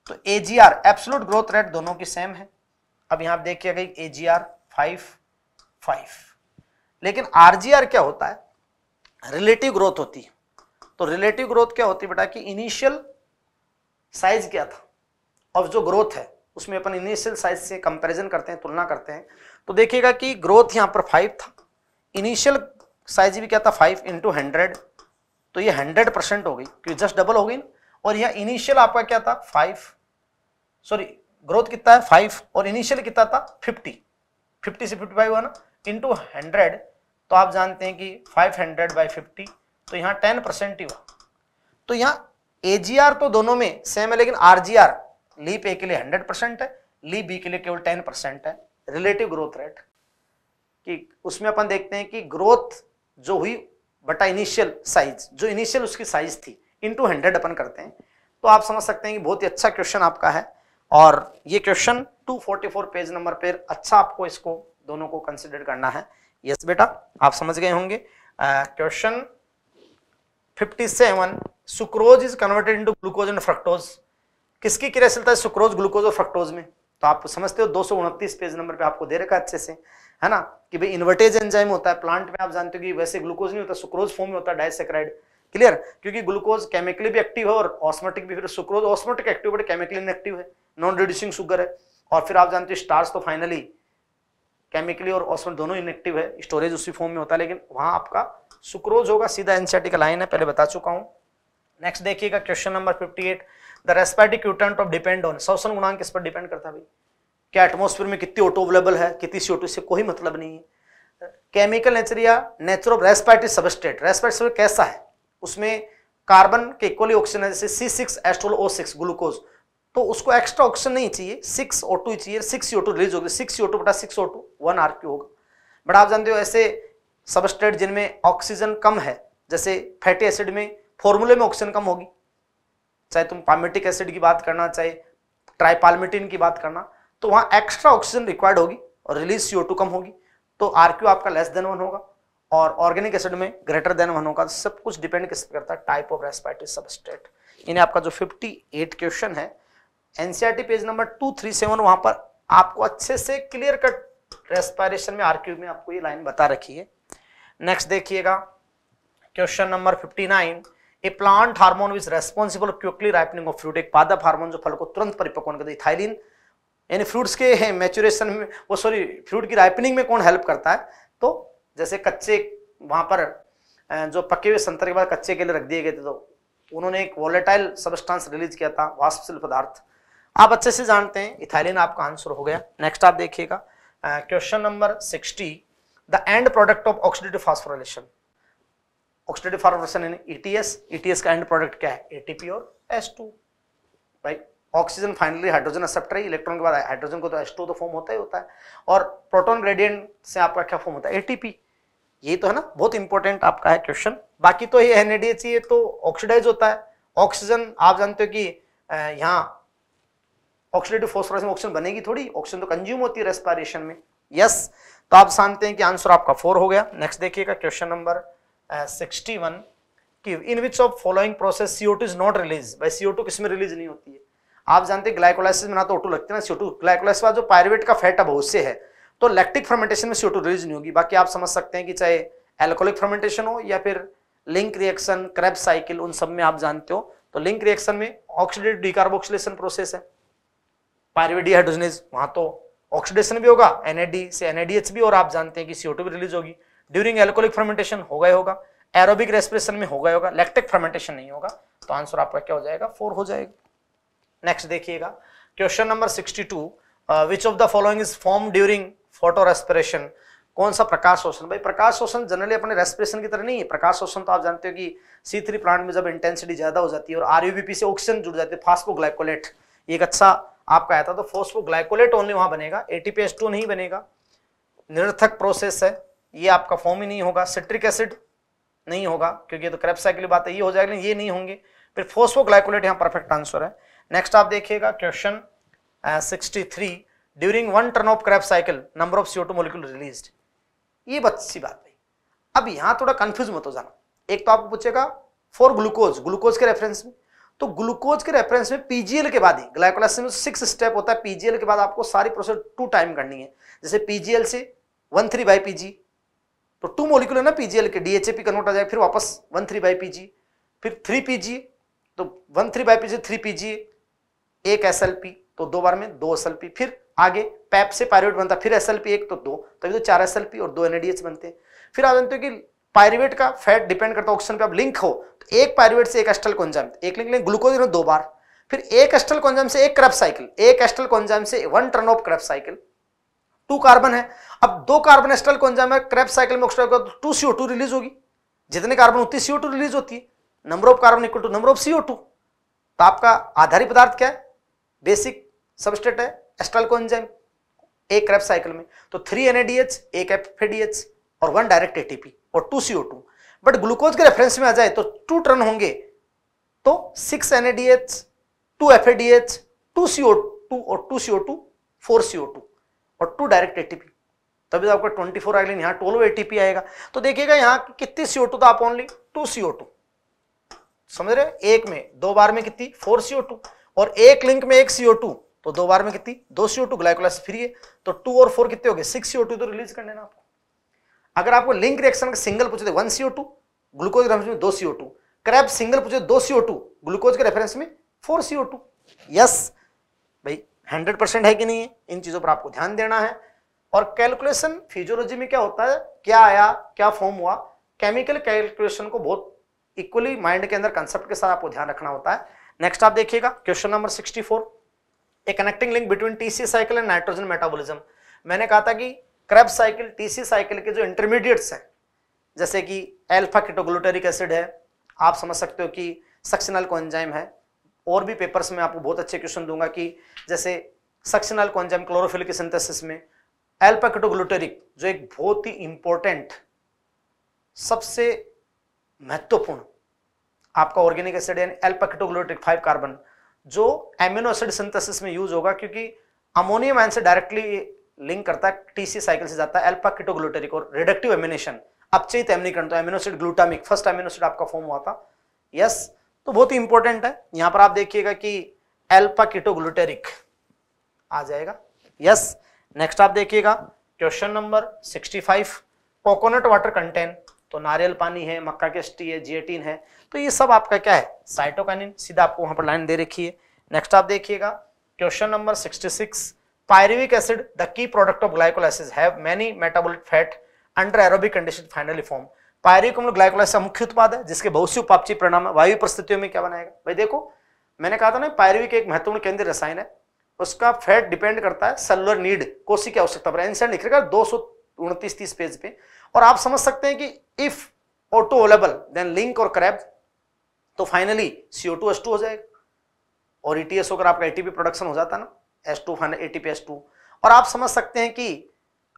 तो एजीआर एब्सोलूट ग्रोथ रेट दोनों की सेम है अब यहां देखिए गई एजीआर फाइव फाइव लेकिन आरजीआर क्या होता है रिलेटिव ग्रोथ होती है तो रिलेटिव ग्रोथ क्या होती है बेटा कि इनिशियल साइज क्या था और जो ग्रोथ है उसमें अपन इनिशियल साइज से कंपैरिजन करते हैं तुलना करते हैं तो देखिएगा कि ग्रोथ यहां पर फाइव था इनिशियल साइज भी क्या था फाइव इंटू हंड्रेड तो ये हंड्रेड परसेंट हो गई क्योंकि जस्ट डबल हो गई और यह इनिशियल आपका क्या था फाइव सॉरी ग्रोथ कितना है फाइव और इनिशियल कितना था फिफ्टी फिफ्टी से फिफ्टी फाइव हुआ ना इंटू हंड्रेड तो आप जानते हैं कि फाइव हंड्रेड बाई फिफ्टी तो यहाँ टेन परसेंट ही हुआ तो यहाँ ए तो दोनों में सेम है लेकिन R G R leaf A के लिए हंड्रेड परसेंट है लीप बी के लिए केवल टेन परसेंट है रिलेटिव ग्रोथ रेट कि उसमें अपन देखते हैं कि ग्रोथ जो हुई बटा इनिशियल साइज जो इनिशियल उसकी साइज थी इंटू हंड्रेड अपन करते हैं तो आप समझ सकते हैं कि बहुत ही अच्छा क्वेश्चन आपका है और ये क्वेश्चन 244 पेज नंबर पर अच्छा आपको इसको दोनों को कंसिडर करना है यस yes, बेटा आप समझ गए होंगे question fifty seven sucrose is converted into glucose and fructose किसकी क्रियाशीलता है सुक्रोज ग्लूकोज और फ्रक्टोज में तो आप समझते हो दो पेज नंबर पे आपको दे रखा अच्छे से है ना कि भाई इन्वर्टेज एंजाइम होता है प्लांट में आप जानते हो कि वैसे ग्लूकोज नहीं होता सुक्रोज फॉर्म में होता है डायसेक्राइड क्लियर क्योंकि ग्लूकोज केमिकली भी एक्टिव है और ऑस्मेटिक भी फिर sucrose osmotic active but chemically inactive है नॉन रिड्यूसिंग शुगर है और फिर आप जानते हैं स्टार्स तो फाइनली केमिकली और ऑसमन दोनों इनेक्टिव है स्टोरेज उसी फॉर्म में होता है लेकिन वहाँ आपका सुक्रोज होगा सीधा एनसीआरटी e का लाइन है पहले बता चुका हूँ नेक्स्ट देखिएगा question number fifty eight the respiratory quotient of depend on शोषण गुणांक किस पर डिपेंड करता है भाई क्या एटमोसफियर में कितनी ऑटो अवेलेबल है कितनी सी ऑटो से कोई मतलब नहीं है केमिकल नेचर या nature of respiratory substrate respiratory कैसा है उसमें कार्बन के इक्वली ऑक्सीजन है जैसे सी सिक्स एस्ट्रोल ओ सिक्स ग्लूकोज तो उसको एक्स्ट्रा ऑक्सीजन नहीं चाहिए सिक्स ओ टू चाहिए सिक्स ओ टू रिलीज होगी सिक्स ओ टू बटा six O two one R Q होगा बट आप जानते हो ऐसे सबस्ट्रेट जिनमें ऑक्सीजन कम है जैसे फैटी एसिड में फॉर्मूले में ऑक्सीजन कम होगी चाहे तुम पामेटिक एसिड की बात करना चाहे ट्राइपालमेटिन की बात करना तो वहाँ एक्स्ट्रा ऑक्सीजन रिक्वायर्ड होगी और रिलीज सी कम होगी तो आर आपका लेस देन वन होगा और ऑर्गेनिक एसिड में ग्रेटर देन वन होगा सब कुछ डिपेंड किस पे करता है टाइप ऑफ रेस्पायरेटरी सबस्ट्रेट इन्हें आपका जो 58 क्वेश्चन है NCERT page number two three seven वहां पर आपको अच्छे से क्लियर कट रेस्पायरेशन में आरक्यू में आपको ये लाइन बता रखी है नेक्स्ट देखिएगा question number fifty nine a plant hormone which responsible quickly ripening of fruit एक पादप हार्मोन जो फल को तुरंत परिपक्व कर है थाइलिन यानी फ्रूट्स के मैचुरेशन में वो सॉरी फ्रूट की राइपनिंग में कौन हेल्प करता है तो जैसे कच्चे वहाँ पर जो पके हुए संतरे के बाद कच्चे केले रख दिए गए थे तो उन्होंने एक वॉलेटाइल सबस्टांस रिलीज किया था वाष्पशील पदार्थ आप अच्छे से जानते हैं इथाइलिन आपका आंसर हो गया नेक्स्ट आप देखिएगा question number sixty the end product of oxidative phosphorylation oxidative phosphorylation यानी ईटीएस e ईटीएस e का एंड प्रोडक्ट क्या है एटीपी और एस टू right oxygen finally hydrogen accept रही इलेक्ट्रॉन के बाद हाइड्रोजन को तो एस टू तो फॉर्म होता ही होता है और प्रोटोन ग्रेडियंट से आपका क्या फॉर्म होता है एटीपी ये तो है ना बहुत इंपॉर्टेंट आपका है क्वेश्चन बाकी तो ये एनएडीएच ये e तो ऑक्सीडाइज होता है ऑक्सीजन आप जानते हो कि यहाँ ऑक्सीडेटिव फॉस्फोरस में ऑक्सीजन बनेगी थोड़ी ऑक्सीजन तो कंज्यूम होती है रेस्पायरेशन में यस तो आप जानते हैं कि आंसर आपका फोर हो गया नेक्स्ट देखिएगा क्वेश्चन नंबर सिक्सटी वन की in which of following process CO two is not release भाई सीओ टू किस रिलीज नहीं होती है आप जानते हैं ग्लाइकोलाइसिस में ना तो ओटू लगते ना सीओ टू ग्लाइकोलाइसिस जो पायरेट का फैट अब उससे है तो लैक्टिक फर्मेंटेशन में सीओ टू रिलीज नहीं होगी बाकी आप समझ सकते हैं कि चाहे एल्कोहलिक फर्मेंटेशन हो या फिर लिंक रिएक्शन क्रेब साइकिल उन सब में आप जानते हो तो लिंक रिएक्शन में ऑक्सीडेटिव डिकार्बोक्सिलेशन प्रोसेस है पायरिविडीहाइड्रोजनेज वहां तो ऑक्सीडेशन भी होगा एनएडी से एनएडीएच भी और आप जानते हैं कि सीओ भी रिलीज होगी ड्यूरिंग एल्कोलिक फर्मेंटेशन होगा ही होगा एरोबिक रेस्पिरेशन में होगा होगा लेक्टिक फर्मेंटेशन नहीं होगा तो आंसर आपका क्या हो जाएगा फोर हो जाएगा नेक्स्ट देखिएगा question number sixty two which of the following is form during photorespiration कौन सा प्रकाश शोषण भाई प्रकाश शोषण जनरली अपने रेस्पिरेशन की तरह नहीं है प्रकाश शोषण तो आप जानते हो कि सी थ्री प्लांट में जब इंटेंसिटी ज्यादा हो जाती है और आरयूबीपी से ऑक्सीजन जुड़ जाती है फास्को ग्लाइकोलेट एक अच्छा आपका आया था तो फोस्फोग्लाइकोलेट ओनली वहां बनेगा एटीपीएस टू नहीं बनेगा निरर्थक प्रोसेस है ये आपका फॉर्म ही नहीं होगा सिट्रिक एसिड नहीं होगा क्योंकि ये तो क्रेप साइकिल बात है ये हो जाएगा ये नहीं होंगे फिर फोस्फोग्लाइकोलेट यहाँ परफेक्ट आंसर है नेक्स्ट आप देखिएगा question sixty three during one turn of Krebs cycle number of CO two molecule release ये बच्ची बात है अब यहाँ थोड़ा कन्फ्यूज मत हो जाना एक तो आपको पूछेगा फॉर ग्लूकोज ग्लूकोज के रेफरेंस में तो ग्लूकोज के रेफरेंस में पीजीएल के बाद ही ग्लाइकोलाइसिस में सिक्स स्टेप होता है पीजीएल के बाद आपको सारी प्रोसेस टू टाइम करनी है जैसे पीजीएल से वन थ्री बाई पीजी तो टू मोलिकुल है ना पीजीएल के डीएचए पी कन्वर्ट आ जाए फिर वापस वन थ्री बाई पीजी फिर थ्री पीजी तो one three bi PG three PG एक एस तो दो बार में दो एस फिर आगे पैप e से पायरेट बनता फिर एस एक तो दो तभी तो चार एस और दो एनएडीएच बनते हैं फिर आ जाते हो कि पायरिवेट का फैट डिपेंड करता है ऑक्सीजन पे आप लिंक हो तो एक पायरिवेट से एक एस्टल कोंजाम एक लिंक लिंक ग्लूकोज दो बार फिर एक एस्टल कोंजाम से एक क्रप साइकिल एक एस्टल कोंजाम से one turn of Krebs cycle two carbon है अब दो कार्बन एस्टल कोंजाम है क्रैप साइकिल में ऑक्सीडाइज होगा टू सीओ टू रिलीज होगी जितने कार्बन होती सीओ टू रिलीज होती है number of carbon equal to number of CO two तो आपका आधारी पदार्थ क्या है बेसिक सबस्टेट है एस्टल कोंजाम एक क्रैप साइकिल में तो थ्री एनएडीएच एक एफ एडीएच और वन डायरेक्ट एटीपी और two CO two but glucose के रेफरेंस में आ जाए तो टू टर्न होंगे तो six NADH two F ADH two CO two और two CO two four CO two और टू डायरेक्ट एटीपी तभी तो आपका ट्वेंटी फोर आगे यहाँ ट्वेल्व एटीपी आएगा तो देखिएगा यहाँ कितनी सीओ टू था आप ओनली टू सीओ टू समझ रहे एक में दो बार में कितनी फोर सीओ टू और एक लिंक में एक सीओ टू तो दो बार में कितनी दो सीओ टू ग्लाइकोलाइसिस फ्री है तो टू और फोर कितने हो गए सिक्स सीओ टू तो रिलीज कर लेना आप अगर आपको लिंक रिएक्शन का सिंगल पूछे वन सीओ टू ग्लूकोज के रेफरेंस में दो सीओ टू क्रैप सिंगल पूछे तो दो सीओ टू ग्लूकोज के रेफरेंस में फोर सीओ टू यस भाई हंड्रेड परसेंट है कि नहीं है इन चीज़ों पर आपको ध्यान देना है और कैलकुलेशन फिजियोलॉजी में क्या होता है क्या आया क्या फॉर्म हुआ केमिकल कैलकुलेशन को बहुत इक्वली माइंड के अंदर कंसेप्ट के साथ आपको ध्यान रखना होता है नेक्स्ट आप देखिएगा question number sixty four a connecting link between TC cycle and nitrogen metabolism मैंने कहा था कि क्रेब साइकिल टीसी साइकिल के जो इंटरमीडिएट्स हैं जैसे कि एल्फा किटोग्लूटेरिक एसिड है आप समझ सकते हो कि सक्शनल कोंजाइम है और भी पेपर्स में आपको बहुत अच्छे क्वेश्चन दूंगा कि जैसे सक्शनल कोंजाइम क्लोरोफिल के सिंथेसिस में एल्फा किटोग्लूटेरिक जो एक बहुत ही इंपॉर्टेंट सबसे महत्वपूर्ण आपका ऑर्गेनिक एसिड यानी एल्फा किटोग्लूटेरिक फाइव कार्बन जो एमिनो एसिड सिंथेसिस में यूज होगा क्योंकि अमोनियम आयन से डायरेक्टली लिंक करता है टीसी साइकिल से जाता है एल्पा किटोग्लूटेरिक और रिडक्टिव एमिनेशन अपचयित एमिनीकरण तो एमिनोसिड ग्लूटामिक फर्स्ट एमिनोसिड आपका फॉर्म हुआ था यस तो बहुत ही इंपॉर्टेंट है यहां पर आप देखिएगा कि एल्पा किटोग्लूटेरिक आ जाएगा यस नेक्स्ट आप देखिएगा question number 65 coconut water contain तो नारियल पानी है मक्का के स्टी है जीएटीन है तो ये सब आपका क्या है साइटोकानिन सीधा आपको वहां पर लाइन दे रखी है नेक्स्ट आप देखिएगा question number 66 Pyruvic acid, the key product of glycolysis, have many metabolic fat under aerobic condition finally form. Pyruvic अम्ल ग्लाइकोलाइसिस का मुख्य उत्पाद है जिसके बहुत सी उपापची परिणाम वायु परिस्थितियों में क्या बनाएगा भाई देखो मैंने कहा था ना पायरविक एक महत्वपूर्ण केंद्रीय रसायन है उसका फैट डिपेंड करता है सेलुलर नीड कोसी की आवश्यकता पर एंसर निकलेगा दो सौ उनतीस तीस पेज पे और आप समझ सकते हैं कि if O two available then link और क्रैब तो finally CO two S two हो जाएगा और ईटीएस e होकर आपका एटीपी प्रोडक्शन हो जाता ना S two final A T two और आप समझ सकते हैं कि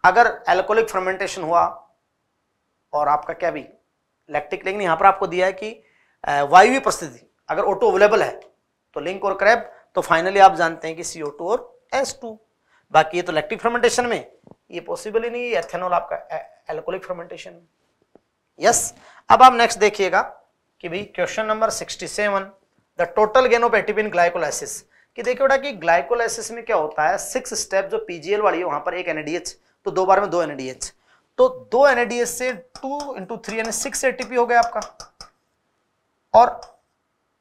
अगर एल्कोलिक फर्मेंटेशन हुआ और आपका क्या भी लैक्टिक लिंक यहाँ पर आपको दिया है कि वायु परिस्थिति अगर ओटो अवेलेबल है तो लिंक और क्रैब तो फाइनली आप जानते हैं कि सी और एस बाकी ये तो लैक्टिक फर्मेंटेशन में ये पॉसिबल ही नहीं है एथेनॉल आपका एल्कोलिक फर्मेंटेशन यस yes. अब आप नेक्स्ट देखिएगा कि भाई question number 67 the total gain of ATP in glycolysis कि देखिए बेटा कि ग्लाइकोलाइसिस में क्या होता है सिक्स स्टेप जो पीजीएल वाली है वहां पर एक एनएडीएच तो दो बार में दो एनएडीएच तो दो एनएडीएच से टू इंटू थ्री यानी सिक्स एटीपी हो गया आपका और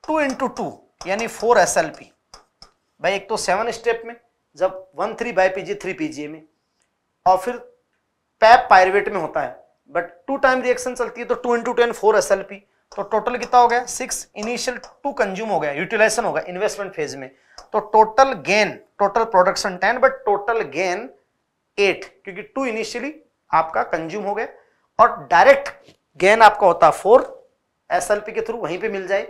टू इंटू टू यानी फोर एस भाई एक तो सेवन स्टेप में जब one three bi PG three PGA में और फिर पैप पायरवेट में होता है बट टू टाइम रिएक्शन चलती है तो two into ten four S L P तो टोटल कितना हो गया सिक्स इनिशियल टू कंज्यूम हो गया यूटिलाइजेशन होगा इन्वेस्टमेंट फेज में तो total gain total production ten but total gain eight क्योंकि टू इनिशियली आपका कंज्यूम हो गया और डायरेक्ट गेन आपका होता है फोर एस के थ्रू वहीं पे मिल जाए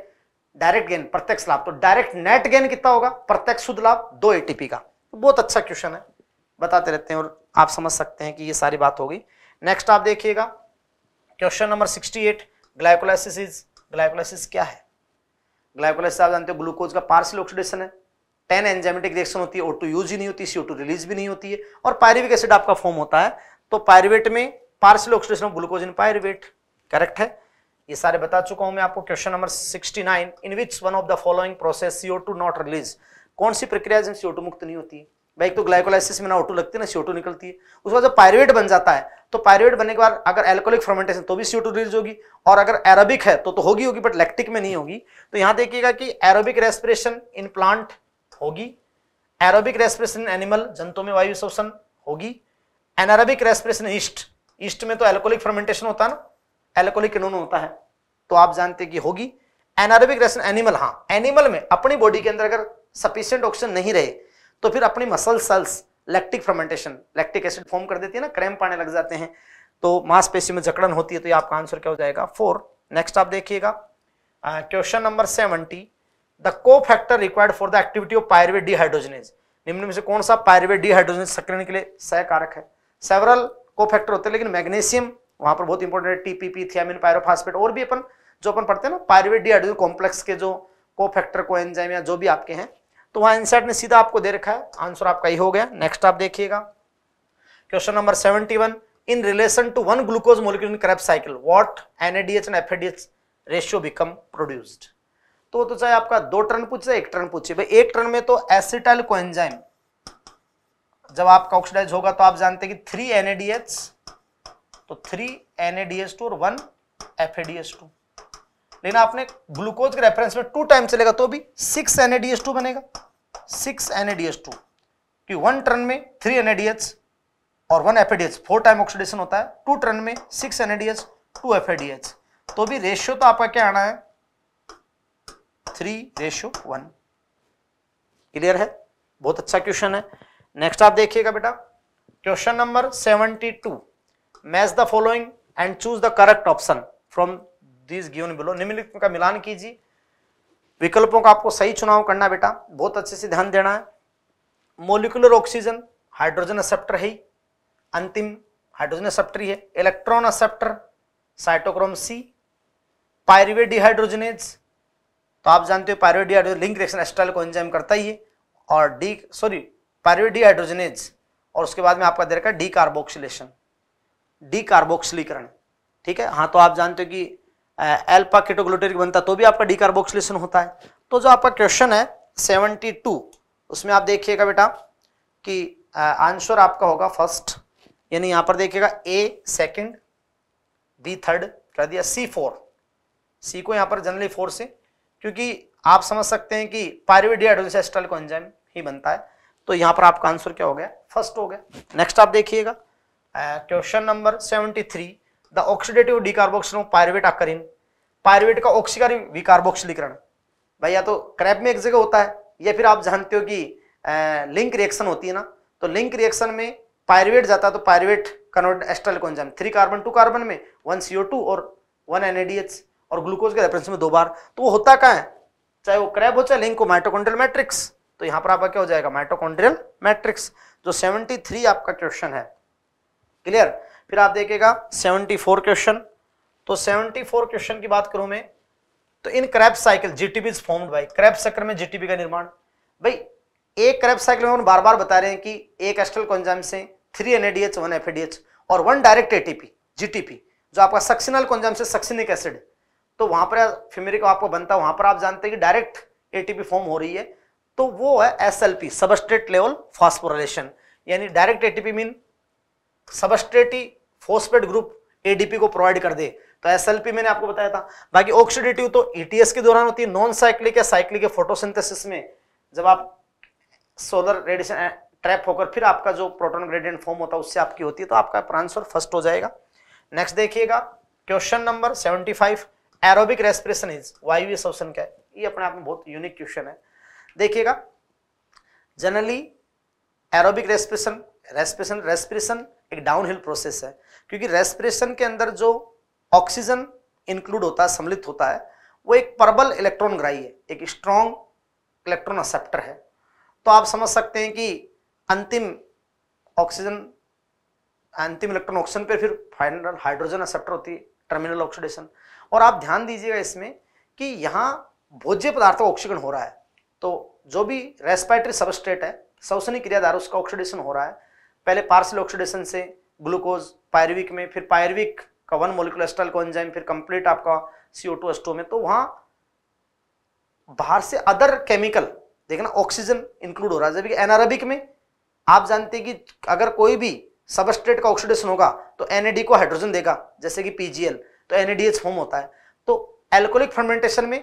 डायरेक्ट गेन प्रत्यक्ष लाभ तो डायरेक्ट नेट गेन कितना होगा प्रत्यक्ष शुद्ध लाभ दो एटीपी का तो बहुत अच्छा क्वेश्चन है बताते रहते हैं और आप समझ सकते हैं कि ये सारी बात होगी नेक्स्ट आप देखिएगा question number sixty eight glycolysis is glycolysis क्या है ग्लाइकोलाइसिस आप जानते हो ग्लूकोज का पार्सल ऑक्सीडेशन है टेन एंजाइमेटिक रिएक्शन होती है ओ टू यूज ही नहीं होती सी ओ टू रिलीज भी नहीं होती है और पायरिविक एसिड आपका फॉर्म होता है तो पायरिवेट में partial oxidation of glucose in pyruvate correct है ये सारे बता चुका हूं मैं आपको question number 69 in which one of the following process to not release कौन सी प्रक्रिया जिन जिसमें टू मुक्त नहीं होती भाई एक तो ग्लाइकोलाइसिस में ना ओ टू लगती है ना टू निकलती है उसके बाद जब पायरेट बन जाता है तो पायरेट बनने के बाद अगर एल्कोलिक फर्मेंटेशन तो भी सी टू रिलीज होगी और अगर एरोबिक है तो तो होगी होगी बट लैक्टिक में नहीं होगी तो यहां देखिएगा कि एरोबिक रेस्पिरेशन इन प्लांट होगी एरोबिक रेस्पिरेशन एनिमल जंतु में वायु शोषण होगी एनारोबिक रेस्पिरेशन ईस्ट ईस्ट में तो एल्कोलिक फर्मेंटेशन होता है ना एल्कोलिक इनोन होता है तो आप जानते कि होगी एनारोबिक रेस्पिरेशन एनिमल हाँ एनिमल में अपनी बॉडी के अंदर अगर सफिशियंट ऑक्सीजन नहीं रहे तो फिर अपनी muscle cells lactic fermentation lactic acid form कर देती है ना क्रैम्प आने लग जाते हैं तो मांसपेशी में जकड़न होती है तो ये आपका आंसर क्या हो जाएगा फोर नेक्स्ट आप देखिएगा question number seventy the cofactor required for the activity of pyruvate dehydrogenase निम्न में से कौन सा पायरवेट डिहाइड्रोजनेज सक्रिय के लिए सहकारक है सेवरल को फैक्टर होते हैं लेकिन मैग्नेशियम वहां पर बहुत इंपॉर्टेंट है टीपीपी थियामिन पायरोफास्फेट और भी अपन जो अपन पढ़ते हैं ना पायरवेट डिहाइड्रोजन कॉम्प्लेक्स के जो को फैक्टर को एंजाइम या जो भी आपके हैं तो वहां इंसर्ट ने सीधा आपको दे रखा है आंसर आपका ही हो गया नेक्स्ट आप देखिएगा question number seventy one in relation to one glucose molecule in Krebs cycle what NADH and FADH ratio become produced तो तो चाहे आपका दो टर्न पूछे एक टर्न पूछे भाई एक टर्न में तो एसिटाइल कोएंजाइम जब आपका ऑक्सीडाइज होगा तो आप जानते हैं कि थ्री एनएडीएच तो थ्री एनएडीएच टू और वन एफएडीएच टू लेकिन आपने ग्लूकोज के रेफरेंस में टू टाइम चलेगा तो भी सिक्स एनएडीएस टू बनेगा सिक्स एनएडीएस टू कि वन टर्न में थ्री एनएडीएच और one FADH four time oxidation होता है टू टर्न में सिक्स एनएडीएच टू एफएडीएच तो भी रेशियो तो आपका क्या आना है थ्री रेशियो वन क्लियर है बहुत अच्छा क्वेश्चन है नेक्स्ट आप देखिएगा बेटा question number seventy two match the following and choose the correct option from these given below निम्नलिखित का मिलान कीजिए विकल्पों का आपको सही चुनाव करना बेटा बहुत अच्छे से ध्यान देना है मोलिकुलर ऑक्सीजन हाइड्रोजन एक्सेप्टर है अंतिम हाइड्रोजन एक्सेप्टर है electron acceptor cytochrome C pyruvate dehydrogenase तो आप जानते हो pyruvate dehydrogenase link reaction acetyl coenzyme करता ही है और डी सॉरी पायरवे डिहाइड्रोजनेज और उसके बाद में आपका दे रखा है डी कार्बोक्सिलेशन डी कार्बोक्सिलीकरण ठीक है हाँ तो आप जानते हो कि एल्पा केटोग्लूटेरिक बनता तो भी आपका डिकार्बोक्सिलेशन होता है तो जो आपका क्वेश्चन है 72 उसमें आप देखिएगा बेटा कि आंसर आपका होगा फर्स्ट यानी यहाँ पर देखिएगा ए सेकंड बी थर्ड कर दिया सी फोर सी को यहाँ पर जनरली फोर से क्योंकि आप समझ सकते हैं कि पायरविडियाडोलिसेस्ट्रल को एंजाइम ही बनता है तो यहाँ पर आपका आंसर क्या हो गया फर्स्ट हो गया नेक्स्ट आप देखिएगा question number seventy three the oxidative decarboxyl pyruvate अक्करिन पायरवेट का ऑक्सीकर विकार्बोक्सिलीकरण भाई या तो क्रैप में एक जगह होता है या फिर आप जानते हो कि लिंक रिएक्शन होती है ना तो लिंक रिएक्शन में पायरवेट जाता है तो pyruvate convert acetyl coenzyme three carbon two carbon में वन सी और वन एन और ग्लूकोज के रेफरेंस में दो बार तो वो होता कहाँ है चाहे वो क्रैप हो चाहे लिंक हो माइटोकॉन्ड्रियल मैट्रिक्स तो यहाँ पर आपका क्या हो जाएगा माइटोकॉन्ड्रियल मैट्रिक्स जो 73 आपका क्वेश्चन है क्लियर फिर आप देखिएगा 74 क्वेश्चन तो 74 क्वेश्चन की बात करूं मैं तो in Krebs cycle GTP is formed by Krebs चक्र में जीटीबी का निर्माण भाई एक क्रैप साइकिल में हम बार बार बता रहे हैं कि एक एस्टल कॉन्जाम से थ्री एनएडीएच वन एफएडीएच और वन डायरेक्ट एटीपी जीटीपी जो आपका सक्सिनल कॉन्जाम से सक्सिनिक एसिड तो वहां पर फिमेरिक आपको बनता है वहां पर आप जानते हैं कि डायरेक्ट एटीपी फॉर्म हो रही है तो वो है एसएलपी सबस्ट्रेट लेवल फास्फोरेशन यानी direct ATP mean substrate phosphate group ADP को प्रोवाइड कर दे तो एसएलपी मैंने आपको बताया था बाकी ऑक्सीडेटिव तो ईटीएस e के दौरान होती है नॉन साइक्लिक या साइक्लिक फोटोसिंथेसिस में जब आप सोलर रेडिएशन ट्रैप होकर फिर आपका जो प्रोटोन ग्रेडियंट फॉर्म होता है उससे आपकी होती है तो आपका आंसर फर्स्ट हो जाएगा नेक्स्ट देखिएगा question number seventy five aerobic respiration is वायु श्वसन क्या है ये अपने आप में बहुत यूनिक क्वेश्चन है देखिएगा generally aerobic respiration respiration respiration एक डाउनहिल प्रोसेस है क्योंकि रेस्पिरेशन के अंदर जो ऑक्सीजन इंक्लूड होता है सम्मिलित होता है वो एक परबल इलेक्ट्रॉन ग्राही है एक स्ट्रॉन्ग इलेक्ट्रॉन असेप्टर है तो आप समझ सकते हैं कि अंतिम ऑक्सीजन अंतिम इलेक्ट्रॉन ऑक्सीजन पर फिर फाइनल हाइड्रोजन असेप्टर होती है टर्मिनल ऑक्सीडेशन और आप ध्यान दीजिएगा इसमें कि यहाँ भोज्य पदार्थ का ऑक्सीकरण हो रहा है तो जो भी रेस्पायरेटरी सबस्ट्रेट है सौसनी क्रियादार उसका ऑक्सीडेशन हो रहा है पहले पार्सल ऑक्सीडेशन से ग्लूकोज पायरविक में फिर पायरविक का वन मोलिकुलर को एंजाइम फिर कंप्लीट आपका सीओ टू एस्टो में तो वहां बाहर से अदर केमिकल देखना ऑक्सीजन इंक्लूड हो रहा है जबकि एनारबिक में आप जानते हैं कि अगर कोई भी सबस्ट्रेट का ऑक्सीडेशन होगा तो एनएडी को हाइड्रोजन देगा जैसे कि पीजीएल तो एनएडीएच होम होता है तो एल्कोलिक फर्मेंटेशन में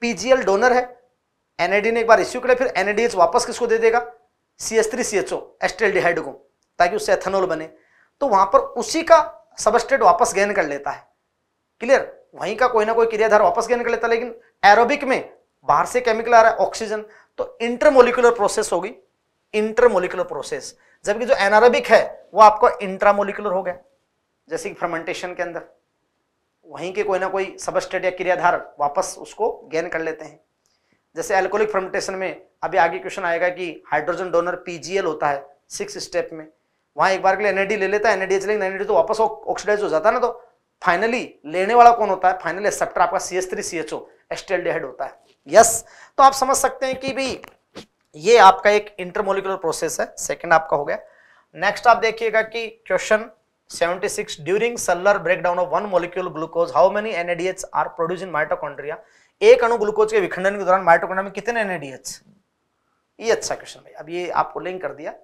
पीजीएल डोनर है एनएडी ने एक बार इश्यू किया फिर एनएडीएच वापस किसको दे देगा C S three C H O acetaldehyde को ताकि उससे एथेनॉल बने तो वहां पर उसी का सबस्टेट वापस गेन कर लेता है क्लियर वहीं का कोई ना कोई क्रियाधार वापस गेन कर लेता है लेकिन एरोबिक में बाहर से केमिकल आ रहा है ऑक्सीजन तो इंटरमोलिकुलर प्रोसेस होगी इंटरमोलिकुलर प्रोसेस जबकि जो एनारोबिक है वो आपका इंट्रामोलिकुलर हो गया जैसे कि फर्मेंटेशन के अंदर वहीं के कोई ना कोई सबस्टेट या क्रियाधार वापस उसको गेन कर लेते हैं जैसे एल्कोहलिक फर्मेंटेशन में अभी आगे क्वेश्चन आएगा कि हाइड्रोजन डोनर पीजीएल होता है सिक्स स्टेप में वहां एक बार के लिए एनएडी ले लेता है एनएडीएच चलेंगे एनएडी तो वापस ऑक्सीडाइज हो जाता है ना तो फाइनली लेने वाला कौन होता है फाइनल एक्सेप्टर आपका C S three C H O acetaldehyde होता है यस तो आप समझ सकते हैं कि भाई ये आपका एक इंटरमोलिकुलर प्रोसेस है सेकेंड आपका हो गया नेक्स्ट आप देखिएगा कि question 76 during cellular breakdown of one molecule glucose how many NADH are produce in mitochondria एक अणु ग्लूकोज के विखंडन के दौरान माइटोकॉन्ड्रिया में कितने एनएडीएच ये अच्छा क्वेश्चन भाई अब ये आपको लिंक कर दिया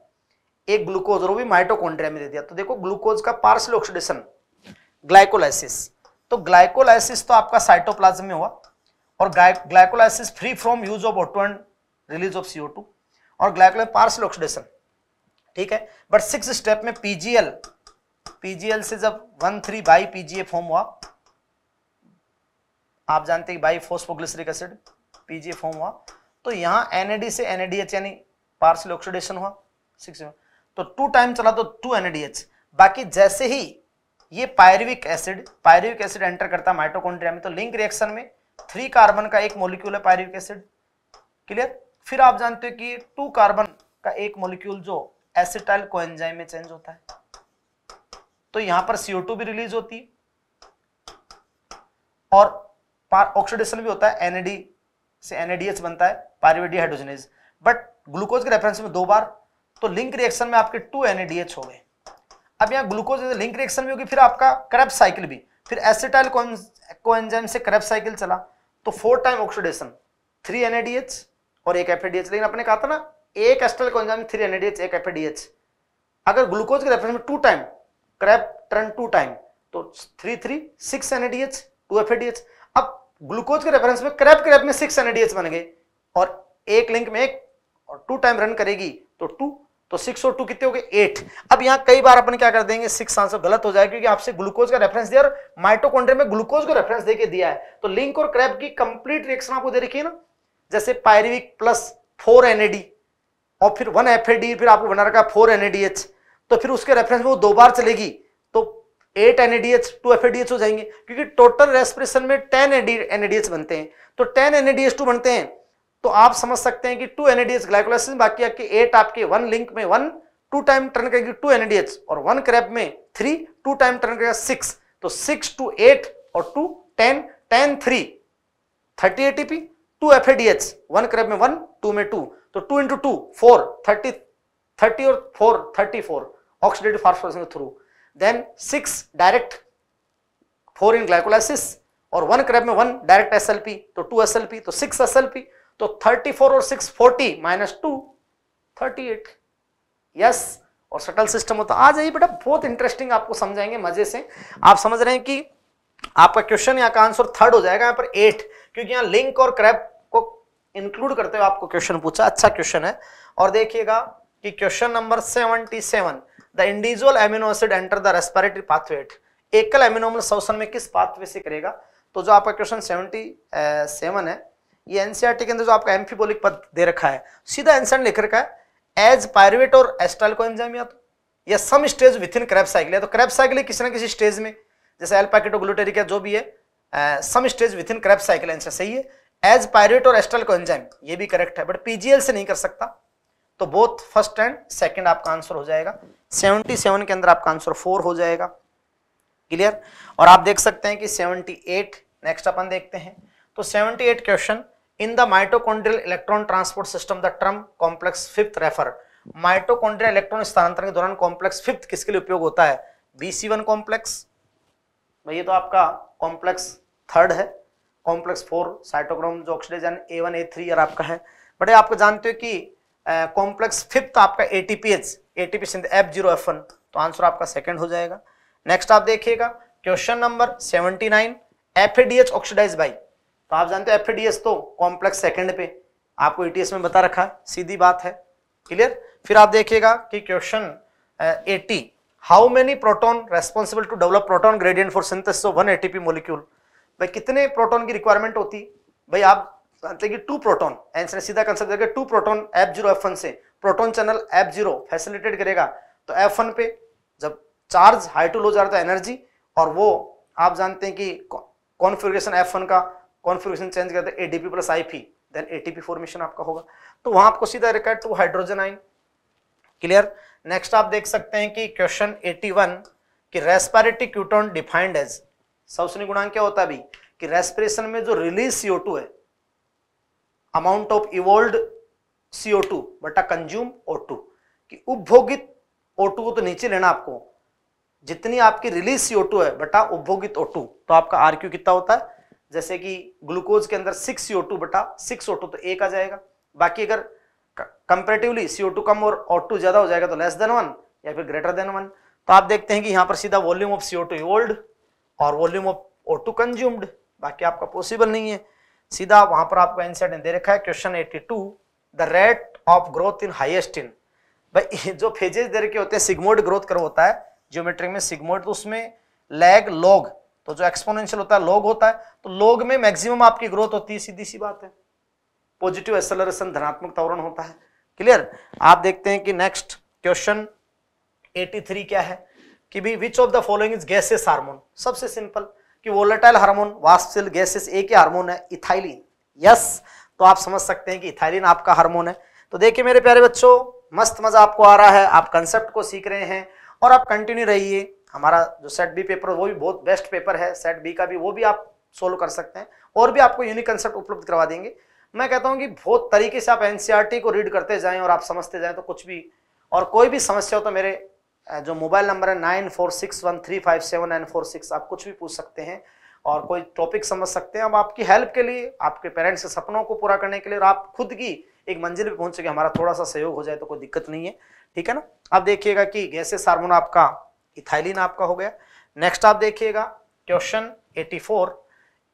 एक ग्लूकोज और वो भी माइटोकॉन्ड्रिया में दे दिया तो देखो ग्लूकोज का पार्सल ऑक्सीडेशन ग्लाइकोलाइसिस तो ग्लाइकोलाइसिस तो आपका साइटोप्लाज्म में हुआ और glycolysis free from use of O two and release of CO two और ग्लाइकोलाइ पार्सल ऑक्सीडेशन ठीक है बट सिक्स स्टेप में पीजीएल पीजीएल से जब one three bi PGA form हुआ आप जानते हैं bi phosphoglyceric acid PGA form हुआ तो यहां एनएडी से एनएडीएच यानी पार्सल ऑक्सीडेशन हुआ सिक्स में तो टू टाइम चला तो टू एनएडीएच बाकी जैसे ही ये pyruvic acid pyruvic acid enter करता है माइटोकॉन्ड्रिया में तो लिंक रिएक्शन में थ्री कार्बन का एक मोलिक्यूल है पायरविक एसिड क्लियर फिर आप जानते हो कि टू कार्बन का एक मोलिक्यूल जो एसिटाइल कोएंजाइम में चेंज होता है तो यहां पर CO2 भी रिलीज होती है और ऑक्सीडेशन भी होता है एनएडी से एनएडीएच बनता है पायरविडी हाइड्रोजनेज बट ग्लूकोज के रेफरेंस में दो बार तो लिंक रिएक्शन में आपके टू एन हो गए अब यहाँ ग्लूकोज लिंक रिएक्शन भी होगी फिर आपका करप साइकिल भी फिर एसिटाइल कोएंजाइम से करप साइकिल चला तो four time oxidation three N और एक एफ लेकिन आपने कहा था ना एक एस्टल कोएंजाइम थ्री एन एक एफ अगर ग्लूकोज के रेफरेंस में two time Krebs turn two time तो three three six N two F अब ग्लूकोज के रेफरेंस में क्रैप क्रैप में सिक्स एन बन गए और एक लिंक में एक और टू टाइम रन करेगी तो टू तो सिक्स और टू कितने हो गए एट अब यहां कई बार अपन क्या कर देंगे सिक्स आंसर गलत हो जाएगा क्योंकि आपसे ग्लूकोज का रेफरेंस दिया और माइटोकॉन्ड्रिया में ग्लूकोज को रेफरेंस देके दिया है तो लिंक और क्रैप की कंप्लीट रिएक्शन आपको दे रखी है ना जैसे पायरिविक प्लस फोर एनएडी और फिर वन एफ फिर आपको बना रखा फोर एनएडीएच तो फिर उसके रेफरेंस में वो दो बार चलेगी तो एट एनएडीएच टू एफ हो जाएंगे क्योंकि टोटल रेस्पिरेशन में टेन एनएडीएच बनते हैं तो टेन एनएडीएच टू बनते हैं तो आप समझ सकते हैं कि टू एनएडीएच ग्लाइकोलाइसिस बाकी आपके एट आपके वन लिंक में वन टू टाइम टर्न करेगी टू एनएडीएच और वन क्रैप में थ्री टू टाइम टर्न करेगा सिक्स तो सिक्स टू एट और two ten ten three thirty ATP two F ADH one Krebs में वन टू में two तो two into two four thirty thirty और four thirty four oxidative phosphorylation के through then six direct four in glycolysis और one Krebs में one direct S तो two S तो six S तो 34 और 6 40 minus two thirty eight yes और shuttle system होता आ जाइए बेटा बहुत इंटरेस्टिंग आपको समझाएंगे मजे से आप समझ रहे हैं कि आपका क्वेश्चन यहाँ का आंसर थर्ड हो जाएगा यहाँ पर एट क्योंकि यहाँ लिंक और क्रैप को इंक्लूड करते हुए आपको क्वेश्चन पूछा अच्छा क्वेश्चन है और देखिएगा कि question number seventy seven the individual amino acid enter the respiratory pathway एकल एमिनोमल शोषण में किस पाथवे से करेगा तो जो आपका क्वेश्चन सेवनटी सेवन है ये एनसीआरटी e के अंदर जो आपका एम्फीबोलिक पद दे रखा है सीधा एंसर e लिख रखा है एज पायरवेट और एस्ट्राइल को एंजाइम या तो या some stage within Krebs cycle तो क्रैप साइकिल किसी ना किसी स्टेज में जैसे ग्लूटेरिक जो भी है some stage within Krebs cycle answer सही है एज पायरेट और एस्ट्रल को एंजाइम ये भी करेक्ट है बट पीजीएल से नहीं कर सकता तो बोथ फर्स्ट एंड सेकेंड आपका आंसर हो जाएगा 77 के अंदर आपका आंसर फोर हो जाएगा क्लियर और आप देख सकते हैं कि 78 नेक्स्ट अपन देखते हैं तो 78 question In the mitochondrial electron transport system, the term complex fifth refer. Mitochondria electron स्थानांतरण के दौरान कॉम्प्लेक्स फिफ्थ किसके लिए उपयोग होता है बीसीवन कॉम्प्लेक्स ये तो आपका कॉम्प्लेक्स थर्ड है कॉम्प्लेक्स फोर साइटोक्रोम जो oxidation A one A three और आपका है बड़े आप जानते हो कि कॉम्प्लेक्स फिफ्थ आपका A T P H A T P F zero F one तो आंसर आपका सेकेंड हो जाएगा नेक्स्ट आप देखिएगा question number seventy nine F A D H oxidize by तो आप जानते हो एफ तो कॉम्प्लेक्स सेकंड पे आपको ईटीएस e में बता रखा सीधी बात है क्लियर फिर आप देखिएगा कि question eighty how many proton responsible to develop proton gradient for synthesis of one ATP molecule भाई कितने प्रोटोन की रिक्वायरमेंट होती भाई आप जानते हैं कि टू प्रोटोन एंसर सीधा कंसेप्ट करके two proton F zero F one से proton channel F zero facilitate करेगा तो एफ वन पे जब चार्ज हाई टू लो जा रहा था एनर्जी और वो आप जानते हैं कि कॉन्फ़िगरेशन एफ वन का कॉन्फिग्रेशन चेंज करते A D P plus I P then A T P formation आपका होगा तो वहां आपको सीधा record two hydrogen ion clear next आप देख सकते हैं कि क्वेश्चन 81 कि रेस्पायरेटरी क्यूटोन डिफाइंड एज सबसे गुणांक क्या होता भी कि रेस्पिरेशन में जो रिलीज सीओ टू है amount of evolved CO two बटा कंज्यूम ओ टू कि उपभोगित ओ टू को तो नीचे लेना आपको जितनी आपकी रिलीज सीओ टू है बटा उपभोगित ओ टू तो आपका आर कितना होता है जैसे कि ग्लूकोज के अंदर सिक्स सीओ टू बटा सिक्स ओ टू तो एक आ जाएगा बाकी अगर कंपेरेटिवली सीओ टू कम और ओ टू ज्यादा हो जाएगा तो लेस देन वन या फिर ग्रेटर देन वन तो आप देखते हैं कि यहां पर सीधा volume of CO two evolved और volume of O two consumed बाकी आपका पॉसिबल नहीं है सीधा वहां पर आपको एंसर दे रखा है question two the rate of growth in highest in भाई जो फेजेस दे रखे होते हैं सिग्मोइड ग्रोथ कर्व होता है ज्योमेट्री में सिग्मोइड तो उसमें लैग लॉग तो जो एक्सपोनेंशियल होता है लोग होता है तो लोग में मैक्सिमम आपकी ग्रोथ होती है सीधी सी बात है पॉजिटिव एक्सेलरेशन धनात्मक तवरण होता है क्लियर आप देखते हैं कि नेक्स्ट क्वेश्चन 83 क्या है कि भी which of the following is gases hormone सबसे सिंपल कि वोलेटाइल हार्मोन वास्पिल गैसेस एक ही हार्मोन है इथाइलिन यस तो आप समझ सकते हैं कि इथाइलिन आपका हार्मोन है तो देखिए मेरे प्यारे बच्चों मस्त मजा आपको आ रहा है आप कंसेप्ट को सीख रहे हैं और आप कंटिन्यू रहिए हमारा जो सेट बी पेपर वो भी बहुत बेस्ट पेपर है सेट बी का भी वो भी आप सोल्व कर सकते हैं और भी आपको यूनिक कंसेप्ट उपलब्ध करवा देंगे मैं कहता हूँ कि बहुत तरीके से आप एन e को रीड करते जाएँ और आप समझते जाएँ तो कुछ भी और कोई भी समस्या हो तो मेरे जो मोबाइल नंबर है nine four six one three five seven nine four six आप कुछ भी पूछ सकते हैं और कोई टॉपिक समझ सकते हैं हम आपकी हेल्प के लिए आपके पेरेंट्स के सपनों को पूरा करने के लिए और आप खुद की एक मंजिल पर पहुंच हमारा थोड़ा सा सहयोग हो जाए तो कोई दिक्कत नहीं है ठीक है ना आप देखिएगा कि गैसे सार्मोना आपका इथाइलिन आपका हो गया नेक्स्ट आप देखिएगा question 84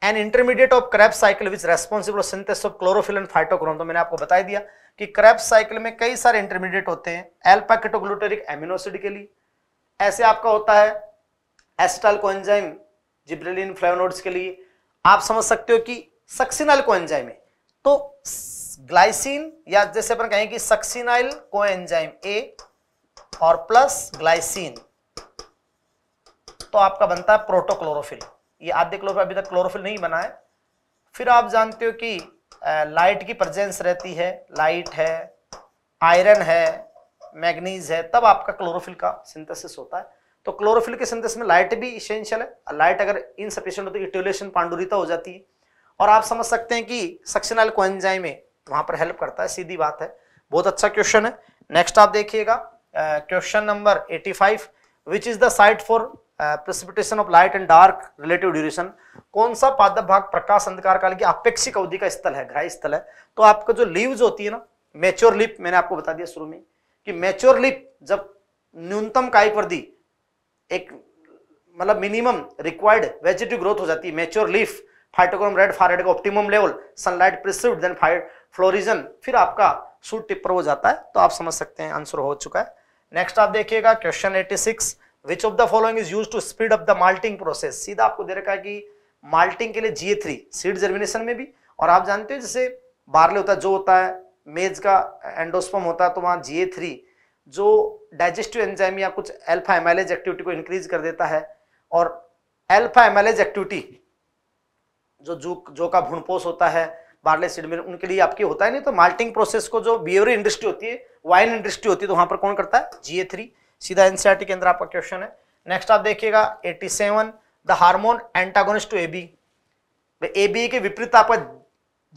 an intermediate of Krebs cycle which responsible synthesis of chlorophyll and phytochrome तो मैंने आपको बता दिया कि क्रैप साइकिल में कई सारे इंटरमीडिएट होते हैं एल्पाकेटोग्लूटेरिक एमिनोसिड के लिए ऐसे आपका होता है एस्टल कोएंजाइम जिब्रेलिन फ्लेवनोड्स के लिए आप समझ सकते हो कि सक्सिनाइल कोएंजाइम है तो ग्लाइसिन या जैसे अपन कहें कि सक्सिनाइल कोएंजाइम ए और प्लस ग्लाइसिन तो आपका बनता है प्रोटोक्लोरोफिल ये आद्य क्लोरोफिल अभी तक क्लोरोफिल नहीं बना है फिर आप जानते हो कि लाइट की प्रजेंस रहती है लाइट है आयरन है मैग्नीज है तब आपका क्लोरोफिल का सिंथेसिस होता है तो क्लोरोफिल के सिंथेसिस में लाइट भी इसेंशियल है लाइट अगर इनसफिशियंट हो तो इट्यूलेशन पांडुरिता हो जाती है और आप समझ सकते हैं कि सक्शनल कोएंजाइम में वहां पर हेल्प करता है सीधी बात है बहुत अच्छा क्वेश्चन है नेक्स्ट आप देखिएगा question number 85 five which is the site for precipitation of light and dark relative duration कौन सा पादप भाग प्रकाश अंधकार काल की अपेक्षिक अवधि का स्थल है ग्राही स्थल है तो आपका जो लीव्स होती है ना मेच्योर लिप मैंने आपको बता दिया शुरू में कि मेच्योर लिप जब न्यूनतम कायिक वृद्धि एक मतलब मिनिमम रिक्वायर्ड वेजिटिव ग्रोथ हो जाती है mature leaf phytochrome red far red का optimum level sunlight perceive then फाइट फ्लोरिजन फिर आपका सूट टिप हो जाता है तो आप समझ सकते हैं आंसर हो चुका है नेक्स्ट आप देखिएगा question 86 which of the following is use to speed up the malting process सीधा आपको दे रखा है कि माल्टिंग के लिए जीए थ्री सीड जर्मिनेशन में भी और आप जानते हो जैसे बारले होता है जो होता है मेज का एंडोस्पम होता है तो वहाँ जीए थ्री जो डाइजेस्टिव एंजाइम या कुछ एल्फा एमएलएज एक्टिविटी को इंक्रीज कर देता है और एल्फा एमएलएज एक्टिविटी जो जो जो का भूणपोष होता है बारले सीड में उनके लिए आपके होता है नहीं तो माल्टिंग प्रोसेस को जो बियवरी इंडस्ट्री होती है वाइन इंडस्ट्री होती है तो वहाँ पर कौन करता है जीए थ्री सीधा एनसीआरटी के अंदर आपका क्वेश्चन है नेक्स्ट आप देखिएगा 87 the hormone antagonist to AB AB के विपरीत आपका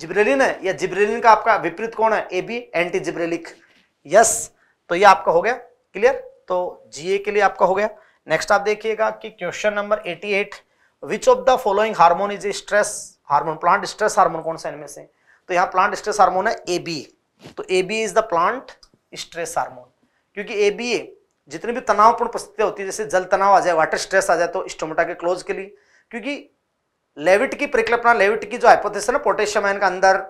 जिब्रेलिन है या जिब्रेलिन का आपका विपरीत कौन है एबी एंटी जिब्रेलिक यस तो ये आपका हो गया क्लियर तो जीए के लिए आपका हो गया नेक्स्ट आप देखिएगा कि question number 88 which of the following hormone is stress hormone plant stress hormone कौन सा इनमें से तो यहाँ प्लांट स्ट्रेस हार्मोन है ए बी तो A B is the plant stress hormone क्योंकि ए बी जितनी भी तनावपूर्ण परिस्थितियाँ होती है जैसे जल तनाव आ जाए वाटर स्ट्रेस आ जाए तो स्टोमेटा के क्लोज के लिए क्योंकि लेविट की परिकल्पना लेविट की जो हाइपोथेसिस है ना पोटेशियम आयन का अंदर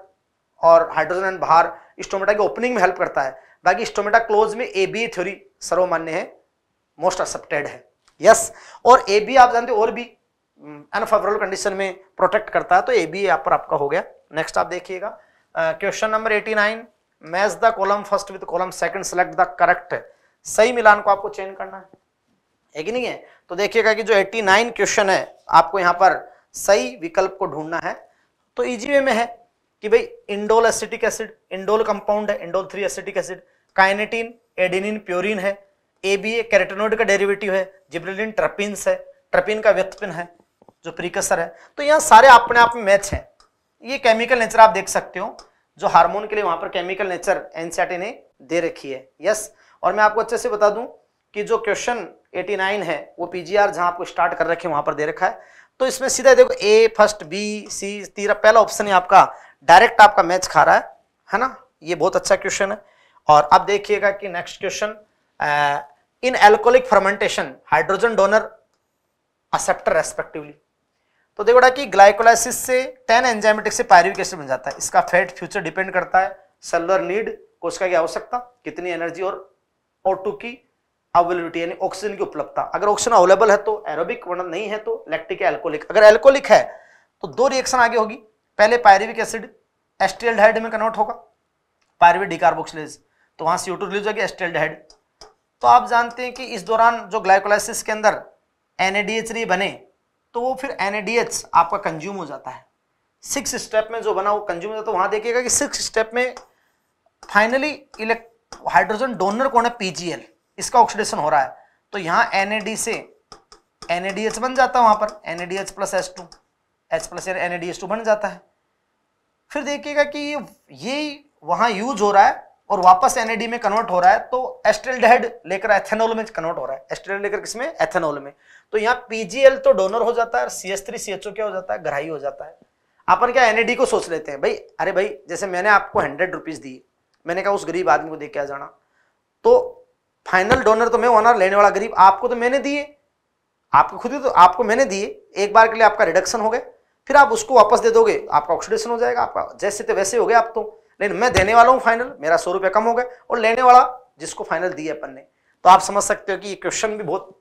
और हाइड्रोजन आयन बाहर स्टोमेटा की ओपनिंग में हेल्प करता है बाकी स्टोमेटा क्लोज में ए बी थ्योरी सर्वमान्य है मोस्ट एक्सेप्टेड है यस और ए बी आप जानते हो और भी अनफेवरेबल mm, कंडीशन में प्रोटेक्ट करता है तो ए बी यहाँ पर आपका हो गया नेक्स्ट आप देखिएगा question number eighty nine match the column first with column second select the correct सही मिलान को आपको चेंज करना है है कि नहीं है तो देखिएगा कि जो 89 क्वेश्चन है आपको यहां पर सही विकल्प को ढूंढना है तो इजी वे में है कि भाई indole acetic acid indole compound है indole three acetic acid kinetin adenine purine है ए बी ए कैरेटोनोइड का डेरिवेटिव है जिब्रेलिन ट्रपिन है ट्रपिन का व्यक्तपिन है जो प्रिकसर है तो यहाँ सारे अपने आप में मैच है ये केमिकल नेचर आप देख सकते हो जो हार्मोन के लिए वहां पर केमिकल नेचर एनसीआरटी ने दे रखी है यस yes. और मैं आपको अच्छे से बता दूं कि जो क्वेश्चन 89 है वो पीजीआर जहां आपको स्टार्ट कर रखे वहां पर दे रखा है तो इसमें सीधा देखो ए फर्स्ट बी सी तीसरा पहला ऑप्शन है आपका डायरेक्ट आपका मैच खा रहा है है ना ये बहुत अच्छा क्वेश्चन है और अब देखिएगा कि next question in alcoholic fermentation hydrogen donor acceptor respectively तो देखो कि ग्लाइकोलाइसिस से टेन एंजाइमेटिक से पायरिक एसिड बन जाता है इसका फैट फ्यूचर डिपेंड करता है सेलर नीड कोशिका की आवश्यकता कितनी एनर्जी और और टू की अवेलेबिलिटी यानी ऑक्सीजन की उपलब्धता अगर ऑक्सीजन अवेलेबल है तो एरोबिक वर्णन नहीं है तो लैक्टिक एल्कोलिक अगर एल्कोलिक है तो दो रिएक्शन आगे होगी पहले पायरिविक एसिड एस्टेल्डाइड में कन्वर्ट होगा पायरवी डिकार्बोक्सिलेज तो वहां सीओ टू रिलीज होगी एस्टेल्डाइड तो आप जानते हैं कि इस दौरान जो ग्लाइकोलाइसिस के अंदर एनएडीएच री बने तो वो फिर एनएडीएच आपका कंज्यूम हो जाता है सिक्स स्टेप में जो बना वो कंज्यूम हो जाता है तो वहां देखिएगा कि सिक्स स्टेप में फाइनली इलेक्ट हाइड्रोजन डोनर कौन है पीजीएल इसका ऑक्सीडेशन हो रहा है तो यहां एन से एन बन जाता है वहां पर N plus S two H plus N two बन जाता है फिर देखिएगा कि ये ये वहाँ यूज हो रहा है और वापस एन में कन्वर्ट हो रहा है तो एस्टेल्डेहाइड लेकर एथेनॉल में कन्वर्ट हो रहा है एस्ट्रेल लेकर किसमें एथेनॉल में तो यहाँ पीजीएल तो डोनर हो जाता है और C S three C H O क्या हो जाता है ग्राही हो जाता है अपन क्या एनएडी को सोच लेते हैं भाई अरे भाई जैसे मैंने आपको हंड्रेड रुपीज़ दी मैंने कहा उस गरीब आदमी को देख के आ जाना तो फाइनल डोनर तो मैं होना लेने वाला गरीब आपको तो मैंने दिए आपको खुद ही तो आपको मैंने दिए एक बार के लिए आपका रिडक्शन हो गया फिर आप उसको वापस दे दोगे आपका ऑक्सीडेशन हो जाएगा आपका जैसे थे वैसे हो गया आप तो लेकिन मैं देने वाला हूँ फाइनल मेरा सौ रुपया कम हो गया और लेने वाला जिसको फाइनल दिए अपन ने तो आप समझ सकते हो कि ये क्वेश्चन भी बहुत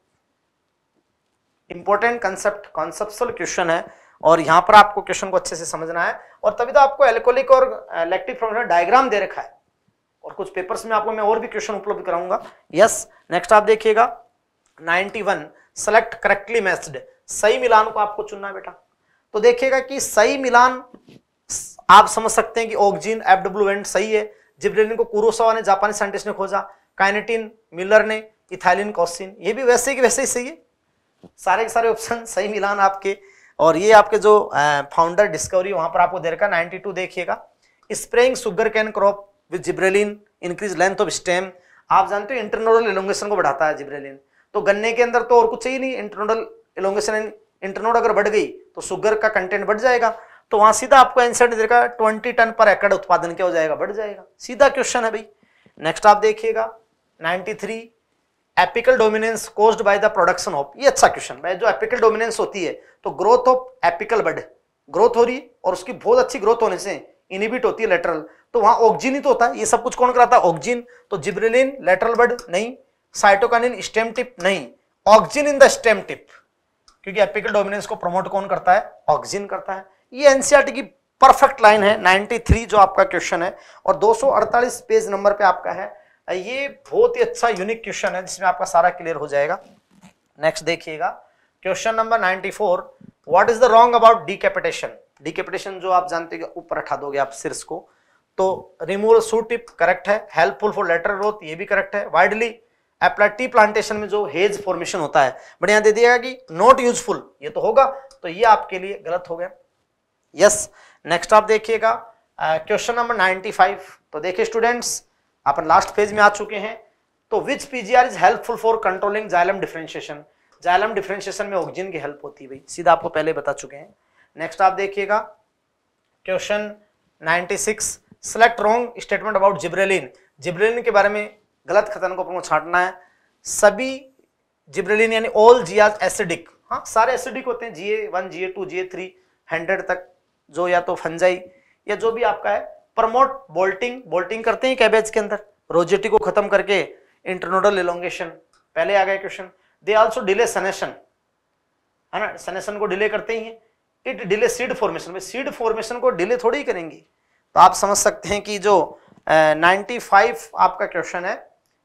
इंपॉर्टेंट कंसेप्ट कॉन्सेप्टल क्वेश्चन है और यहाँ पर आपको क्वेश्चन को अच्छे से समझना है और तभी तो आपको एल्कोलिक और इलेक्ट्रिक uh, डायग्राम दे रखा है और कुछ पेपर्स में आपको मैं और भी क्वेश्चन उपलब्ध कराऊंगा यस नेक्स्ट आप देखिएगा 91 सेलेक्ट करेक्टली मैस्ड सही मिलान को आपको चुनना है बेटा तो देखिएगा कि सही मिलान आप समझ सकते हैं कि ऑक्जीन एफ सही है जिब्रेलिन को कुरोसावा ने जापानी साइंटिस्ट ने खोजा काइनेटिन मिलर ने इथाइलिन कॉसिन ये भी वैसे ही वैसे ही सही है सारे के सारे ऑप्शन सही मिलान आपके और ये आपके जो फाउंडर डिस्कवरी वहां पर आपको दे रखा नाइन्टी टू देखिएगा spraying sugar cane crop with gibberellin increase length of stem आप जानते हो इंटरनोडल एलोंगेशन को बढ़ाता है जिब्रेलिन तो गन्ने के अंदर तो और कुछ ही नहीं इंटरनोडल एलोंगेशन इंटरनोड अगर बढ़ गई तो शुगर का कंटेंट बढ़ जाएगा तो वहां सीधा आपको आंसर देगा ट्वेंटी टन पर एकड़ उत्पादन क्या हो जाएगा बढ़ जाएगा सीधा क्वेश्चन है भाई नेक्स्ट आप देखिएगा three apical dominance caused by the production of ये अच्छा क्वेश्चन है जो एपिकल डोमिनेंस होती है तो growth of apical bud growth हो रही है और उसकी बहुत अच्छी ग्रोथ होने से इनिबिट होती है लेटरल तो वहां ऑक्जिन ही तो होता है ये सब कुछ कौन कराता है ऑक्जिन तो जिब्रेलिन लेटरल बर्ड नहीं साइटोकानिन स्टेम टिप नहीं auxin in the stem tip क्योंकि एपिकल डोमिनेंस को प्रमोट कौन करता है ऑक्जिन करता है ये एनसीआरटी e की परफेक्ट लाइन है 93 जो आपका क्वेश्चन है और 248 पेज नंबर पे आपका है ये बहुत ही अच्छा यूनिक क्वेश्चन है जिसमें आपका सारा क्लियर हो जाएगा नेक्स्ट देखिएगा question number 94 what is the wrong about decapitation decapitation जो आप जानते हो ऊपर उठा दोगे आप सिर्स को तो रिमूवल सूट टिप करेक्ट है हेल्पफुल फॉर लेटर ग्रोथ ये भी करेक्ट है वाइडली एप्ला टी प्लांटेशन में जो हेज फॉर्मेशन होता है बट यहां दे दिया कि नॉट यूजफुल ये तो होगा तो ये आपके लिए गलत हो गया यस नेक्स्ट आप देखिएगा क्वेश्चन नंबर 95 तो देखिए स्टूडेंट्स अपन लास्ट फेज में आ चुके हैं तो which PGR is helpful for controlling xylem differentiation xylem differentiation में ऑक्सीजन की हेल्प होती है भाई सीधा आपको पहले बता चुके हैं नेक्स्ट आप देखिएगा question 96 select wrong statement about gibberellin gibberellin के बारे में गलत कथन को अपने छांटना है सभी जिब्रेलिन यानी ऑल जियाज एसिडिक हाँ सारे एसिडिक होते हैं GA one GA two GA three hundred तक जो या तो फंजाई या जो भी आपका है प्रमोट बोल्टिंग बोल्टिंग करते हैं कैबेज के अंदर रोजेटी को खत्म करके इंटरनोडल इलोंगेशन पहले आ गए question they also delay senescence है ना सनेशन को डिले करते ही इट डिले सीड फॉर्मेशन में सीड फॉर्मेशन को डिले थोड़ी करेंगी तो आप समझ सकते हैं कि जो नाइन्टी फाइव आपका क्वेश्चन है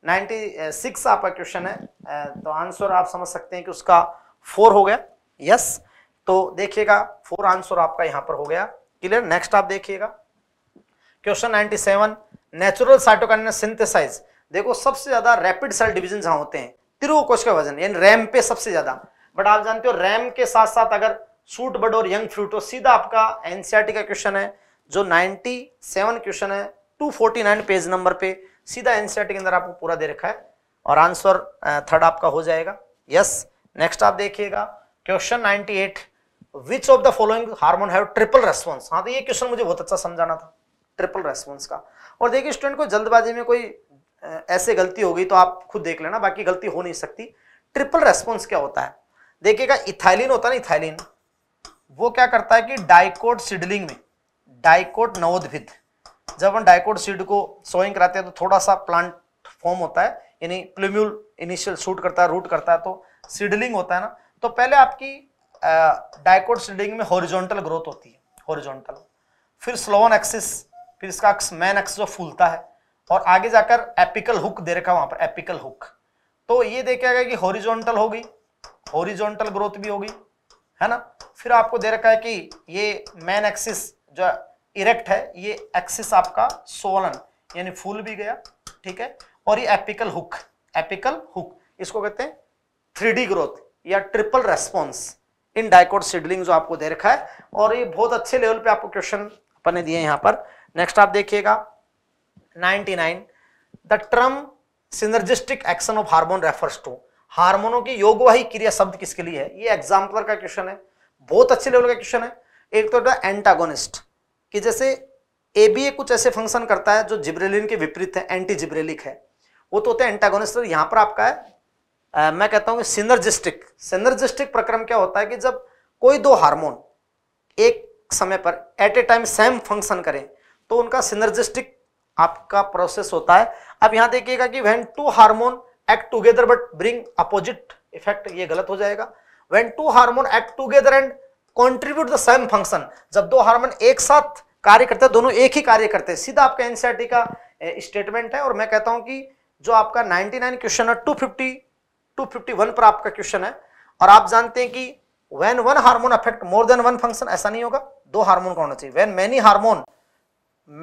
नाइन्टी सिक्स आपका क्वेश्चन है तो आंसर आप समझ सकते हैं कि उसका फोर हो गया यस तो देखिएगा फोर आंसर आपका यहाँ पर हो गया क्लियर नेक्स्ट आप देखिएगा question ninety seven natural cytokinin synthesize देखो सबसे ज्यादा रैपिड सेल डिवीजन जहां होते हैं तिरुकोश का वजन यानी रैम पे सबसे ज्यादा बट आप जानते हो रैम के साथ साथ अगर सूट बड और यंग हो सीधा आपका एनसीआरटी का क्वेश्चन है जो 97 क्वेश्चन है 249 पेज नंबर पे सीधा एनसीआर के अंदर आपको पूरा दे रखा है और आंसर थर्ड आपका हो जाएगा यस नेक्स्ट आप देखिएगा question 98 which of the following hormone have triple response हाँ तो ये क्वेश्चन मुझे बहुत अच्छा समझाना था ट्रिपल रेस्पॉन्स का और देखिए स्टूडेंट को जल्दबाजी में कोई ऐसे गलती हो गई तो आप खुद देख लेना बाकी गलती हो नहीं सकती ट्रिपल रेस्पॉन्स क्या होता है देखिएगा इथाइलिन होता है ना इथाइलिन वो क्या करता है कि डाइकोड सिडलिंग में डाइकोट नवोद्भिद जब हम डाइकोट सीड को सोइंग कराते हैं तो थोड़ा सा प्लांट फॉर्म होता है यानी प्लूम्यूल इनिशियल शूट करता है रूट करता है तो सीडलिंग होता है ना तो पहले आपकी डाइकोट सीडलिंग में हॉरिजॉन्टल ग्रोथ होती है हॉरिजॉन्टल फिर स्लोन एक्सिस फिर इसका अक्स मैन एक्सिस जो फूलता है और आगे जाकर एपिकल हुक दे रखा वहां पर एपिकल हुक तो ये देखा गया कि हॉरिजॉन्टल होगी हॉरिजॉन्टल ग्रोथ भी होगी है ना फिर आपको दे रखा है कि ये मैन एक्सिस जो इरेक्ट है ये एक्सिस आपका सोलन यानी फूल भी गया ठीक है और ये एपिकल हुक एपिकल हुक इसको कहते हैं थ्री ग्रोथ या triple response in dicot seedling जो आपको दे रखा है और ये बहुत अच्छे लेवल पे आपको क्वेश्चन अपने दिए यहां पर नेक्स्ट आप देखिएगा 99 the term synergistic action of hormone refers to हार्मोनों की योगवाही क्रिया शब्द किसके लिए है ये एग्जाम्पलर का क्वेश्चन है बहुत अच्छे लेवल का क्वेश्चन है एक तो एंटागोनिस्ट कि जैसे ए बी ए कुछ ऐसे फंक्शन करता है जो जिब्रेलिन के विपरीत है एंटी जिब्रेलिक है वो तो होते हैं एंटागोनिस्ट तो और यहाँ पर आपका है आ, मैं कहता हूँ सिनर्जिस्टिक सिनर्जिस्टिक प्रक्रम क्या होता है कि जब कोई दो हार्मोन एक समय पर at a time same function करें तो उनका सिनर्जिस्टिक आपका प्रोसेस होता है अब यहाँ देखिएगा कि when two hormone act together but bring opposite effect ये गलत हो जाएगा when two hormone act together and contribute the same function जब दो हार्मोन एक साथ कार्य करते हैं दोनों एक ही कार्य करते हैं सीधा आपका एनसीआरटी का स्टेटमेंट है और मैं कहता हूं कि जो आपका 99 क्वेश्चन है 250 251 पर आपका क्वेश्चन है और आप जानते हैं कि when one hormone affect more than one function ऐसा नहीं होगा दो हार्मोन का होना चाहिए when many hormone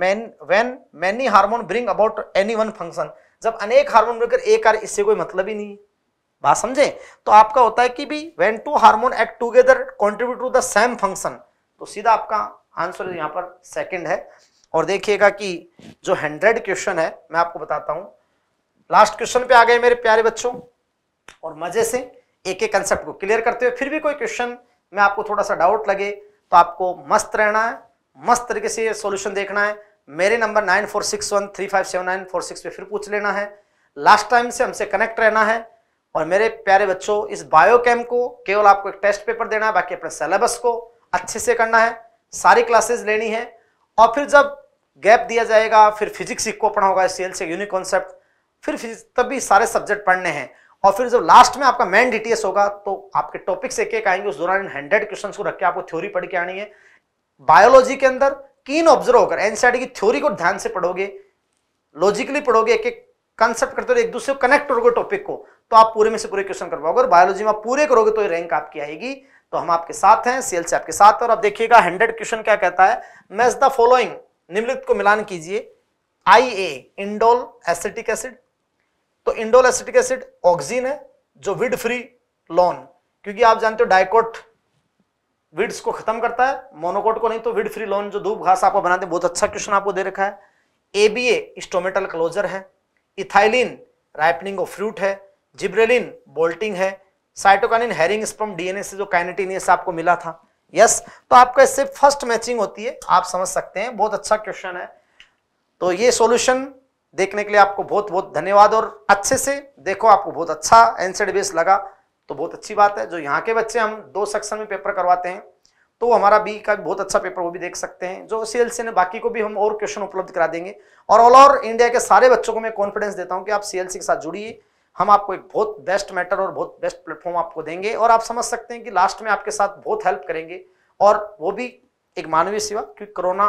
when many hormone bring about any one function जब अनेक हार्मोन मिलकर एक कार्य इससे कोई मतलब ही नहीं है बात समझे तो आपका होता है कि भी when two hormone act together contribute to the same function तो सीधा आपका आंसर यहाँ पर सेकेंड है और देखिएगा कि जो हंड्रेड क्वेश्चन है मैं आपको बताता हूँ लास्ट क्वेश्चन पे आ गए मेरे प्यारे बच्चों और मजे से एक एक कंसेप्ट को क्लियर करते हुए फिर भी कोई क्वेश्चन में आपको थोड़ा सा डाउट लगे तो आपको मस्त रहना है मस्त तरीके से सॉल्यूशन देखना है मेरे number nine four six one three five seven nine four six पे फिर पूछ लेना है लास्ट टाइम से हमसे कनेक्ट रहना है और मेरे प्यारे बच्चों इस बायोकेम को केवल आपको एक टेस्ट पेपर देना है बाकी अपने सिलेबस को अच्छे से करना है सारी क्लासेस लेनी है और फिर जब गैप दिया जाएगा फिर फिजिक्स इक्को पढ़ना होगा सेल से यूनिक कॉन्सेप्ट फिर फिजिक्स तभी सारे सब्जेक्ट पढ़ने हैं और फिर जब लास्ट में आपका मेन डीटीएस होगा तो आपके टॉपिक्स एक एक आएंगे उस दौरान हंड्रेड क्वेश्चन को रख के आपको थ्योरी पढ़ के आनी है बायोलॉजी के अंदर कीन ऑब्जर्व होकर एनसीआरटी की थ्योरी को ध्यान से पढ़ोगे लॉजिकली पढ़ोगे एक एक कंसेप्ट करते हो एक दूसरे को कनेक्ट करोगे टॉपिक को तो आप पूरे में से पूरे क्वेश्चन कर पाओगे और बायोलॉजी में पूरे करोगे तो ये रैंक आपकी आएगी तो हम आपके साथ हैं सेल्स से आपके साथ और आप देखिएगा हंड्रेड क्वेश्चन क्या कहता है मैच द फॉलोइंग निम्नलिखित को मिलान कीजिए I A indole acetic acid तो इंडोल एसिटिक एसिड ऑक्सीजन है जो विड फ्री लॉन क्योंकि आप जानते हो डायकोट विड्स को खत्म करता है मोनोकोट को नहीं तो विड फ्री लोन जो धूप घास आपको बनाते हैं बहुत अच्छा क्वेश्चन आपको दे रखा है एबीए स्टोमेटल क्लोजर है इथाइलिन राइपनिंग ऑफ फ्रूट है जिब्रेलिन बोल्टिंग है साइटोकानिन हेरिंग स्पम डीएनए से जो काइनेटिनियस आपको मिला था यस तो आपका इससे फर्स्ट मैचिंग होती है आप समझ सकते हैं बहुत अच्छा क्वेश्चन है तो ये सॉल्यूशन देखने के लिए आपको बहुत बहुत धन्यवाद और अच्छे से देखो आपको बहुत अच्छा एंसर बेस लगा तो बहुत अच्छी बात है जो यहाँ के बच्चे हम दो सेक्शन में पेपर करवाते हैं तो हमारा बी का बहुत अच्छा पेपर वो भी देख सकते हैं जो सी एल ने बाकी को भी हम और क्वेश्चन उपलब्ध करा देंगे और ऑल ओवर इंडिया के सारे बच्चों को मैं कॉन्फिडेंस देता हूँ कि आप सी के साथ जुड़िए हम आपको एक बहुत बेस्ट मैटर और बहुत बेस्ट प्लेटफॉर्म आपको देंगे और आप समझ सकते हैं कि लास्ट में आपके साथ बहुत हेल्प करेंगे और वो भी एक मानवीय सेवा क्योंकि कोरोना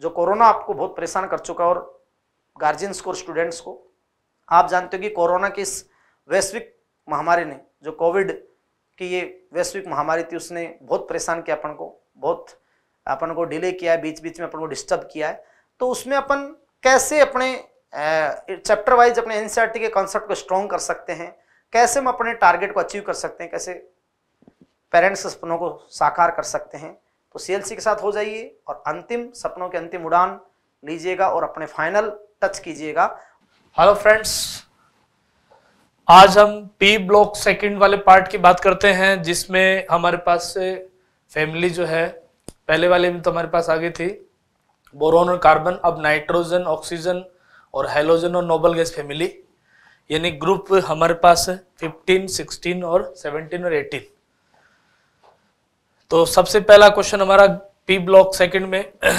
जो कोरोना आपको बहुत परेशान कर चुका और गार्जियंस को और स्टूडेंट्स को आप जानते हो कि कोरोना की इस वैश्विक महामारी ने जो कोविड की ये वैश्विक महामारी थी उसने बहुत परेशान किया अपन को बहुत अपन को डिले किया है बीच बीच में अपन को डिस्टर्ब किया है तो उसमें अपन कैसे अपने चैप्टर वाइज अपने एनसीईआरटी के कॉन्सेप्ट को स्ट्रॉन्ग कर सकते हैं कैसे हम अपने टारगेट को अचीव कर सकते हैं कैसे पेरेंट्स सपनों को साकार कर सकते हैं तो सीएलसी के साथ हो जाइए और अंतिम सपनों के अंतिम उड़ान लीजिएगा और अपने फाइनल टच कीजिएगा हेलो फ्रेंड्स आज हम पी ब्लॉक सेकंड वाले पार्ट की बात करते हैं जिसमें हमारे पास से फैमिली जो है पहले वाले में तो हमारे पास आ गई थी बोरोन और कार्बन अब नाइट्रोजन ऑक्सीजन और हेलोजन और नोबल गैस फैमिली यानी ग्रुप हमारे पास है फिफ्टीन सिक्सटीन और सेवनटीन और एटीन तो सबसे पहला क्वेश्चन हमारा पी ब्लॉक सेकंड में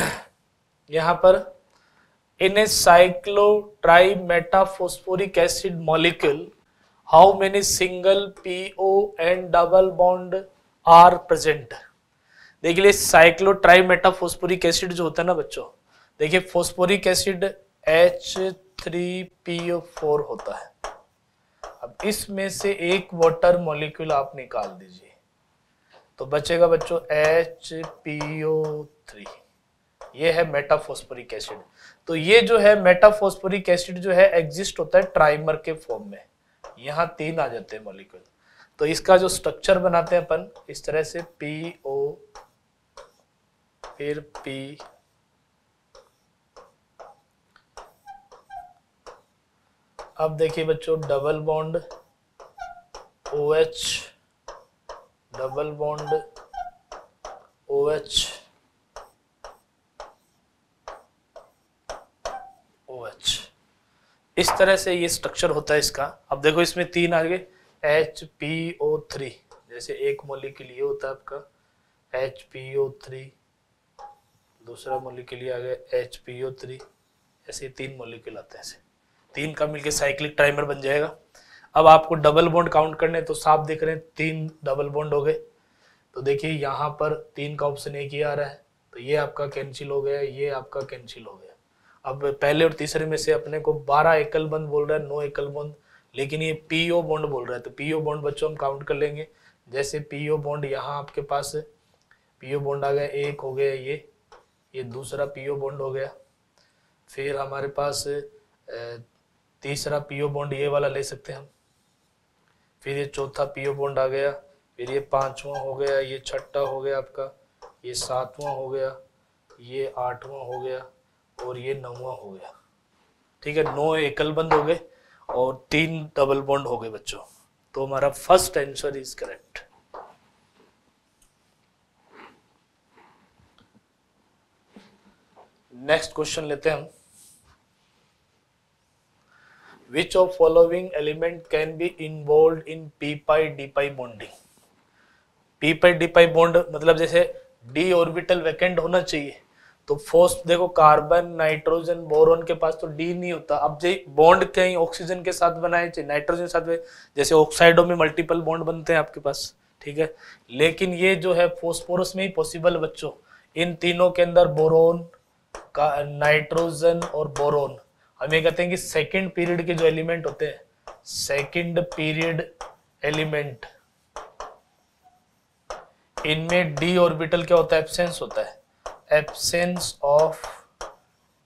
यहाँ पर in a in a cyclotrimetaphosporic acid molecule how many single po and double bond are present देखिए साइक्लो ट्राई मेटाफोस्फोरिक एसिड जो होता है ना बच्चों देखिए phosphoric acid H three P four होता है अब इसमें से एक वाटर मॉलिक्यूल आप निकाल दीजिए तो बचेगा बच्चों एच पी ओ थ्री ये है मेटाफोस्फोरिक एसिड तो ये जो है मेटाफोस्फोरिक एसिड जो है एग्जिस्ट होता है ट्राइमर के फॉर्म में यहां तीन आ जाते हैं मॉलिक्यूल तो इसका जो स्ट्रक्चर बनाते हैं अपन इस तरह से पी ओ फिर पी अब देखिए बच्चों double bond O H double bond O H O H इस तरह से ये स्ट्रक्चर होता है इसका अब देखो इसमें तीन आ गए एच पी ओ थ्री जैसे एक मोली के लिए होता है आपका एच पी ओ थ्री दूसरा के लिए आ गया एच पी ओ थ्री ऐसे तीन के लाते हैं ऐसे तीन का मिलके साइक्लिक ट्राइमर बन जाएगा अब आपको डबल बॉन्ड काउंट करने तो साफ देख रहे हैं तीन डबल बॉन्ड हो गए तो देखिए यहाँ पर तीन का ऑप्शन एक ही आ रहा है तो ये आपका कैंसिल हो गया ये आपका कैंसिल हो गया अब पहले और तीसरे में से अपने को बारह एकल बंद बोल रहा है नौ एकल बंद लेकिन ये पीओ बॉन्ड बोल रहा है तो पीओ बॉन्ड बच्चों हम काउंट कर लेंगे जैसे पीओ बॉन्ड यहाँ आपके पास पीओ बॉन्ड आ गया एक हो गया ये ये दूसरा पीओ बॉन्ड हो गया फिर हमारे पास तीसरा पीओ बॉन्ड ये वाला ले सकते हैं हम फिर ये चौथा पीओ बॉन्ड आ गया फिर ये पांचवा हो गया ये छठा हो गया आपका ये सातवां हो गया ये आठवां हो गया और ये नौवा हो गया ठीक है नौ एकल बंद हो गए और तीन डबल बॉन्ड हो गए बच्चों तो हमारा first answer is correct next question लेते हैं हम which of following element can be involve in p pi d pi bonding p pi मतलब जैसे डी ऑर्बिटल वैकेंट होना चाहिए तो फोर्स देखो कार्बन नाइट्रोजन बोरोन के पास तो डी नहीं होता अब जो बॉन्ड कहीं ऑक्सीजन के साथ बनाए चाहिए नाइट्रोजन के साथ जैसे ऑक्साइडों में मल्टीपल बॉन्ड बनते हैं आपके पास ठीक है लेकिन ये जो है फोस्फोरस में ही पॉसिबल बच्चों इन तीनों के अंदर बोरोन का नाइट्रोजन और बोरोन हम ये कहते हैं कि सेकेंड पीरियड के जो एलिमेंट होते हैं सेकेंड पीरियड एलिमेंट इनमें डी ऑर्बिटल क्या होता है एब्सेंस होता है absence of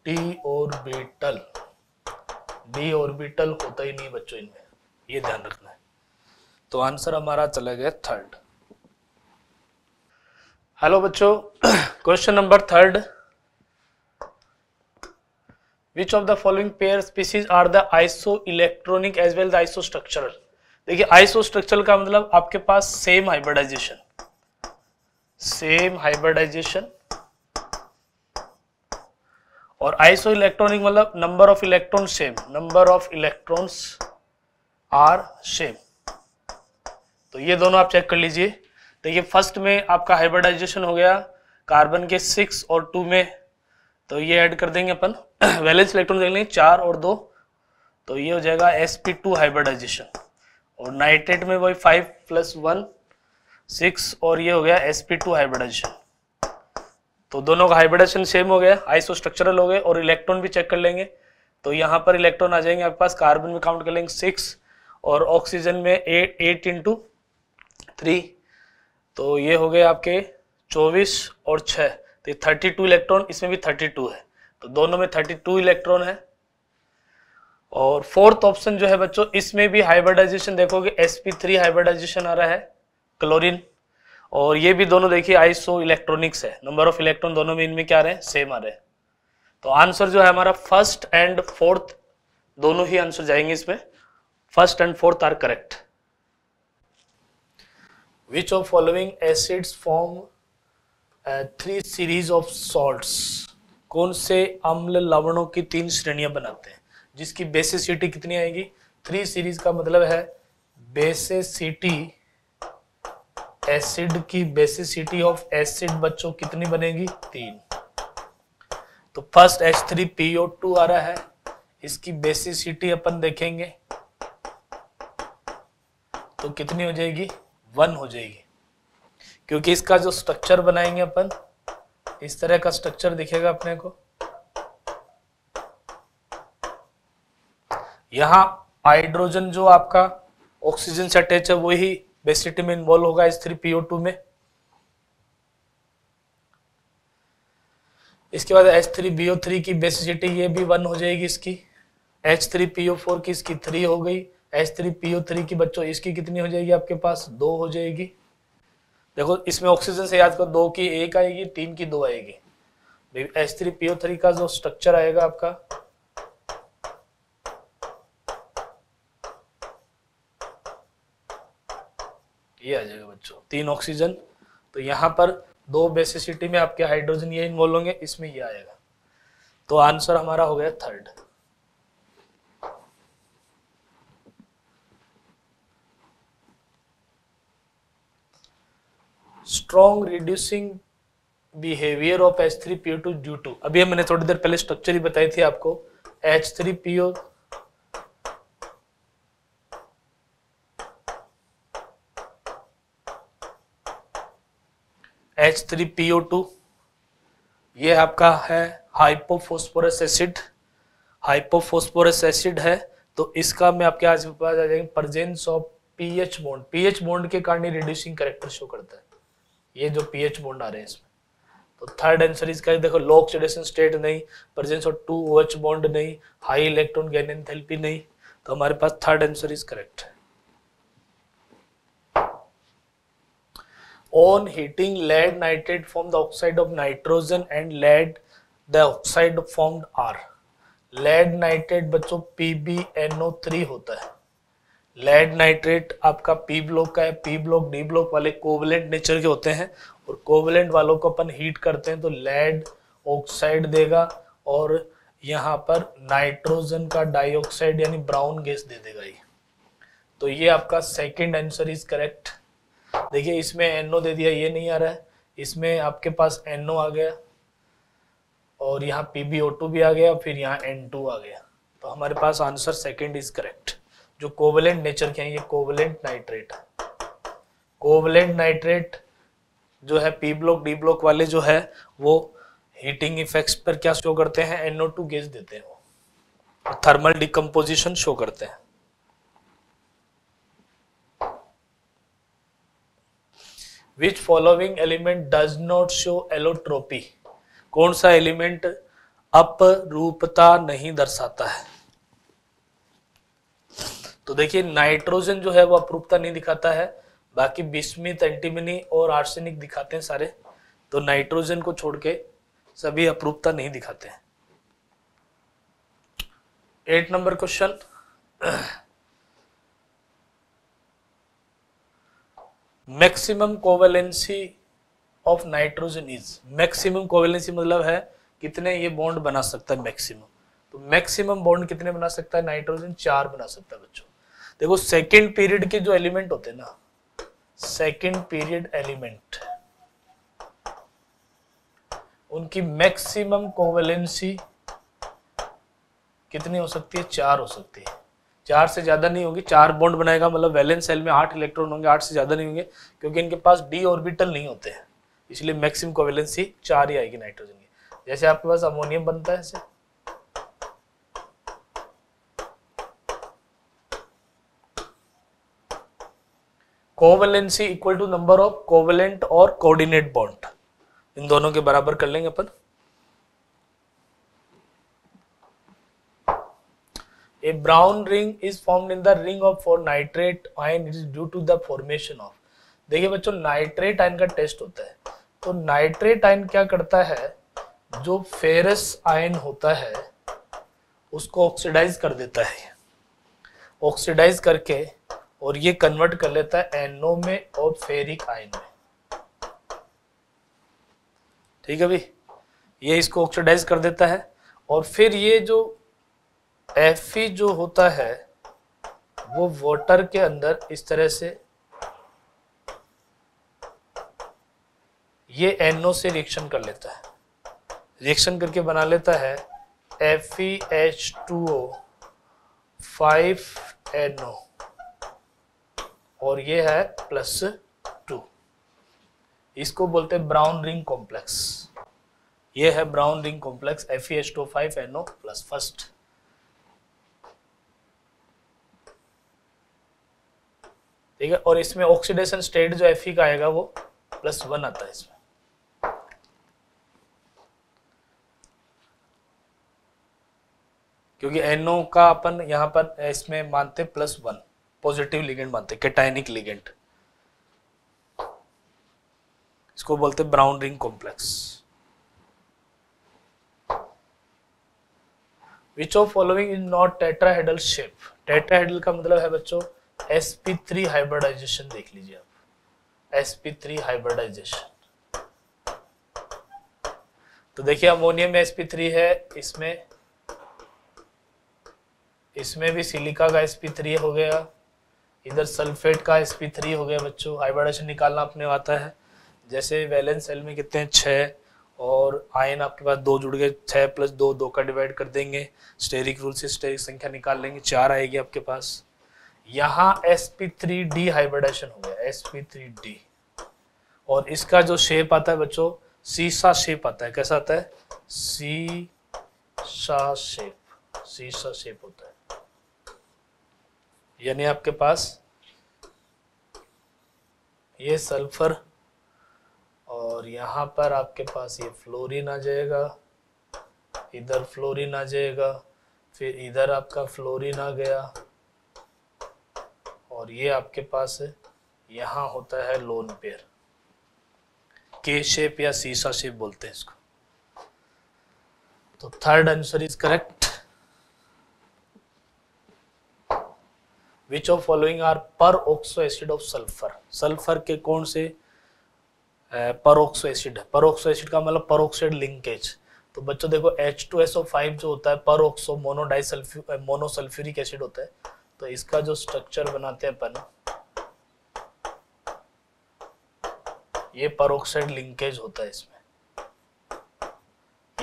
D orbital D orbital होता ही नहीं बच्चों इनमें ये ध्यान रखना है तो आंसर हमारा चला गया थर्ड हेलो बच्चों question number third which of the following pair species are the isoelectronic as well the isostructural देखिए आइसो स्ट्रक्चरल का मतलब आपके पास सेम हाइब्रिडाइजेशन सेम हाइब्रिडाइजेशन और आइसो इलेक्ट्रॉनिक मतलब number of electron same number of electrons are same तो ये दोनों आप चेक कर लीजिए देखिए फर्स्ट में आपका हाइब्रिडाइजेशन हो गया कार्बन के सिक्स और टू में तो ये ऐड कर देंगे अपन वैलेंस इलेक्ट्रॉन देख लेंगे चार और दो तो ये हो जाएगा एस पी टू हाइब्रिडाइजेशन और नाइट्रेट में वही फाइव प्लस वन सिक्स और ये हो गया एस पी टू हाइब्रिडाइजेशन तो दोनों का हाइब्रिडाइजेशन सेम हो गया आइसो स्ट्रक्चरल हो गए और इलेक्ट्रॉन भी चेक कर लेंगे तो यहाँ पर इलेक्ट्रॉन आ जाएंगे आपके पास कार्बन में काउंट कर लेंगे सिक्स और ऑक्सीजन में एट एट इंटू थ्री तो ये हो गए आपके चौबीस और छः तो ये 32 इलेक्ट्रॉन इसमें भी 32 है तो दोनों में 32 इलेक्ट्रॉन है और फोर्थ ऑप्शन जो है बच्चों इसमें भी हाइब्रिडाइजेशन देखोगे sp3 हाइब्रिडाइजेशन आ रहा है क्लोरीन और ये भी दोनों देखिए आइसो इलेक्ट्रॉनिक्स है नंबर ऑफ इलेक्ट्रॉन दोनों में इनमें क्या आ रहे हैं सेम आ रहे हैं तो आंसर जो है हमारा फर्स्ट एंड फोर्थ दोनों ही आंसर जाएंगे इसमें first and fourth are correct which of following acids form three series of salts कौन से अम्ल लवणों की तीन श्रेणियां बनाते हैं जिसकी बेसिसिटी कितनी आएगी थ्री सीरीज का मतलब है बेसिसिटी एसिड की बेसिसिटी ऑफ एसिड बच्चों कितनी बनेगी तीन तो first H three PO two आ रहा है इसकी बेसिसिटी अपन देखेंगे तो कितनी हो जाएगी वन हो जाएगी क्योंकि इसका जो स्ट्रक्चर बनाएंगे अपन इस तरह का स्ट्रक्चर दिखेगा अपने को यहाँ हाइड्रोजन जो आपका ऑक्सीजन से अटैच है वही बेसिटी में इन्वॉल्व होगा इस थ्री पीओ टू में इसके बाद एच थ्री बीओ थ्री की बेसिसिटी ये भी वन हो जाएगी इसकी एच थ्री पीओ फोर की इसकी थ्री हो गई एच थ्री पीओ थ्री की बच्चों इसकी कितनी हो जाएगी आपके पास दो हो जाएगी देखो इसमें ऑक्सीजन से याद करो दो की एक आएगी तीन की दो आएगी एस थ्री पीओ थ्री का जो स्ट्रक्चर आएगा आपका ये आ जाएगा बच्चों तीन ऑक्सीजन तो यहां पर दो बेसिसिटी में आपके हाइड्रोजन ये इन्वॉल्व होंगे इसमें ये आएगा तो आंसर हमारा हो गया third strong reducing behaviour of H three PO two due to अभी मैंने थोड़ी देर पहले स्ट्रक्चर ही बताई थी आपको H three PO H three PO two ये आपका है हाइपोफोस्फोरस एसिड हाइपोफोस्फोरस एसिड है तो इसका मैं आपके आज पास आ जाएंगे presence of PH bond PH bond के कारण रिड्यूसिंग करेक्टर शो करता है ये जो पीएच बॉन्ड आ रहे हैं इसमें तो थर्ड आंसर इसका देखो लो ऑक्सीडेशन स्टेट नहीं presence of two OH bond नहीं हाई इलेक्ट्रॉन गेन एंथैल्पी नहीं तो हमारे पास third answer is correct on heating lead nitrate form the oxide of nitrogen and lead the oxide formed are lead nitrate बच्चों PBNO three होता है lead nitrate आपका P block का है पी ब्लॉक डी ब्लॉक वाले कोवलेंट नेचर के होते हैं और कोवलेंट वालों को अपन हीट करते हैं तो लेड ऑक्साइड देगा और यहाँ पर नाइट्रोजन का डाइऑक्साइड यानी ब्राउन गैस दे देगा ये तो ये आपका सेकंड आंसर इज करेक्ट देखिए इसमें एनओ दे दिया ये नहीं आ रहा है इसमें आपके पास एनओ आ गया और यहाँ पी भी आ गया फिर यहाँ एन टू आ गया तो हमारे पास आंसर सेकेंड इज करेक्ट जो कोवलेंट नेचर के हैं ये कोवलेंट नाइट्रेट कोवलेंट नाइट्रेट जो है पी ब्लॉक डी ब्लॉक वाले जो है वो हीटिंग इफेक्ट्स पर क्या शो करते हैं एनओ टू गैस देते हैं वो थर्मल डिकम्पोजिशन शो करते हैं which following element does not show allotropy कौन सा एलिमेंट अपरूपता नहीं दर्शाता है तो देखिए नाइट्रोजन जो है वो अप्रूपता नहीं दिखाता है बाकी बिस्मित एंटीमिनी और आर्सेनिक दिखाते हैं सारे तो नाइट्रोजन को छोड़ के सभी अप्रूपता नहीं दिखाते हैं eight number question maximum covalency of nitrogen is maximum covalency मतलब है कितने ये बॉन्ड बना सकता है मैक्सिमम तो मैक्सिमम बॉन्ड कितने बना सकता है नाइट्रोजन चार बना सकता है बच्चों देखो सेकेंड पीरियड के जो एलिमेंट होते हैं ना सेकेंड पीरियड एलिमेंट उनकी मैक्सिमम कोवेलेंसी कितनी हो सकती है चार हो सकती है चार से ज्यादा नहीं होगी चार बॉन्ड बनाएगा मतलब वैलेंस सेल में आठ इलेक्ट्रॉन होंगे आठ से ज्यादा नहीं होंगे क्योंकि इनके पास डी ऑर्बिटल नहीं होते हैं इसलिए मैक्सिमम कोवेलेंसी चार ही आएगी नाइट्रोजन की जैसे आपके पास अमोनियम बनता है ऐसे covalency equal to number of covalent और कोऑर्डिनेट बॉन्ड इन दोनों के बराबर कर लेंगे अपन a brown ring is formed in the ring of for nitrate ion it is due to the formation of देखिए बच्चों नाइट्रेट आयन का टेस्ट होता है तो नाइट्रेट आयन क्या करता है जो फेरस आयन होता है उसको ऑक्सीडाइज कर देता है ऑक्सीडाइज करके और ये कन्वर्ट कर लेता है एनो में और फेरिक आयन में ठीक है भाई ये इसको ऑक्सीडाइज कर देता है और फिर ये जो एफ जो होता है वो वाटर के अंदर इस तरह से ये एनओ से रिएक्शन कर लेता है रिएक्शन करके बना लेता है F E H two O five NO और ये है प्लस टू इसको बोलते हैं ब्राउन रिंग कॉम्प्लेक्स ये है brown ring complex F H two five NO plus first ठीक है और इसमें ऑक्सीडेशन स्टेट जो एफ का आएगा वो प्लस वन आता है इसमें क्योंकि एनओ का अपन यहां पर इसमें मानते प्लस वन पॉजिटिव लिगेंट बनते हैं कैटाइनिक लिगेंट इसको बोलते हैं brown ring complex which of following is not tetrahedral shape tetrahedral का मतलब है बच्चों sp3 हाइब्रिडाइजेशन देख लीजिए आप sp3 हाइब्रिडाइजेशन तो देखिए अमोनियम में sp3 है इसमें इसमें भी सिलिका का sp3 हो गया इधर सल्फेट का एस थ्री हो गया बच्चों हाइब्रिडाइजेशन निकालना अपने आता है जैसे वैलेंस सेल में कितने हैं छः और आयन आपके पास दो जुड़ गए छः प्लस दो दो का डिवाइड कर देंगे स्टेरिक रूल से स्टेरिक संख्या निकाल लेंगे चार आएगी आपके पास यहाँ S P three D hybridisation हो गया एस पी थ्री डी और इसका जो शेप आता है बच्चों सीसा शेप आता है कैसा आता है सी सा शेप सीसा शेप होता है यानी आपके पास ये सल्फर और यहाँ पर आपके पास ये फ्लोरीन आ जाएगा इधर फ्लोरीन आ जाएगा फिर इधर आपका फ्लोरीन आ गया और ये आपके पास यहाँ होता है लोन पेयर के शेप या सीसा शेप बोलते हैं इसको तो third answer is correct which of following are peroxo acid of sulphur sulphur के कौन से पर ऑक्सो एसिड है पर ऑक्सो एसिड का मतलब पर ऑक्साइड लिंकेज तो बच्चों देखो H two S O five जो होता है पर ऑक्सो मोनोडाइसल्फ्यू मोनोसल्फ्यूरिक एसिड होता है तो इसका जो स्ट्रक्चर बनाते हैं अपन ये पर ऑक्साइड लिंकेज होता है इसमें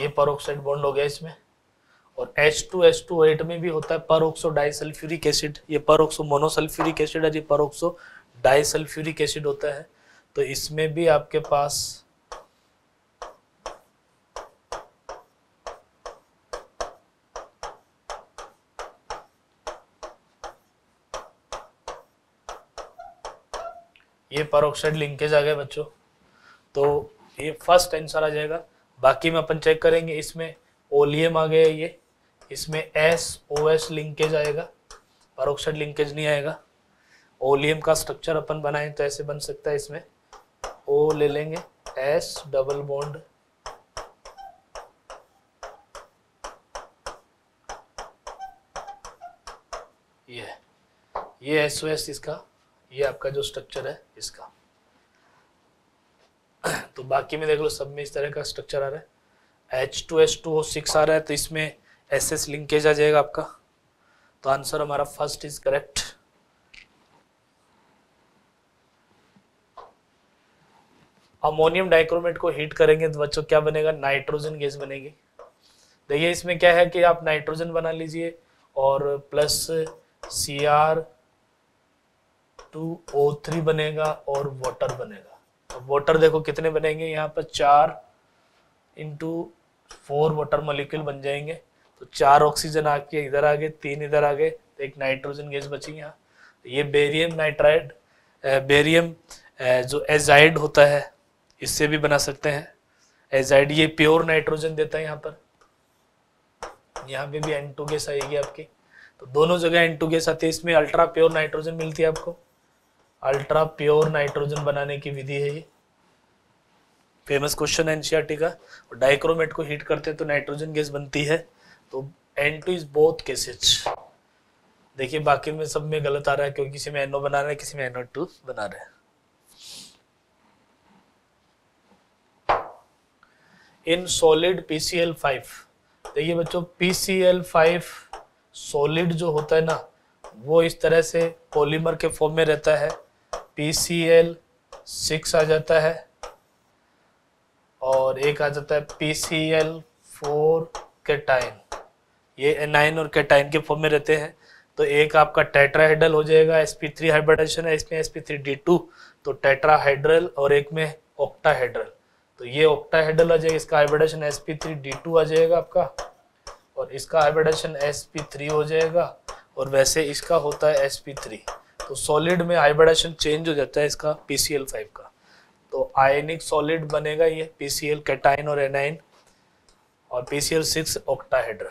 ये पर ऑक्साइड बॉन्ड हो गया इसमें और एच टू टू एट में भी होता है पर ऑक्सो डाइसल्फ्यूरिक एसिड ये परोक्सो मोनोसल्फ्यूरिक एसिड और ये परोक्सो डाइसल्फ्यूरिक एसिड होता है तो इसमें भी आपके पास ये परोक्साइड लिंकेज आ गए बच्चों तो ये फर्स्ट आंसर आ जाएगा बाकी में अपन चेक करेंगे इसमें ओलियम आ गया ये इसमें एस ओ एस लिंकेज आएगा परोक्षण लिंकेज नहीं आएगा ओलियम का स्ट्रक्चर अपन बनाए तो ऐसे बन सकता है इसमें ओ ले लेंगे एस डबल बॉन्ड ये ये एस ओ एस इसका ये आपका जो स्ट्रक्चर है इसका तो बाकी में देख लो सब में इस तरह का स्ट्रक्चर आ रहा है H two S two six आ रहा है तो इसमें एस एस लिंकेज आ जाएगा आपका तो आंसर हमारा first is correct ammonium dichromate को हीट करेंगे तो बच्चों क्या बनेगा नाइट्रोजन गैस बनेगी देखिए इसमें क्या है कि आप नाइट्रोजन बना लीजिए और plus C R two O three बनेगा और वाटर बनेगा तो वाटर देखो कितने बनेंगे यहाँ पर चार इंटू फोर वाटर मोलिक्यूल बन जाएंगे तो चार ऑक्सीजन आपके इधर आ गए तीन इधर आ गए तो एक नाइट्रोजन गैस बची यहाँ तो ये बेरियम नाइट्राइड बेरियम जो एजाइड होता है इससे भी बना सकते हैं एजाइड ये प्योर नाइट्रोजन देता है यहाँ पर यहाँ पे भी एन टू गैस आएगी आपकी तो दोनों जगह एन टू गैस आती है इसमें अल्ट्रा प्योर नाइट्रोजन मिलती है आपको अल्ट्रा प्योर नाइट्रोजन बनाने की विधि है ये फेमस क्वेश्चन है एनसीआरटी e का डाइक्रोमेट को हीट करते हैं तो नाइट्रोजन गैस बनती है तो N two is both cases देखिए बाकी में सब में गलत आ रहा है क्योंकि किसी में एनओ बना रहे किसी में एनओ टू बना रहे इन सॉलिड पीसीएल फाइव देखिए बच्चों पीसीएल फाइव सॉलिड जो होता है ना वो इस तरह से पॉलीमर के फॉर्म में रहता है पीसीएल सिक्स आ जाता है और एक आ जाता है पीसीएल फोर के टाइम ये एनाइन और कैटाइन के फॉर्म में रहते हैं तो एक आपका टेट्राहेड्रल हो जाएगा एस पी थ्री हाइब्रिडाइजेशन है इसमें S P three D two तो टेट्राहेड्रल और एक में ऑक्टाहाइड्रल तो ये ऑक्टाहाइड्रल आ जाएगा इसका hybridisation S P three D two आ जाएगा आपका और इसका हाइब्रिडाइजेशन एस पी थ्री हो जाएगा और वैसे इसका होता है एस पी थ्री तो सॉलिड में हाइब्रिडाइजेशन चेंज हो जाता है इसका पी सी एल फाइव का तो आयनिक सॉलिड बनेगा ये पी सी एल कैटाइन और एनाइन और P C L six octahedral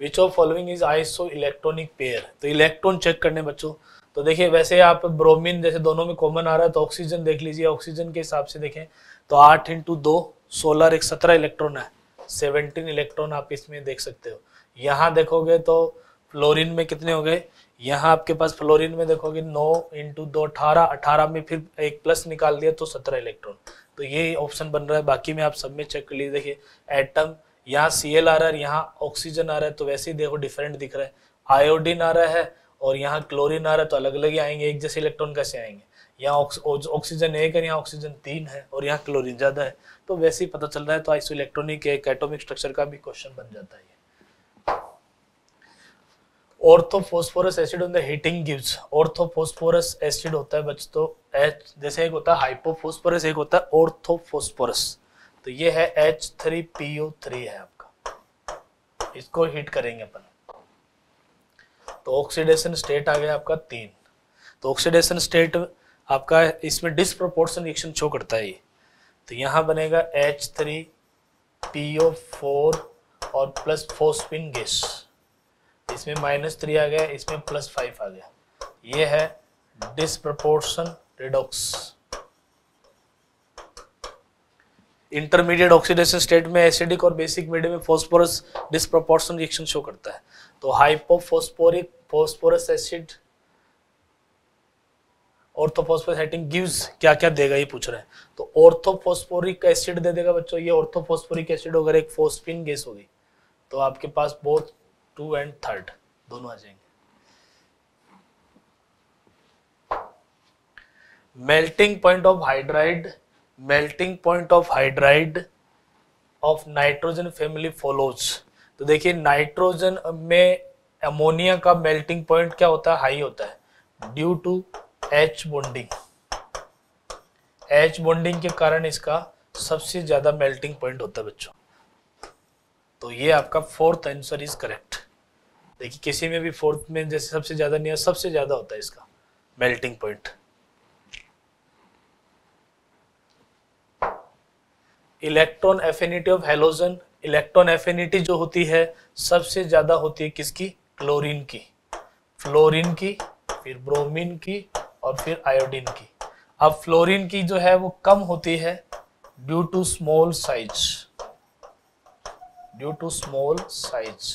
which of following is isoelectronic pair तो इलेक्ट्रॉन चेक करने बच्चों तो देखिए वैसे आप ब्रोमिन जैसे दोनों में कॉमन आ रहा है तो ऑक्सीजन देख लीजिए ऑक्सीजन के हिसाब से देखें तो आठ इंटू दो सोलर एक सत्रह इलेक्ट्रॉन है सेवनटीन इलेक्ट्रॉन आप इसमें देख सकते हो यहाँ देखोगे तो फ्लोरिन में कितने हो गए यहाँ आपके पास फ्लोरिन में देखोगे नौ इंटू दो अठारह अठारह में फिर एक प्लस निकाल दिया तो सत्रह इलेक्ट्रॉन तो ये ऑप्शन बन रहा है बाकी में आप सब में चेक कर लीजिए देखिए एटम यहाँ सी एल आ रहा है यहाँ ऑक्सीजन आ रहा है तो वैसे ही देखो डिफरेंट दिख रहा है आयोडीन आ रहा है और यहाँ क्लोरीन आ रहा है तो अलग अलग ही आएंगे एक जैसे इलेक्ट्रॉन कैसे आएंगे यहाँ ऑक्सीजन एक है यहाँ ऑक्सीजन तीन है और यहाँ क्लोरीन ज़्यादा है तो वैसे ही पता चल रहा है तो आइसो इलेक्ट्रॉनिक एक एटोमिक स्ट्रक्चर का भी क्वेश्चन बन जाता है orthophosphorous acid on the heating gives orthophosphorous acid होता है बच तो एच जैसे एक होता है हाइपोफोस्फोरस एक होता है ऑर्थोफोस्फोरस तो ये है H three P U three है आपका इसको हीट करेंगे अपन तो ऑक्सीडेशन स्टेट आ गया आपका तीन तो ऑक्सीडेशन स्टेट आपका इसमें डिस्प्रोपोर्शन रिएक्शन शो करता है ये तो यहां बनेगा H three P O four और प्लस फोस्पिन गैस इसमें माइनस थ्री आ गया इसमें प्लस फाइव आ गया ये है disproportion redox intermediate oxidation state में एसिडिक और बेसिक मीडियम में फॉस्फोरस डिस्प्रोपोर्शन रिएक्शन शो करता है तो हाइपोफॉस्फोरिक फॉस्फोरस एसिड ऑर्थोफॉस्फोसाइटिंग गिव्स क्या क्या देगा ये पूछ रहे हैं तो ऑर्थोफॉस्फोरिक एसिड दे देगा बच्चों ये ऑर्थोफॉस्फोरिक एसिड होगा एक फोस्फिन गैस होगी तो आपके पास बोथ टू एंड थर्ड दोनों आ जाएंगे melting point of hydride melting point of hydride of nitrogen family follows तो देखिए नाइट्रोजन में अमोनिया का मेल्टिंग पॉइंट क्या होता है हाई होता है due to H bonding H bonding के कारण इसका सबसे ज्यादा मेल्टिंग पॉइंट होता है बच्चों तो ये आपका फोर्थ आंसर इज करेक्ट देखिए किसी में भी फोर्थ में जैसे सबसे ज्यादा नहीं है सबसे ज्यादा होता है इसका melting point electron affinity of halogen electron affinity जो होती है सबसे ज़्यादा होती है किसकी क्लोरीन की फ्लोरीन की फिर ब्रोमीन की और फिर आयोडीन की अब फ्लोरीन की जो है वो कम होती है due to small size due to small size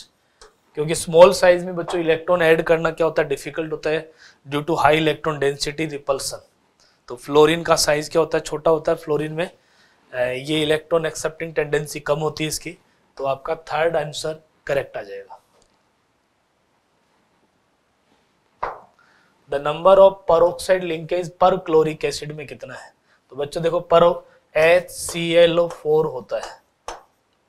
क्योंकि स्मॉल साइज में बच्चों इलेक्ट्रॉन ऐड करना क्या होता है डिफिकल्ट होता है due to high electron density repulsion तो फ्लोरीन का साइज क्या होता है छोटा होता है फ्लोरीन में ये इलेक्ट्रॉन एक्सेप्टिंग टेंडेंसी कम होती है इसकी तो आपका थर्ड आंसर करेक्ट आ जाएगा the number of peroxide linkage perchloric acid में कितना है तो बच्चों देखो per H C L O four होता है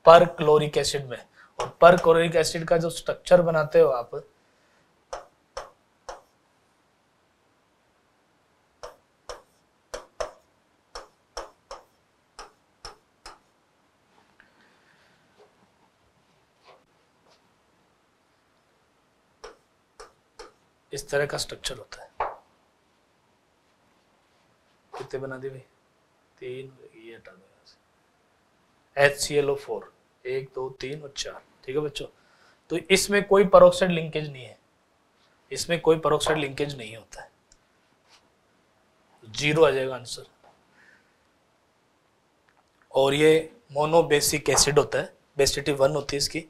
पर क्लोरिक एसिड में और पर क्लोरिक एसिड का जो स्ट्रक्चर बनाते हो आप इस तरह का स्ट्रक्चर होता है कितने बना दिए भाई तीन ये हटा दो H C L O four एक दो तीन और चार ठीक है बच्चों तो इसमें कोई परोक्साइड लिंकेज नहीं है इसमें कोई परोक्साइड लिंकेज नहीं होता है जीरो आ जाएगा आंसर और ये मोनोबेसिक एसिड होता है बेसिटी वन होती है इसकी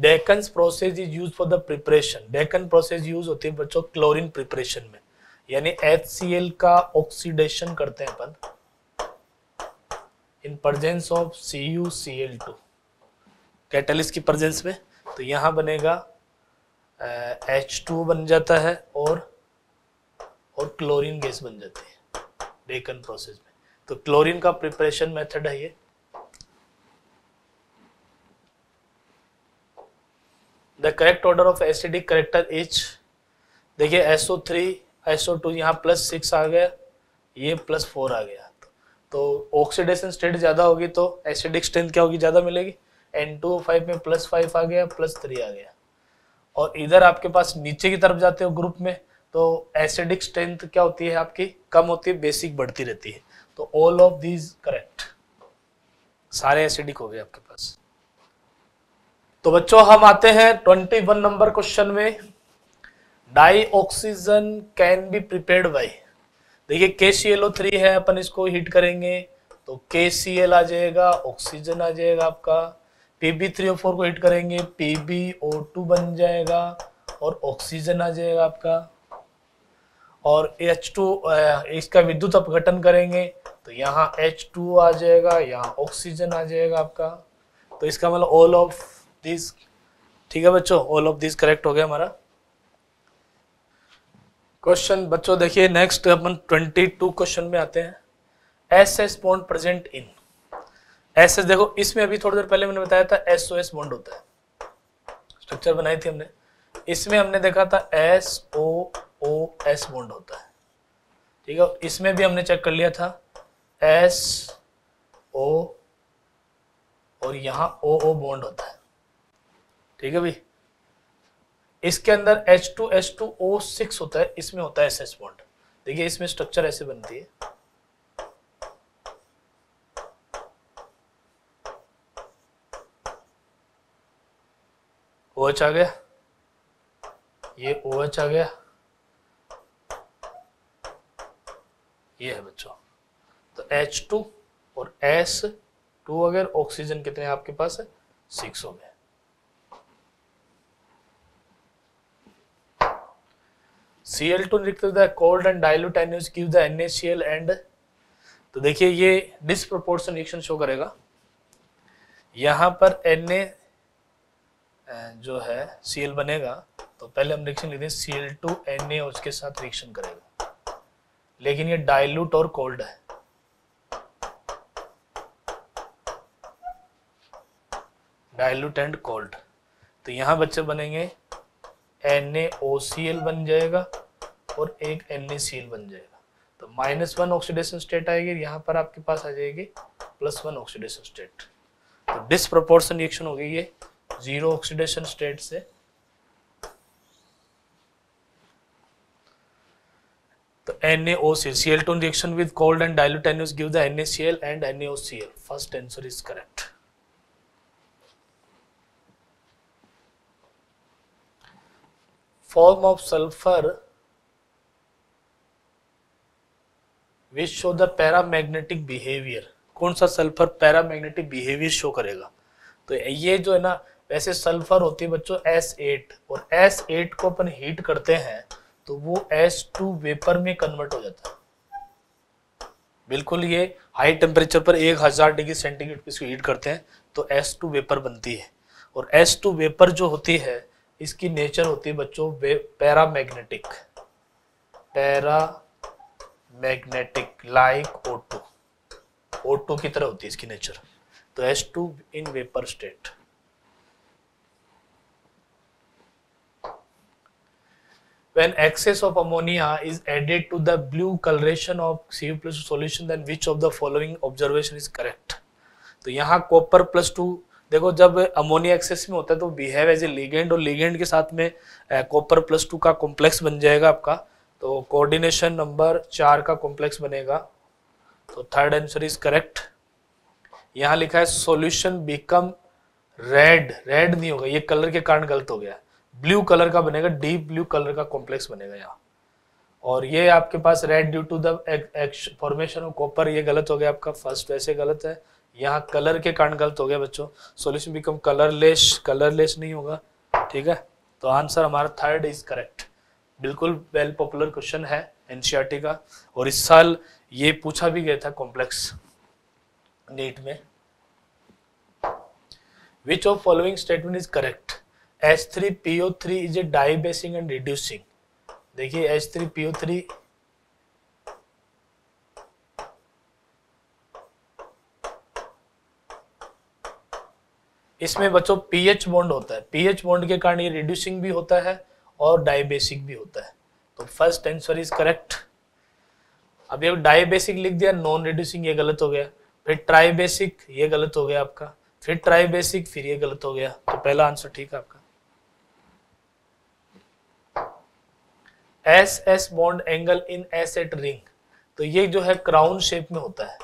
Deacon process is use for the preparation Deacon process use होती है बच्चों क्लोरीन प्रिपरेशन में यानी एच का ऑक्सीडेशन करते हैं अपन in presence of C U C L two catalyst की प्रजेंस में तो यहां बनेगा एच टू बन जाता है और और क्लोरीन गैस बन जाती है डेकन प्रोसेस में तो क्लोरीन का प्रिपरेशन मेथड है ये the correct order of acidic character each देखिए S O three S O two यहाँ प्लस सिक्स आ गया ये प्लस फोर आ गया तो ऑक्सीडेशन स्टेट ज़्यादा होगी तो एसिडिक स्ट्रेंथ क्या होगी ज़्यादा मिलेगी एन टू फाइव में प्लस फाइव आ गया प्लस थ्री आ गया और इधर आपके पास नीचे की तरफ जाते हो ग्रुप में तो एसिडिक स्ट्रेंथ क्या होती है आपकी कम होती है बेसिक बढ़ती रहती है तो ऑल ऑफ दीज करेक्ट सारे एसिडिक हो गए आपके तो बच्चों हम आते हैं ट्वेंटी वन नंबर क्वेश्चन में dioxygen can be prepared by देखिए के सी एल ओ थ्री है अपन इसको हीट करेंगे तो के सी एल आ जाएगा ऑक्सीजन आ जाएगा आपका P B three O four को हीट करेंगे पी बी ओ टू बन जाएगा और ऑक्सीजन आ जाएगा आपका और एच टू इसका विद्युत अपघटन करेंगे तो यहाँ एच टू आ जाएगा यहाँ ऑक्सीजन आ जाएगा आपका तो इसका मतलब ऑल ऑफ दिस ठीक है बच्चों ऑल ऑफ दिस करेक्ट हो गया हमारा क्वेश्चन बच्चों देखिए नेक्स्ट अपन 22 क्वेश्चन में आते हैं S S bond present in S S देखो इसमें अभी थोड़ी देर पहले मैंने बताया था एस ओ एस बॉन्ड होता है स्ट्रक्चर बनाई थी हमने इसमें हमने देखा था S O O S bond होता है ठीक है इसमें भी हमने चेक कर लिया था एस ओ और यहाँ ओ ओ बॉन्ड होता है ठीक है भाई इसके अंदर H two H two O six होता है इसमें होता है एस एस बॉन्ड देखिए इसमें स्ट्रक्चर ऐसे बनती है ओ एच आ गया ये ओ एच आ गया ये है बच्चों तो H2 और S2 अगर ऑक्सीजन कितने आपके पास है सिक्स हो गए Cl2 react with the cold and dilute N gives the NaCl and तो देखिए ये डिस्प्रोपोर्शन रिएक्शन शो करेगा यहाँ पर Na जो है Cl बनेगा तो पहले हम रिएक्शन लेते हैं Cl2 Na उसके साथ रिएक्शन करेगा लेकिन ये डायलूट और कोल्ड है डायलूट एंड कोल्ड तो यहाँ बच्चे बनेंगे N A O C L बन जाएगा और एक एन ए सी एल बन जाएगा तो माइनस वन ऑक्सीडेशन स्टेट आएगी यहाँ पर आपके पास आ जाएगी प्लस वन ऑक्सीडेशन स्टेट तो डिसप्रपोर्शन रिएक्शन हो गई है जीरो ऑक्सीडेशन स्टेट से तो NaOCl Cl2 reaction with cold and dilute NaOCl gives the NaCl and NaOCl first answer is correct form of sulfur which show the paramagnetic behavior कौन सा sulphur paramagnetic behaviour show करेगा तो ये जो है ना वैसे सल्फर होती है बच्चों S8 और S8 को अपन हीट करते हैं तो वो S2 वेपर में कन्वर्ट हो जाता है बिल्कुल ये हाई टेम्परेचर पर 1000 डिग्री सेंटीग्रेड पे इसको हीट करते हैं तो S2 वेपर बनती है और S2 वेपर जो होती है इसकी नेचर होती है बच्चों paramagnetic paramagnetic like O two O two की तरह होती है इसकी नेचर तो S two in vapour state when excess of ammonia is added to the blue coloration of Cu plus solution then which of the following observation is correct तो यहाँ copper plus two देखो जब ammonia excess में होता है तो behave as a ligand और ligand के साथ में कॉपर प्लस टू का कॉम्प्लेक्स बन जाएगा आपका तो कोऑर्डिनेशन नंबर चार का कॉम्प्लेक्स बनेगा तो थर्ड आंसर इज करेक्ट यहाँ लिखा है सॉल्यूशन बिकम रेड रेड नहीं होगा ये कलर के कारण गलत हो गया ब्लू कलर का बनेगा डीप ब्लू कलर का कॉम्प्लेक्स बनेगा यहाँ और ये आपके पास red due to the formation of copper ये गलत हो गया आपका फर्स्ट वैसे गलत है यहाँ कलर के कारण गलत हो गया बच्चों सोल्यूशन बिकम कलरलेस कलरलेस नहीं होगा ठीक है तो आंसर हमारा थर्ड इज करेक्ट बिल्कुल वेल पॉपुलर क्वेश्चन है एनसीआरटी e का और इस साल ये पूछा भी गया था कॉम्प्लेक्स नीट में which of following statement is correct H three PO three is a dibasic and reducing देखिए एच थ्री पीओ थ्री इसमें बच्चों पीएच बॉन्ड होता है पीएच बॉन्ड के कारण ये रिड्यूसिंग भी होता है और डायबेसिक भी होता है तो फर्स्ट आंसर इज करेक्ट अभी डायबेसिक लिख दिया नॉन रिड्यूसिंग ये गलत हो गया फिर ट्राइबेसिक ये गलत हो गया आपका फिर ट्राइबेसिक फिर ये गलत हो गया तो पहला आंसर ठीक है आपका S S bond angle in S eight ring तो ये जो है क्राउन शेप में होता है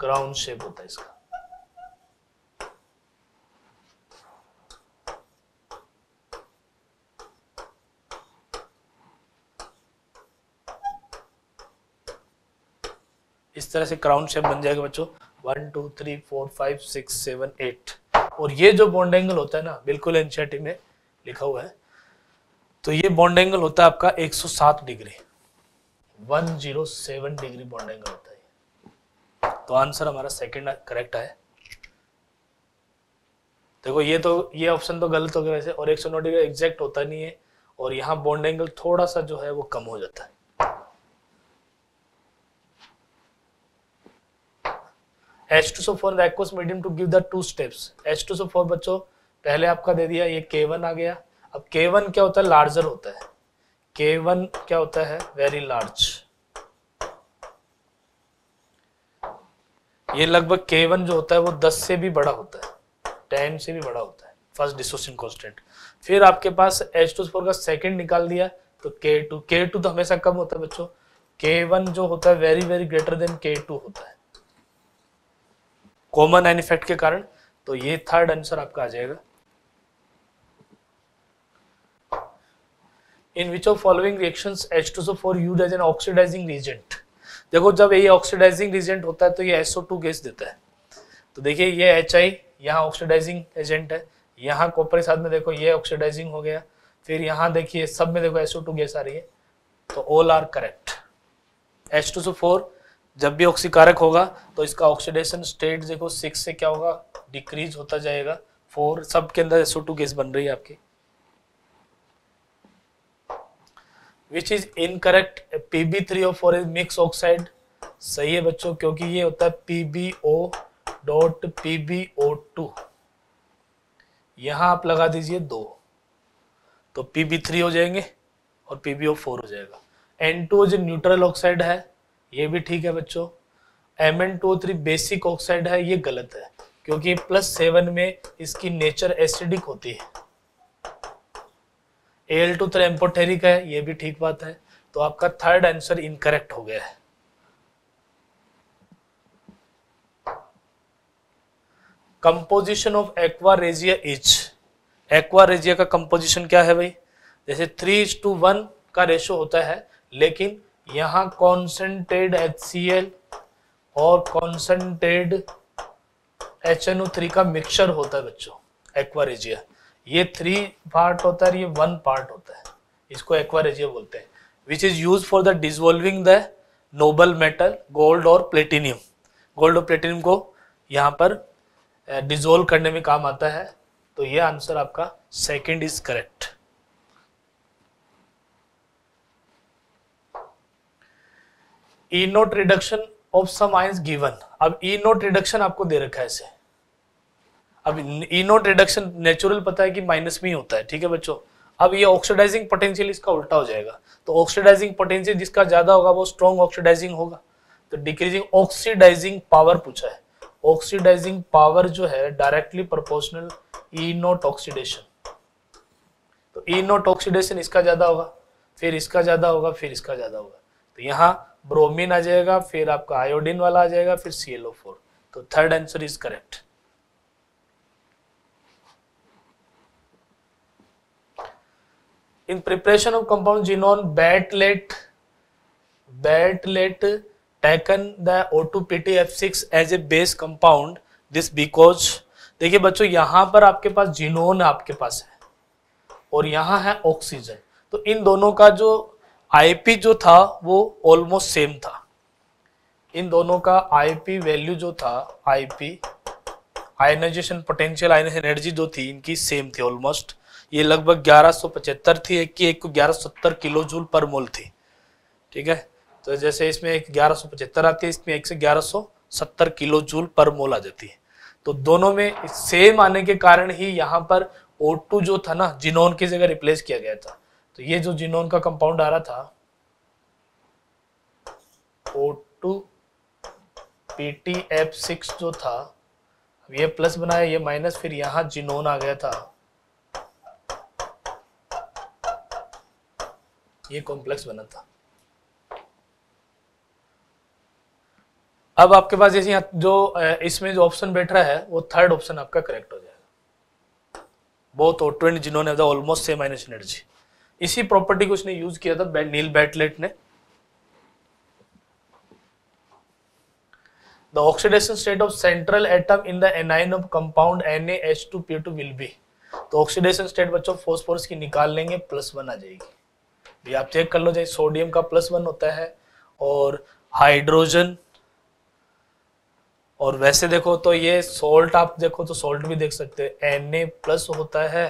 क्राउन शेप होता है इसका इस तरह से क्राउन शेप बन जाएगा बच्चों one two three four five six seven eight और ये जो बॉन्ड एंगल होता है ना बिल्कुल एनसीआरटी में लिखा हुआ है तो ये बॉन्ड एंगल होता है आपका 107 डिग्री 107 डिग्री बॉन्ड एंगल होता है तो आंसर हमारा सेकंड करेक्ट है देखो ये तो ये ऑप्शन तो गलत हो गया वैसे और 109 डिग्री एग्जैक्ट होता नहीं है और यहाँ बॉन्ड एंगल थोड़ा सा जो है वो कम हो जाता है H2SO4 aqueous medium to give the two steps H2SO4 बच्चों पहले आपका दे दिया ये K1 आ गया अब K1 क्या होता है लार्जर होता है K1 क्या होता है वेरी लार्ज ये लगभग K1 जो होता है वो 10 से भी बड़ा होता है 10 से भी बड़ा होता है फर्स्ट डिसोसिएशन कांस्टेंट फिर आपके पास H2SO4 का सेकंड निकाल दिया तो K2 K2 तो हमेशा कम होता है बच्चों K1 जो होता है very very greater than K2 होता है कॉमन एन इफेक्ट के कारण तो ये थर्ड आंसर आपका आ जाएगा in which of following reaction H two SO H2SO4 use as an oxidising reagent देखो जब ये ऑक्सीडाइजिंग रीजेंट होता है तो ये एसओ टू गैस देता है तो देखिए ये एच आई यहाँ ऑक्सीडाइजिंग एजेंट है यहाँ कॉपर के साथ में देखो ये ऑक्सीडाइजिंग हो गया फिर यहाँ देखिए सब में देखो एसओ टू गैस आ रही है तो all are correct H two so four जब भी ऑक्सीकारक होगा तो इसका ऑक्सीडेशन स्टेट देखो सिक्स से क्या होगा डिक्रीज होता जाएगा फोर सब के अंदर एसओ टू गैस बन रही है आपकी which is incorrect PB three O four is mix oxide सही है बच्चों क्योंकि ये होता है पीबीओ डॉट पीबीओ टू यहां आप लगा दीजिए दो तो पीबी थ्री हो जाएंगे और पीबीओ फोर हो जाएगा एन टू जो न्यूट्रल ऑक्साइड है ये भी ठीक है बच्चों M N two three basic oxide है ये गलत है क्योंकि प्लस सेवन में इसकी नेचर एसिडिक होती है एल टू एम्पोटेरिक है ये भी ठीक बात है तो आपका थर्ड आंसर इनकरेक्ट हो गया है composition of aqua regia each aqua regia का कंपोजिशन क्या है भाई जैसे थ्री टू वन का रेशो होता है लेकिन यहाँ कॉन्सेंट्रेड HCl और कॉन्सेंट्रेड HNO3 का मिक्सचर होता है बच्चों एक्वारेजिया ये थ्री पार्ट होता है ये वन पार्ट होता है इसको एक्वारेजिया बोलते हैं which is use for the dissolving the noble metal gold और प्लेटिनियम गोल्ड और प्लेटिनियम को यहाँ पर डिजोल्व eh, करने में काम आता है तो ये आंसर आपका second is correct E naught reduction of some ions given अब ई नोट रिडक्शन आपको दे रखा है इसे अब ई नोट रिडक्शन नेचुरल पता है कि माइनस में ही होता है ठीक है बच्चों अब ये ऑक्सीडाइजिंग पोटेंशियल इसका उल्टा हो जाएगा तो ऑक्सीडाइजिंग पोटेंशियल जिसका ज्यादा होगा वो स्ट्रॉन्ग ऑक्सीडाइजिंग होगा तो डिक्रीजिंग ऑक्सीडाइजिंग पावर पूछा है ऑक्सीडाइजिंग पावर जो है directly proportional E naught oxidation तो ई नोट ऑक्सीडेशन इसका ज्यादा होगा फिर इसका ज्यादा होगा फिर इसका ज्यादा होगा तो यहाँ ब्रोमीन आ जाएगा फिर आपका आयोडीन वाला आ जाएगा फिर सी तो third answer is correct in preparation of compound xenon Bartlett Bartlett taken the O two P T F six as a base compound this because देखिए बच्चों यहां पर आपके पास जिनोन आपके पास है और यहां है ऑक्सीजन तो इन दोनों का जो आईपी जो था वो ऑलमोस्ट सेम था इन दोनों का आईपी वैल्यू जो था IP ionisation potential ion energy जो थी इनकी सेम थी ऑलमोस्ट ये लगभग 1175 थी एक की एक को 1170 किलो जूल पर मोल थी ठीक है तो जैसे इसमें एक 1175 आती है इसमें एक से 1170 किलो जूल पर मोल आ जाती है तो दोनों में सेम आने के कारण ही यहाँ पर O2 जो था ना जिनोन की जगह रिप्लेस किया गया था तो ये जो जिनोन का कंपाउंड आ रहा था O two P T F six जो था ये प्लस बनाया ये माइनस फिर यहां जिनोन आ गया था ये कॉम्प्लेक्स बना था अब आपके पास जैसे जो इसमें जो ऑप्शन बैठ रहा है वो थर्ड ऑप्शन आपका करेक्ट हो जाएगा बोथ ऑटो एंड जिन्होंने ऑलमोस्ट सेम माइनस एनर्जी इसी प्रॉपर्टी को उसने यूज किया था नील बैटलेट ने central atom in the anion of compound N H two P two will be तो ऑक्सीडेशन स्टेट बच्चों फोस्फोरस की निकाल लेंगे प्लस वन आ जाएगी ये आप चेक कर लो जाए सोडियम का प्लस वन होता है और हाइड्रोजन और वैसे देखो तो ये सोल्ट आप देखो तो सोल्ट भी देख सकते हैं एन ए प्लस होता है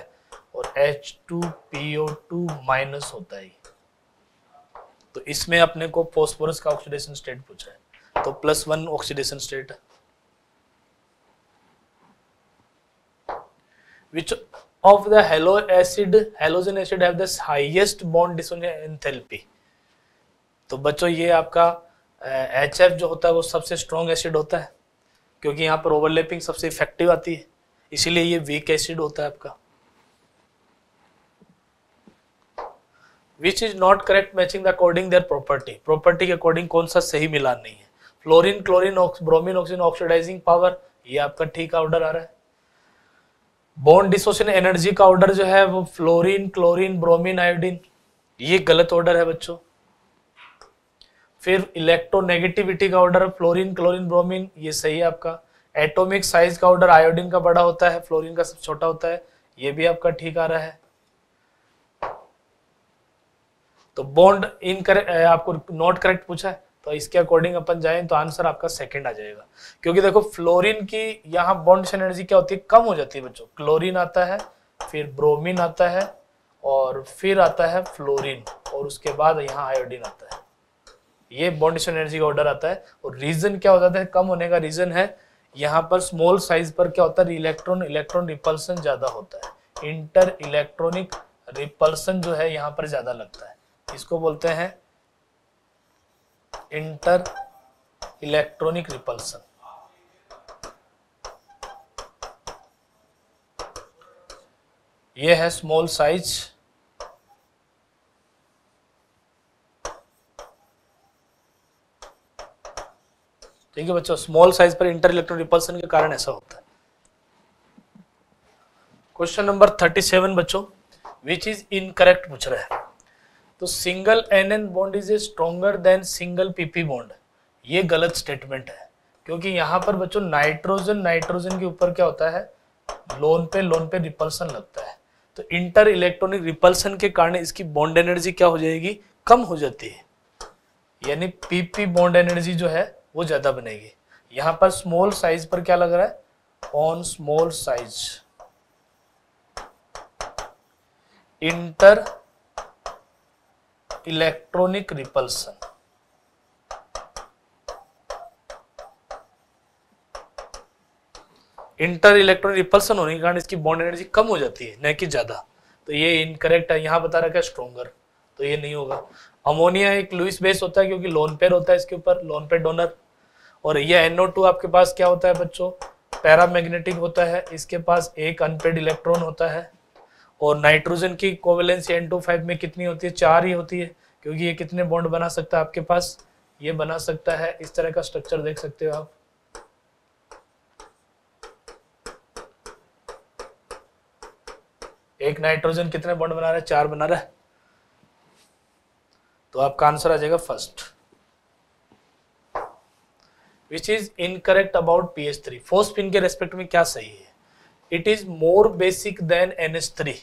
और H2PO2 माइनस होता है तो इसमें अपने को फॉस्फोरस का ऑक्सीडेशन स्टेट पूछा है तो plus one oxidation state which of the halo acid halogen acid have the highest bond dissociation तो बच्चों ये आपका एच एफ जो होता है वो सबसे स्ट्रॉन्ग एसिड होता है क्योंकि यहाँ पर ओवरलैपिंग सबसे इफेक्टिव आती है इसीलिए ये वीक एसिड होता है आपका which is not correct matching the according their property property के अकॉर्डिंग कौन सा सही मिलान नहीं है fluorine chlorine bromine oxygen oxidising power ये आपका ठीक ऑर्डर आ रहा है बॉन्ड डिसोशन एनर्जी का ऑर्डर जो है वो फ्लोरीन क्लोरीन ब्रोमीन आयोडीन ये गलत ऑर्डर है बच्चों फिर इलेक्ट्रोनेगेटिविटी का ऑर्डर फ्लोरीन क्लोरीन ब्रोमीन ये सही है आपका एटॉमिक साइज का ऑर्डर आयोडीन का बड़ा होता है फ्लोरीन का सब छोटा होता है ये भी आपका ठीक आ रहा है तो बॉन्ड इन आपको नॉट करेक्ट पूछा है तो इसके अकॉर्डिंग अपन जाए तो आंसर आपका सेकंड आ जाएगा क्योंकि देखो फ्लोरीन की यहाँ बॉन्ड एनर्जी क्या होती है कम हो जाती है बच्चों क्लोरीन आता है फिर ब्रोमीन आता है और फिर आता है फ्लोरीन और उसके बाद यहाँ आयोडीन आता है ये बॉन्ड एनर्जी का ऑर्डर आता है और रीजन क्या हो जाता है कम होने का रीजन है यहाँ पर स्मॉल साइज पर क्या होता है इलेक्ट्रॉन इलेक्ट्रॉन रिपल्सन ज्यादा होता है इंटर इलेक्ट्रॉनिक रिपल्सन जो है यहाँ पर ज्यादा लगता है इसको बोलते हैं इंटर इलेक्ट्रॉनिक रिपल्सन ये है स्मॉल साइज ठीक है बच्चों स्मॉल साइज पर इंटर इलेक्ट्रॉन रिपल्सन के कारण ऐसा होता है क्वेश्चन नंबर थर्टी सेवन बच्चों विच इज इनकरेक्ट पूछ रहे हैं तो single N N bond is a stronger than single PP bond ये गलत स्टेटमेंट है क्योंकि यहाँ पर बच्चों नाइट्रोजन नाइट्रोजन के ऊपर क्या होता है लोन पे लोन पे रिपल्सन लगता है तो इंटर इलेक्ट्रॉनिक रिपल्सन के कारण इसकी बॉन्ड एनर्जी क्या हो जाएगी कम हो जाती है यानी पीपी बॉन्ड एनर्जी जो है वो ज़्यादा बनेगी यहाँ पर स्मॉल साइज पर क्या लग रहा है on small size inter electronic repulsion inter electronic repulsion होने के कारण इसकी बॉन्ड एनर्जी कम हो जाती है न कि ज्यादा तो ये इनकरेक्ट है यहां बता रखा है स्ट्रोंगर तो ये नहीं होगा अमोनिया एक लुइस बेस होता है क्योंकि लोन पेयर होता है इसके ऊपर लोन पेयर डोनर और ये एनओ आपके पास क्या होता है बच्चों पैरामैग्नेटिक होता है इसके पास एक अनपेड इलेक्ट्रॉन होता है और नाइट्रोजन की कोवेलेंसी एन टू फाइव में कितनी होती है चार ही होती है क्योंकि ये कितने बॉन्ड बना सकता है आपके पास ये बना सकता है इस तरह का स्ट्रक्चर देख सकते हो आप एक नाइट्रोजन कितने बॉन्ड बना रहा है चार बना रहा है तो आपका आंसर आ जाएगा first which is incorrect about P H three पिन के रेस्पेक्ट में क्या सही है it is more basic than NH3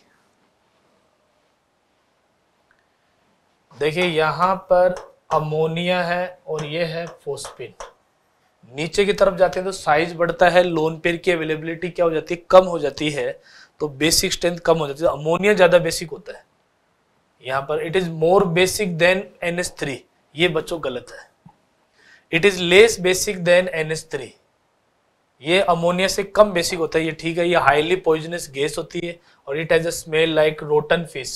देखिए यहां पर अमोनिया है और ये है फोस्पिन नीचे की तरफ जाते हैं तो साइज बढ़ता है लोन पेयर की अवेलेबिलिटी क्या हो जाती है कम हो जाती है तो बेसिक स्ट्रेंथ कम हो जाती है अमोनिया ज्यादा बेसिक होता है यहाँ पर it is more basic than N S three ये बच्चों गलत है it is less basic than N S three ये अमोनिया से कम बेसिक होता है ये ठीक है ये हाईली पॉइजनस गैस होती है और it as a smell like rotten fish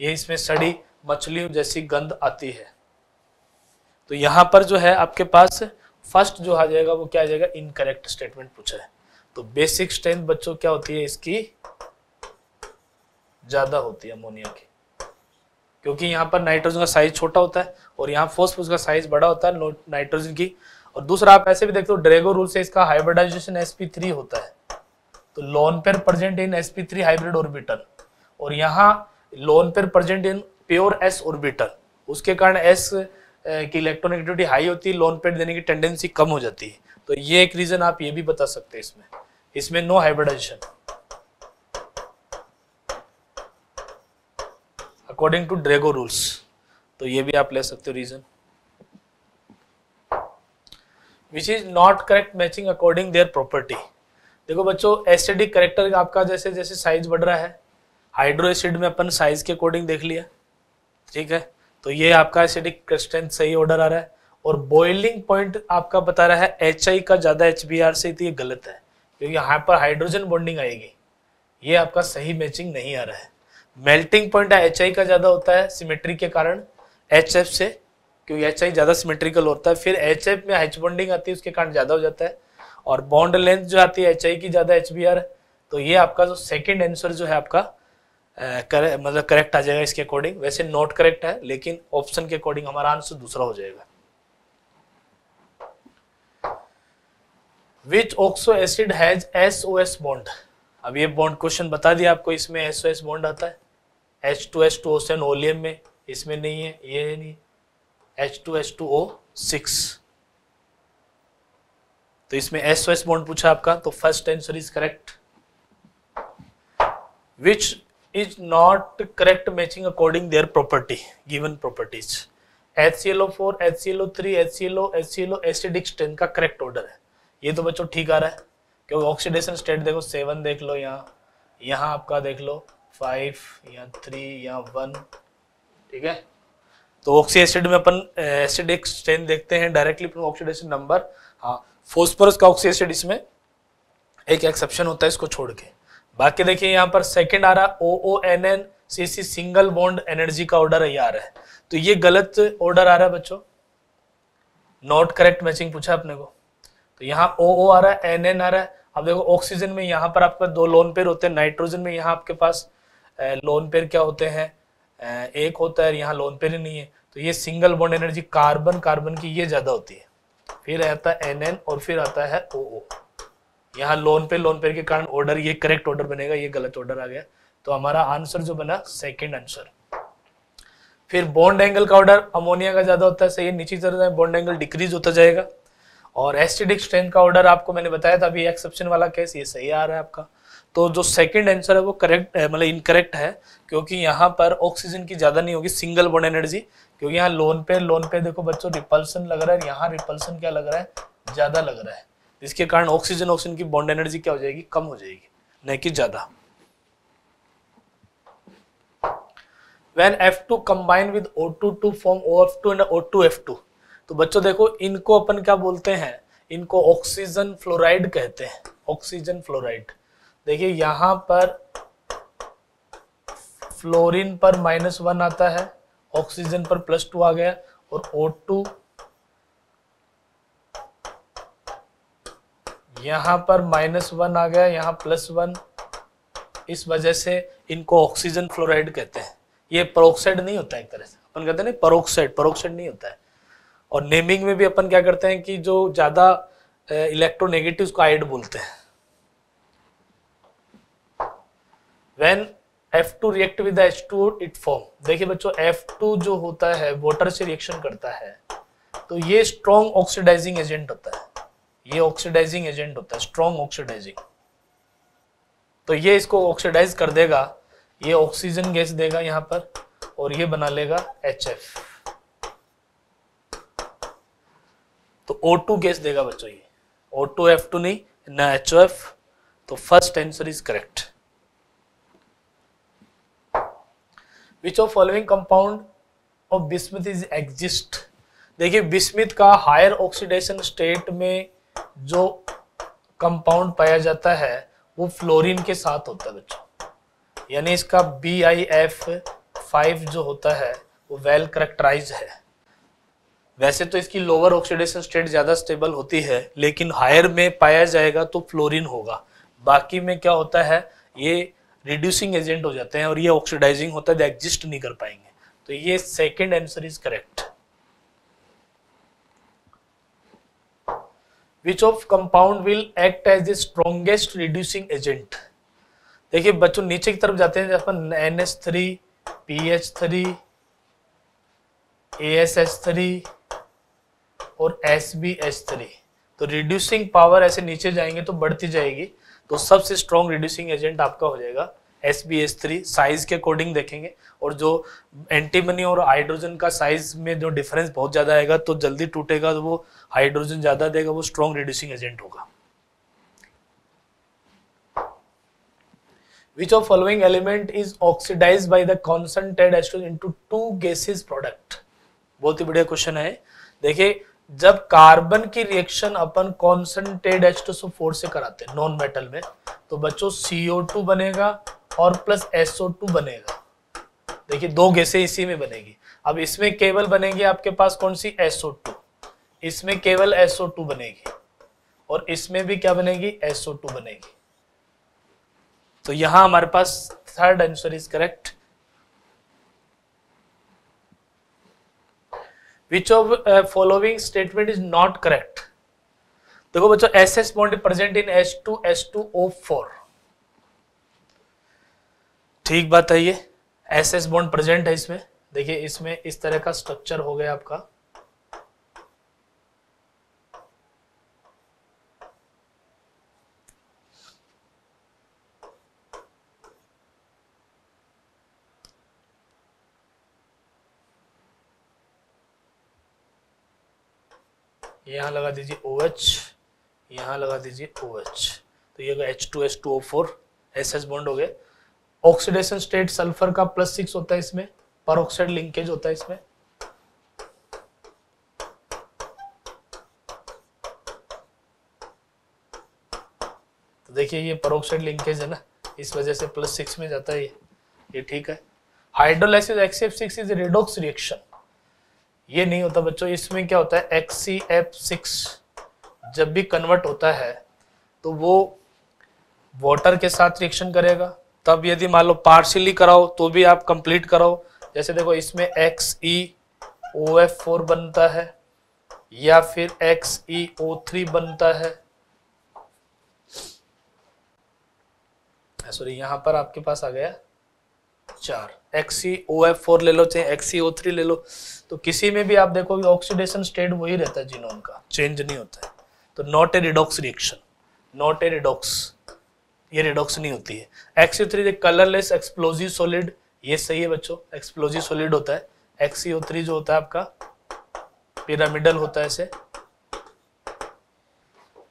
ये इसमें सड़ी मछलियों जैसी गंध आती है तो यहाँ पर जो है आपके पास फर्स्ट जो आ जाएगा वो क्या आ जाएगा इनकरेक्ट स्टेटमेंट पूछा है तो बेसिक स्ट्रेंथ बच्चों क्या होती है इसकी ज्यादा होती है अमोनिया की क्योंकि यहाँ पर नाइट्रोजन का साइज छोटा होता है और यहाँ फोर्स का साइज बड़ा होता है नाइट्रोजन की और दूसरा आप ऐसे भी देखते हो ड्रेगो रूल से इसका हाइब्रिडाइजेशन sp3 होता है तो lone pair present in sp3 hybrid orbital और यहाँ lone pair present in pure s orbital उसके कारण s eh, की इलेक्ट्रोनेगेटिविटी हाई होती है लोन पेयर देने की टेंडेंसी कम हो जाती है तो ये एक रीजन आप ये भी बता सकते हैं इसमें इसमें no hybridisation according to Drago rules तो ये भी आप ले सकते हो reason which is not correct matching according their property देखो बच्चों एसिडिक करेक्टर आपका जैसे जैसे साइज बढ़ रहा है हाइड्रो एसिड में अपन साइज के अकॉर्डिंग देख लिया ठीक है तो ये आपका एसिडिक स्ट्रेंथ सही ऑर्डर आ रहा है और बॉइलिंग पॉइंट आपका बता रहा है एच आई का ज़्यादा एच बी आर से तो ये गलत है क्योंकि यहाँ पर हाइड्रोजन बॉन्डिंग आएगी ये आपका सही मैचिंग नहीं आ रहा है मेल्टिंग पॉइंट एच आई का ज़्यादा होता है सिमेट्री के कारण एच एफ से क्योंकि एच आई ज़्यादा सिमेट्रिकल होता है फिर एच एफ में एच बॉन्डिंग आती है उसके कारण ज़्यादा हो जाता है और बॉन्ड लेंथ जो आती है एच आई की ज़्यादा एच बी आर तो ये आपका जो सेकेंड आंसर जो है आपका करे, मतलब करेक्ट आ जाएगा इसके अकॉर्डिंग वैसे नॉट करेक्ट है लेकिन ऑप्शन के अकॉर्डिंग हमारा आंसर दूसरा हो जाएगा which oxo acid has S O S bond अब ये बॉन्ड क्वेश्चन बता दिया आपको इसमें एस ओ एस बॉन्ड आता है H two S two O seven oleum में इसमें नहीं है ये है नहीं एच तो इसमें एस एस बॉन्ड पूछा आपका तो first answer is correct which is not correct matching according their property given properties H C L O four H C L three H C L H C L acidic strength का correct order है ये तो बच्चों ठीक आ रहा है क्योंकि oxidation state देखो सेवन देख लो यहाँ यहाँ आपका देख लो फाइव या थ्री या वन ठीक है तो ऑक्सी एसिड में अपन एसिडिक स्ट्रेन देखते हैं डायरेक्टली ऑक्सीडेशन नंबर हाँ फोस्फोरस का ऑक्सी एसिड इसमें एक एक्सेप्शन होता है इसको छोड़ के बाकी देखिए यहाँ पर सेकेंड आ रहा O O N N C C single bond energy का ऑर्डर ये आ रहा है तो ये गलत ऑर्डर आ रहा है बच्चों नॉट करेक्ट मैचिंग पूछा अपने को तो यहाँ ओ ओ आ रहा है एन एन आ रहा है अब देखो ऑक्सीजन में यहाँ पर आपका दो लोन पेयर होते हैं नाइट्रोजन में यहाँ आपके पास लोन पेयर क्या होते हैं एक होता है यहाँ लोन पेयर नहीं है तो ये single bond energy carbon carbon की ये ज्यादा होती है फिर आता है एन एन और फिर आता है ओ ओ यहाँ लोन पे लोन पेयर के कारण ऑर्डर ये करेक्ट ऑर्डर बनेगा ये गलत ऑर्डर आ गया तो हमारा आंसर जो बना सेकेंड आंसर फिर बॉन्ड एंगल का ऑर्डर अमोनिया का ज्यादा होता है सही है नीचे तरह है बॉन्ड एंगल डिक्रीज होता जाएगा और एसिडिक स्ट्रेंथ का ऑर्डर आपको मैंने बताया था अभी एक्सेप्शन वाला केस ये सही आ रहा है आपका तो जो सेकंड आंसर है वो करेक्ट मतलब इनकरेक्ट है क्योंकि यहाँ पर ऑक्सीजन की ज़्यादा नहीं होगी सिंगल बॉन्ड एनर्जी क्योंकि यहाँ लोन पे लोन पे देखो बच्चों रिपल्सन लग रहा है यहाँ रिपल्सन क्या लग रहा है ज़्यादा लग रहा है इसके कारण ऑक्सीजन ऑक्सीजन की बॉन्ड एनर्जी क्या हो जाएगी कम हो जाएगी न कि ज़्यादा when F two combine with O two to form O F two and O two F two तो बच्चों देखो इनको अपन क्या बोलते हैं इनको ऑक्सीजन फ्लोराइड कहते हैं ऑक्सीजन फ्लोराइड देखिए यहां पर फ्लोरीन पर माइनस वन आता है ऑक्सीजन पर प्लस टू आ गया और ओ टू यहां पर माइनस वन आ गया यहाँ प्लस वन इस वजह से इनको ऑक्सीजन फ्लोराइड कहते हैं ये परोक्साइड नहीं होता एक तरह से अपन कहते हैं ना परोक्साइड परोक्साइड नहीं होता है और नेमिंग में भी अपन क्या करते हैं कि जो ज़्यादा इलेक्ट्रोनेगेटिव उसको आइड बोलते हैं when two react with H two it form देखिए बच्चों एफ टू जो होता है वाटर से रिएक्शन करता है तो ये स्ट्रॉन्ग ऑक्सीडाइजिंग एजेंट होता है ये ऑक्सीडाइजिंग एजेंट होता है स्ट्रॉन्ग ऑक्सीडाइजिंग तो ये इसको ऑक्सीडाइज कर देगा ये ऑक्सीजन गैस देगा यहां पर और ये बना लेगा एच एफ तो ओ टू गैस देगा बच्चों ये ओ टू एफ टू नहीं ना एच ओ एफ तो first answer is correct which of following compound of bismuth is exist देखिए बिस्मिथ का हायर ऑक्सीडेशन स्टेट में जो कंपाउंड पाया जाता है वो फ्लोरीन के साथ होता है बच्चों यानी इसका बी आई एफ फाइव जो होता है वो वेल करेक्टराइज है वैसे तो इसकी लोअर ऑक्सीडेशन स्टेट ज़्यादा स्टेबल होती है लेकिन हायर में पाया जाएगा तो फ्लोरीन होगा बाकी में क्या होता है ये रिड्यूसिंग एजेंट हो जाते हैं और ये ऑक्सीडाइजिंग होता है एग्जिस्ट नहीं कर पाएंगे तो ये second answer is correct which of compound will act as the strongest reducing agent देखिए बच्चों नीचे की तरफ जाते हैं जैसे N S three P H three A S S three और एस बी एच थ्री तो रिड्यूसिंग पावर ऐसे नीचे जाएंगे तो बढ़ती जाएगी तो सबसे स्ट्रॉन्ग रिड्यूसिंग एजेंट आपका हो जाएगा S B S three size के अकॉर्डिंग देखेंगे और जो एंटीमनी और हाइड्रोजन का साइज में जो डिफरेंस बहुत ज़्यादा आएगा तो जल्दी टूटेगा तो वो हाइड्रोजन ज़्यादा देगा वो स्ट्रॉन्ग रिड्यूसिंग एजेंट होगा which of following element is oxidized by the concentrated acetal into two gases product बहुत ही बढ़िया क्वेश्चन है देखिए जब कार्बन की रिएक्शन अपन कॉन्सेंट्रेट एच टू सो फोर से कराते हैं नॉन मेटल में तो बच्चों सीओ टू बनेगा और प्लस एसओ टू बनेगा देखिए दो गैसें इसी में बनेगी अब इसमें केवल बनेगी आपके पास कौन सी एसओ टू इसमें केवल एसओ टू बनेगी और इसमें भी क्या बनेगी एसओ टू बनेगी तो यहां हमारे पास third answer is correct which of following statement is not correct देखो बच्चों S S bond present in S two S two O four ठीक बात है ये एस एस बॉन्ड प्रेजेंट है इसमें देखिए इसमें इस तरह का स्ट्रक्चर हो गया आपका यहाँ लगा दीजिए ओ एच यहाँ लगा दीजिए ओ एच तो ये H two H two O four S H bond हो गए ऑक्सीडेशन स्टेट सल्फर का प्लस सिक्स होता है इसमें पर ऑक्साइड लिंकेज होता है इसमें तो देखिए ये परोक्साइड लिंकेज है ना इस वजह से प्लस सिक्स में जाता है ये ये ठीक है hydrolysis X E F six is redox reaction ये नहीं होता बच्चों इसमें क्या होता है एक्स सी एफ सिक्स जब भी कन्वर्ट होता है तो वो वाटर के साथ रिएक्शन करेगा तब यदि मान लो पार्शियली कराओ तो भी आप कंप्लीट कराओ जैसे देखो इसमें X E O F four बनता है या फिर एक्स ई ओ थ्री बनता है सॉरी हाँ, यहां पर आपके पास आ गया चार एक्स ओ एफ फोर ले लो चाहे एक्स ओ थ्री ले लो तो किसी में भी आप देखोगे ऑक्सीडेशन स्टेट वही रहता है जीनोम का चेंज नहीं होता है तो not a redox reaction not a redox ये रिडॉक्स नहीं होती है X E three colourless explosive solid ये सही है बच्चों एक्सप्लोजिव सॉलिड होता है एक्स यू थ्री जो होता है आपका पिरामिडल होता है ऐसे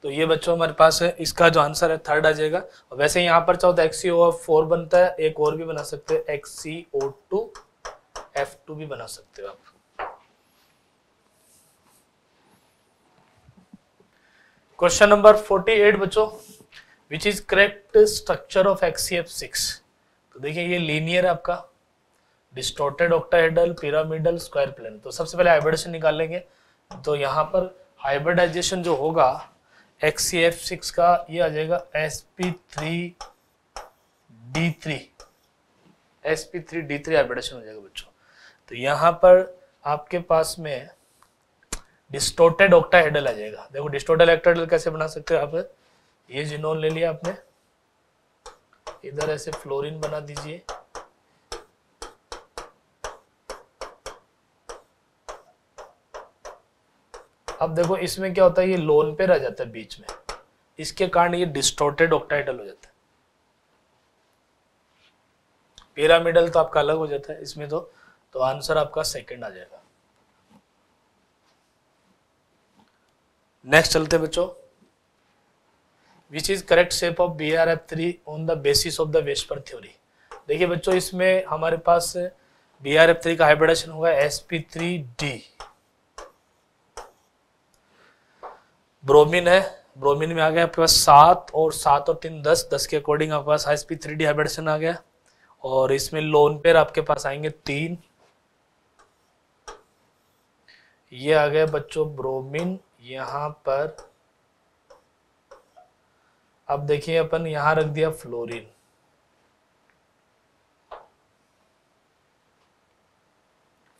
तो ये बच्चों हमारे पास है इसका जो आंसर है थर्ड आ जाएगा और वैसे यहाँ पर चाहो तो एक्स सी ओ फोर बनता है एक और भी बना सकते हो X C O two F two भी बना सकते हो आप क्वेश्चन नंबर एट बच्चो which is correct structure of X E F six तो देखिए ये लीनियर है आपका distorted octahedral pyramidal square plane तो सबसे पहले हाइब्रिडेशन निकाल लेंगे तो यहाँ पर हाइब्रिडाइजेशन जो होगा एक्स सिक्स का ये आ जाएगा S P three D three S P three D three आर्बिटेशन हो जाएगा बच्चों तो यहाँ पर आपके पास में डिस्टोटेड हेडल आ जाएगा देखो डिस्टोटेड ऑक्टाहेडल कैसे बना सकते हो आप ये जिनोन ले लिया आपने इधर ऐसे फ्लोरिन बना दीजिए अब देखो इसमें क्या होता है ये लोन पे रह जाता है बीच में इसके कारण ये डिस्टोर्टेड ऑक्टाइटल हो जाता है पिरामिडल तो आपका अलग हो जाता है इसमें तो तो आंसर आपका सेकंड आ जाएगा नेक्स्ट चलते बच्चों which is correct shape of B R F three on the basis of the VSEPR theory देखिए बच्चों इसमें हमारे पास बी आर एफ थ्री का हाइब्रिडेशन होगा S P three D bromine है ब्रोमिन में आ गया आपके पास सात और सात और तीन दस दस के अकॉर्डिंग आपके पास हाई स्पीड थ्री हाइब्रेडेशन आ गया और इसमें लोन पेयर आपके पास आएंगे तीन ये आ गया बच्चों ब्रोमिन यहां पर अब देखिए अपन यहां रख दिया फ्लोरीन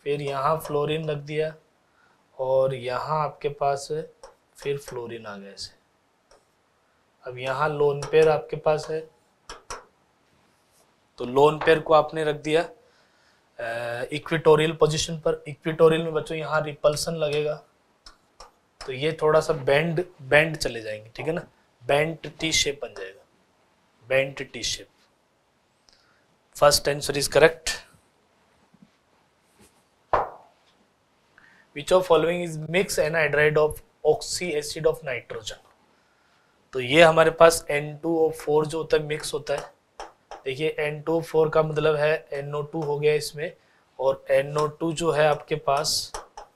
फिर यहां फ्लोरीन रख दिया और यहां आपके पास फिर फ्लोरिन आ गया इसे अब यहाँ लोन पेयर आपके पास है तो लोन पेयर को आपने रख दिया इक्विटोरियल पोजीशन पर इक्विटोरियल में बच्चों यहाँ रिपल्सन लगेगा तो ये थोड़ा सा बैंड बैंड चले जाएंगे ठीक है ना बैंड टी शेप बन जाएगा bent T shape first answer is correct of following is mix an hydride of oxy acid of nitrogen तो ये हमारे पास N2O4 जो होता है मिक्स होता है देखिए N2O4 का मतलब है NO2 हो गया इसमें और NO2 जो है आपके पास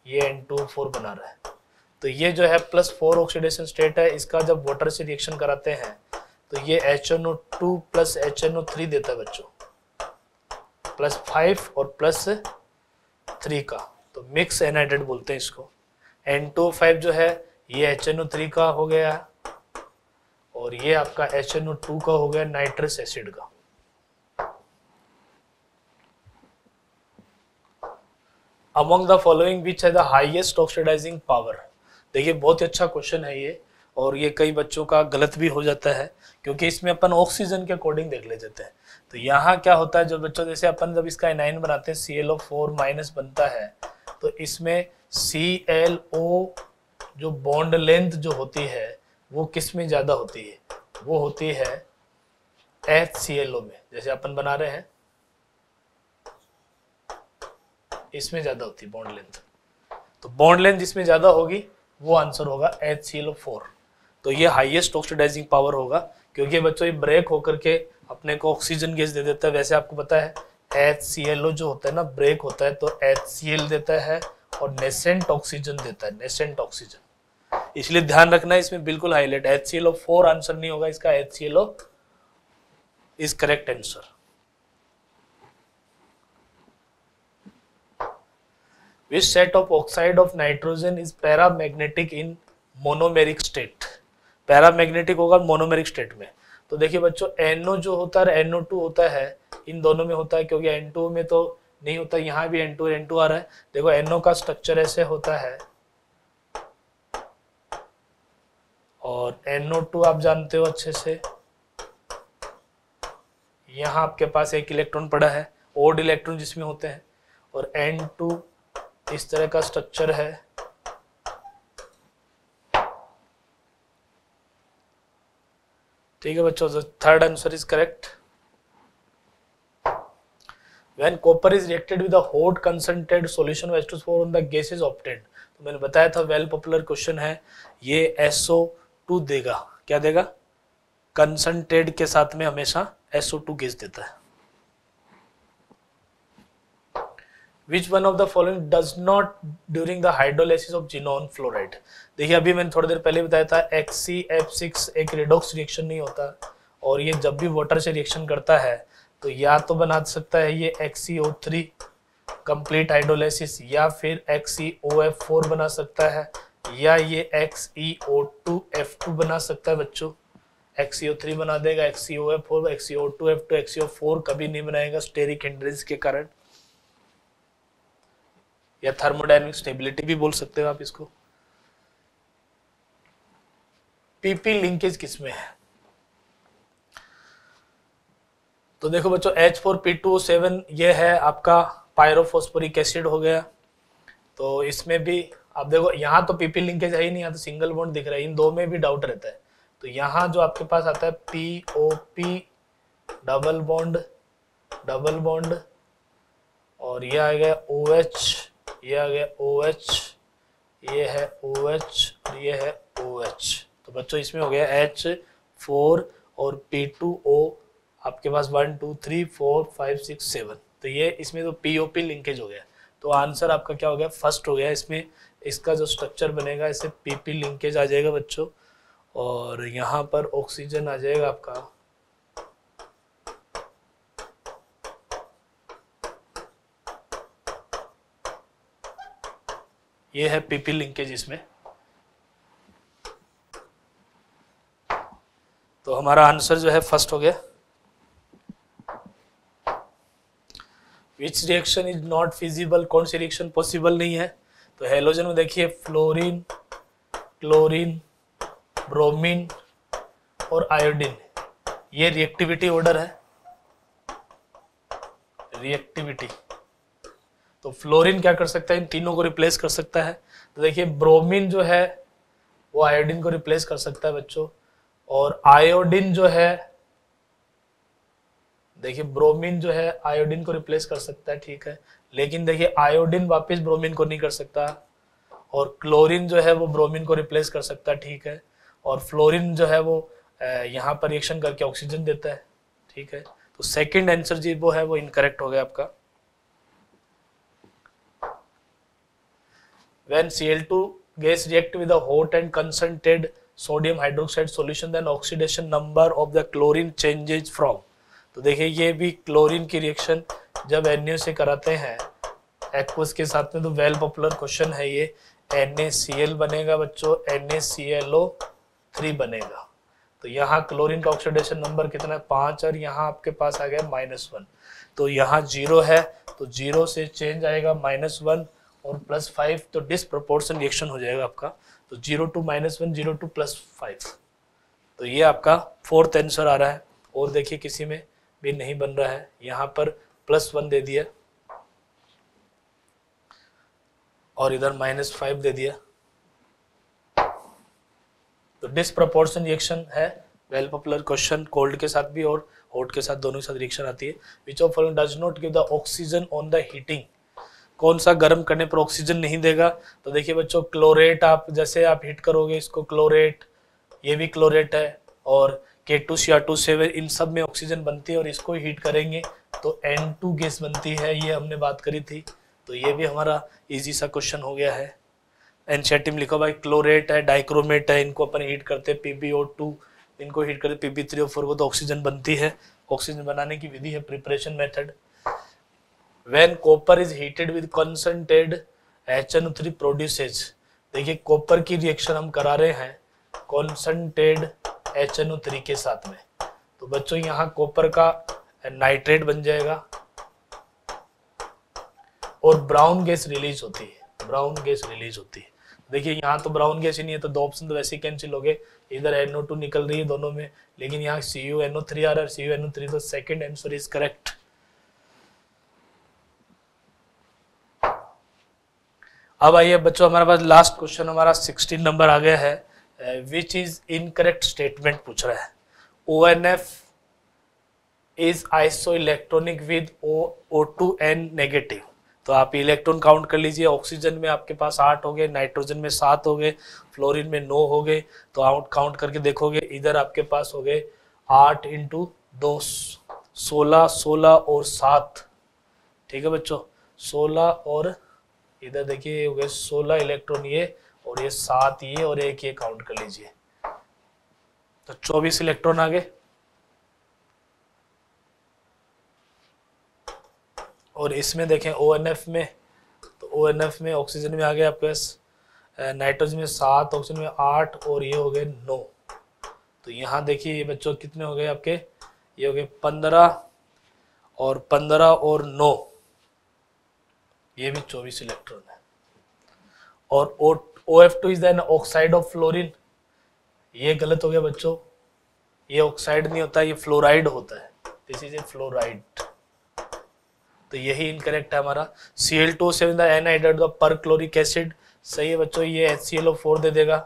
ये N2O4 बना रहा है तो ये जो है प्लस फोर ऑक्सीडेशन स्टेट है इसका जब वाटर से रिएक्शन कराते हैं तो ये H N O two plus H N O three देता है बच्चों प्लस फाइव और प्लस थ्री का तो मिक्स एनहाइड्रेट बोलते हैं इसको N25 जो है ये HNO3 का हो गया और ये आपका HNO2 का हो गया नाइट्रस एसिड का अमंग द फॉलोइंग विच है हाइएस्ट ऑक्सीडाइजिंग पावर देखिए बहुत ही अच्छा क्वेश्चन है ये और ये कई बच्चों का गलत भी हो जाता है क्योंकि इसमें अपन ऑक्सीजन के अकॉर्डिंग देख ले जाते हैं तो यहाँ क्या होता है जब बच्चों जैसे अपन जब इसका एनाइन बनाते हैं C L O four minus बनता है तो इसमें सी एल ओ जो बॉन्ड लेंथ जो होती है वो किस में ज़्यादा होती है वो होती है एच सी एल ओ में जैसे अपन बना रहे हैं इसमें ज़्यादा होती है बॉन्ड लेंथ तो बॉन्ड लेंथ जिसमें ज़्यादा होगी वो आंसर होगा H C L O four तो ये हाईएस्ट ऑक्सीडाइजिंग पावर होगा क्योंकि बच्चों ये ब्रेक होकर के अपने को ऑक्सीजन गैस दे देता है वैसे आपको पता है एच सी एल ओ जो होता है ना ब्रेक होता है तो एच सी एल देता है और नेसेंट ऑक्सीजन देता है नेसेंट ऑक्सीजन इसलिए ध्यान रखना है इसमें बिल्कुल highlight H C L four answer नहीं होगा इसका H C L is correct answer which set of oxide of nitrogen is para magnetic in monomeric state para magnetic होगा मोनोमेरिक स्टेट में तो देखिए बच्चों एनओ जो होता है एनओ टू होता है इन दोनों में होता है क्योंकि एन टू में तो नहीं होता यहाँ भी एन टू एन टू आ रहा है देखो एनओ का स्ट्रक्चर ऐसे होता है और एनओ टू आप जानते हो अच्छे से यहाँ आपके पास एक इलेक्ट्रॉन पड़ा है ओड इलेक्ट्रॉन जिसमें होते हैं और एन टू इस तरह का स्ट्रक्चर है ठीक है बच्चों third answer is correct When copper is reacted with a hot concentrated solution of H2O on the gas is obtained. तो मैंने बताया था वेल पॉपुलर क्वेश्चन है ये SO2 देगा क्या देगा कंसनट्रेट के साथ में हमेशा SO2 गैस देता है which one of the following does not during the hydrolysis of xenon fluoride? देखिए अभी मैंने थोड़ी देर पहले बताया था एक्स सी एफ सिक्स एक रेडोक्स रिएक्शन नहीं होता और ये जब भी वाटर से रिएक्शन करता है तो या तो बना सकता है ये एक्सीओ थ्री कंप्लीट हाइड्रोलाइसिस या फिर एक्सीओ एफ फोर बना सकता है या ये एक्सईओ टू एफ टू बना सकता है बच्चों एक्सीओ थ्री बना देगा X E O F four X E O two F two X E O four कभी नहीं बनाएगा स्टेरिक हिंड्रेंस के कारण या थर्मोडायनेमिक स्टेबिलिटी भी बोल सकते हो आप इसको पीपी लिंकेज किसमें है तो देखो बच्चों H four P two seven ये है आपका पायरोफोस्फोरिक एसिड हो गया तो इसमें भी आप देखो यहाँ तो पीपी लिंकेज है ही नहीं यहाँ तो सिंगल बॉन्ड दिख रहा है इन दो में भी डाउट रहता है तो यहाँ जो आपके पास आता है P O P double bond double bond और ये आ गया ओ एच ये आ गया ओ एच ये है ओ एच और ये है ओ एच तो बच्चों इसमें हो गया एच फोर और पी टू ओ आपके पास one two three four five six seven तो ये इसमें तो पी ओ पी लिंकेज हो गया तो आंसर आपका क्या हो गया फर्स्ट हो गया इसमें इसका जो स्ट्रक्चर बनेगा इससे पी पी लिंकेज आ जाएगा बच्चों और यहाँ पर ऑक्सीजन आ जाएगा आपका ये है पीपी लिंकेज इसमें तो हमारा आंसर जो है फर्स्ट हो गया which reaction is not feasible कौन सी रिएक्शन पॉसिबल नहीं है तो हेलोजन में देखिए फ्लोरीन क्लोरीन ब्रोमीन और आयोडीन ये रिएक्टिविटी ऑर्डर है रिएक्टिविटी तो फ्लोरीन क्या कर सकता है इन तीनों को रिप्लेस कर सकता है तो देखिए ब्रोमीन जो है वो आयोडीन को रिप्लेस कर सकता है बच्चों और आयोडीन जो है देखिए ब्रोमीन जो है आयोडीन को रिप्लेस कर सकता है ठीक है लेकिन देखिए आयोडीन वापस ब्रोमीन को नहीं कर सकता और क्लोरीन जो है वो ब्रोमीन को रिप्लेस कर सकता है ठीक है और फ्लोरीन जो है वो यहाँ पर रिएक्शन करके ऑक्सीजन देता है ठीक है तो सेकंड आंसर जी वो है वो इनकरेक्ट हो गया आपका when C L two gas react with and concentrated sodium hydroxide solution then oxidation number of the chlorine changes from तो देखिए ये भी क्लोरीन की रिएक्शन जब एन से कराते हैं एक्वस के साथ में तो वेल पॉपुलर क्वेश्चन है ये एन बनेगा बच्चों एन थ्री बनेगा तो यहाँ क्लोरीन का ऑक्सीडेशन नंबर कितना है पाँच और यहाँ आपके पास आ गया माइनस वन तो यहाँ जीरो है तो जीरो से चेंज आएगा माइनस वन और प्लस फाइव तो डिसप्रपोर्शन रिएक्शन हो जाएगा आपका तो zero two minus one zero two plus five तो ये आपका फोर्थ आंसर आ रहा है और देखिए किसी में भी नहीं बन रहा है यहाँ पर प्लस वन दे दिया और इधर माइनस फाइव दे दिया तो डिसप्रपोर्शन रिएक्शन है वेल पॉपुलर क्वेश्चन कोल्ड के साथ भी और हॉट के साथ दोनों के साथ रिएक्शन आती है which of following does not give the oxygen on the heating कौन सा गर्म करने पर ऑक्सीजन नहीं देगा तो देखिए बच्चों क्लोरेट आप जैसे आप हीट करोगे इसको क्लोरेट ये भी क्लोरेट है और K two C R two seven इन सब में ऑक्सीजन बनती है और इसको हीट करेंगे तो एन टू गैस बनती है ये हमने बात करी थी तो ये भी हमारा इजी सा क्वेश्चन हो गया है एन सी आर टी में लिखा हुआ है क्लोरेट है डाइक्रोमेट है इनको अपन हीट करते हैं पी बी ओ टू इनको हीट करते पी बी थ्री और फोर वो तो ऑक्सीजन बनती है ऑक्सीजन बनाने की विधि है preparation method when copper is heated with concentrated H N three produces देखिए कॉपर की रिएक्शन हम करा रहे हैं concentrated H N O three के साथ में तो बच्चों यहां कॉपर का नाइट्रेट बन जाएगा और ब्राउन गैस रिलीज होती है ब्राउन गैस रिलीज होती है देखिए यहाँ तो ब्राउन गैस ही नहीं है तो दो ऑप्शन तो वैसे ही कैंसिल हो गए इधर एनओ टू निकल रही है दोनों में लेकिन यहाँ सी यू एनओ थ्री आ रहा है सी यू एनओ थ्री तो सेकेंड आंसर इज करेक्ट अब आइए बच्चों हमारे पास लास्ट क्वेश्चन हमारा सिक्सटीन नंबर आ गया है विच इज इनकरेक्ट स्टेटमेंट पूछ रहा है O N F is isoelectronic with O O two N negative तो आप इलेक्ट्रॉन काउंट कर लीजिए ऑक्सीजन में आपके पास आठ हो गए नाइट्रोजन में सात हो गए फ्लोरिन में नौ हो गए तो आउट काउंट करके देखोगे इधर आपके पास हो गए आठ इंटू दो सोलह सोलह और सात ठीक है बच्चों सोलह और इधर देखिए हो गए सोलह इलेक्ट्रॉन ये और ये सात ये और एक ये काउंट कर लीजिए तो चौबीस इलेक्ट्रॉन आ गए और इसमें देखें ओ में तो ओ में ऑक्सीजन में आ गया आपके पास नाइट्रोजन में सात ऑक्सीजन में आठ और ये हो गए नौ तो यहाँ देखिए ये बच्चों कितने हो गए आपके ये हो गए पंद्रह और पंद्रह और नौ ये भी चौबीस इलेक्ट्रॉन है और O O F two is an oxide of fluorine ये गलत हो गया बच्चों ये ऑक्साइड नहीं होता ये फ्लोराइड होता है दिस इज ए फ्लोराइड तो यही इनकरेक्ट है हमारा सी एल टू से का पर क्लोरिक एसिड सही है बच्चों ये H C L O four दे देगा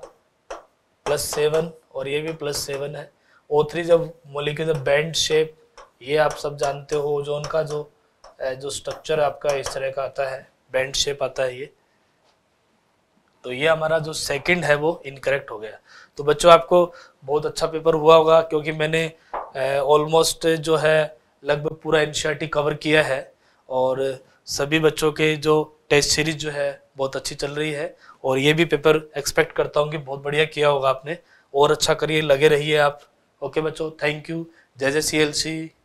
प्लस सेवन और ये भी प्लस सेवन है ओ थ्री जब मोलिक्यूल बैंड शेप ये आप सब जानते हो जो उनका जो जो स्ट्रक्चर आपका इस तरह का आता है बैंड शेप आता है ये तो ये हमारा जो सेकंड है वो इनकरेक्ट हो गया तो बच्चों आपको बहुत अच्छा पेपर हुआ होगा क्योंकि मैंने ऑलमोस्ट जो है लगभग पूरा एन कवर किया है और सभी बच्चों के जो टेस्ट सीरीज जो है बहुत अच्छी चल रही है और ये भी पेपर एक्सपेक्ट करता हूँ कि बहुत बढ़िया किया होगा आपने और अच्छा करिए लगे रहिए आप ओके बच्चों थैंक यू जय जय सी एल सी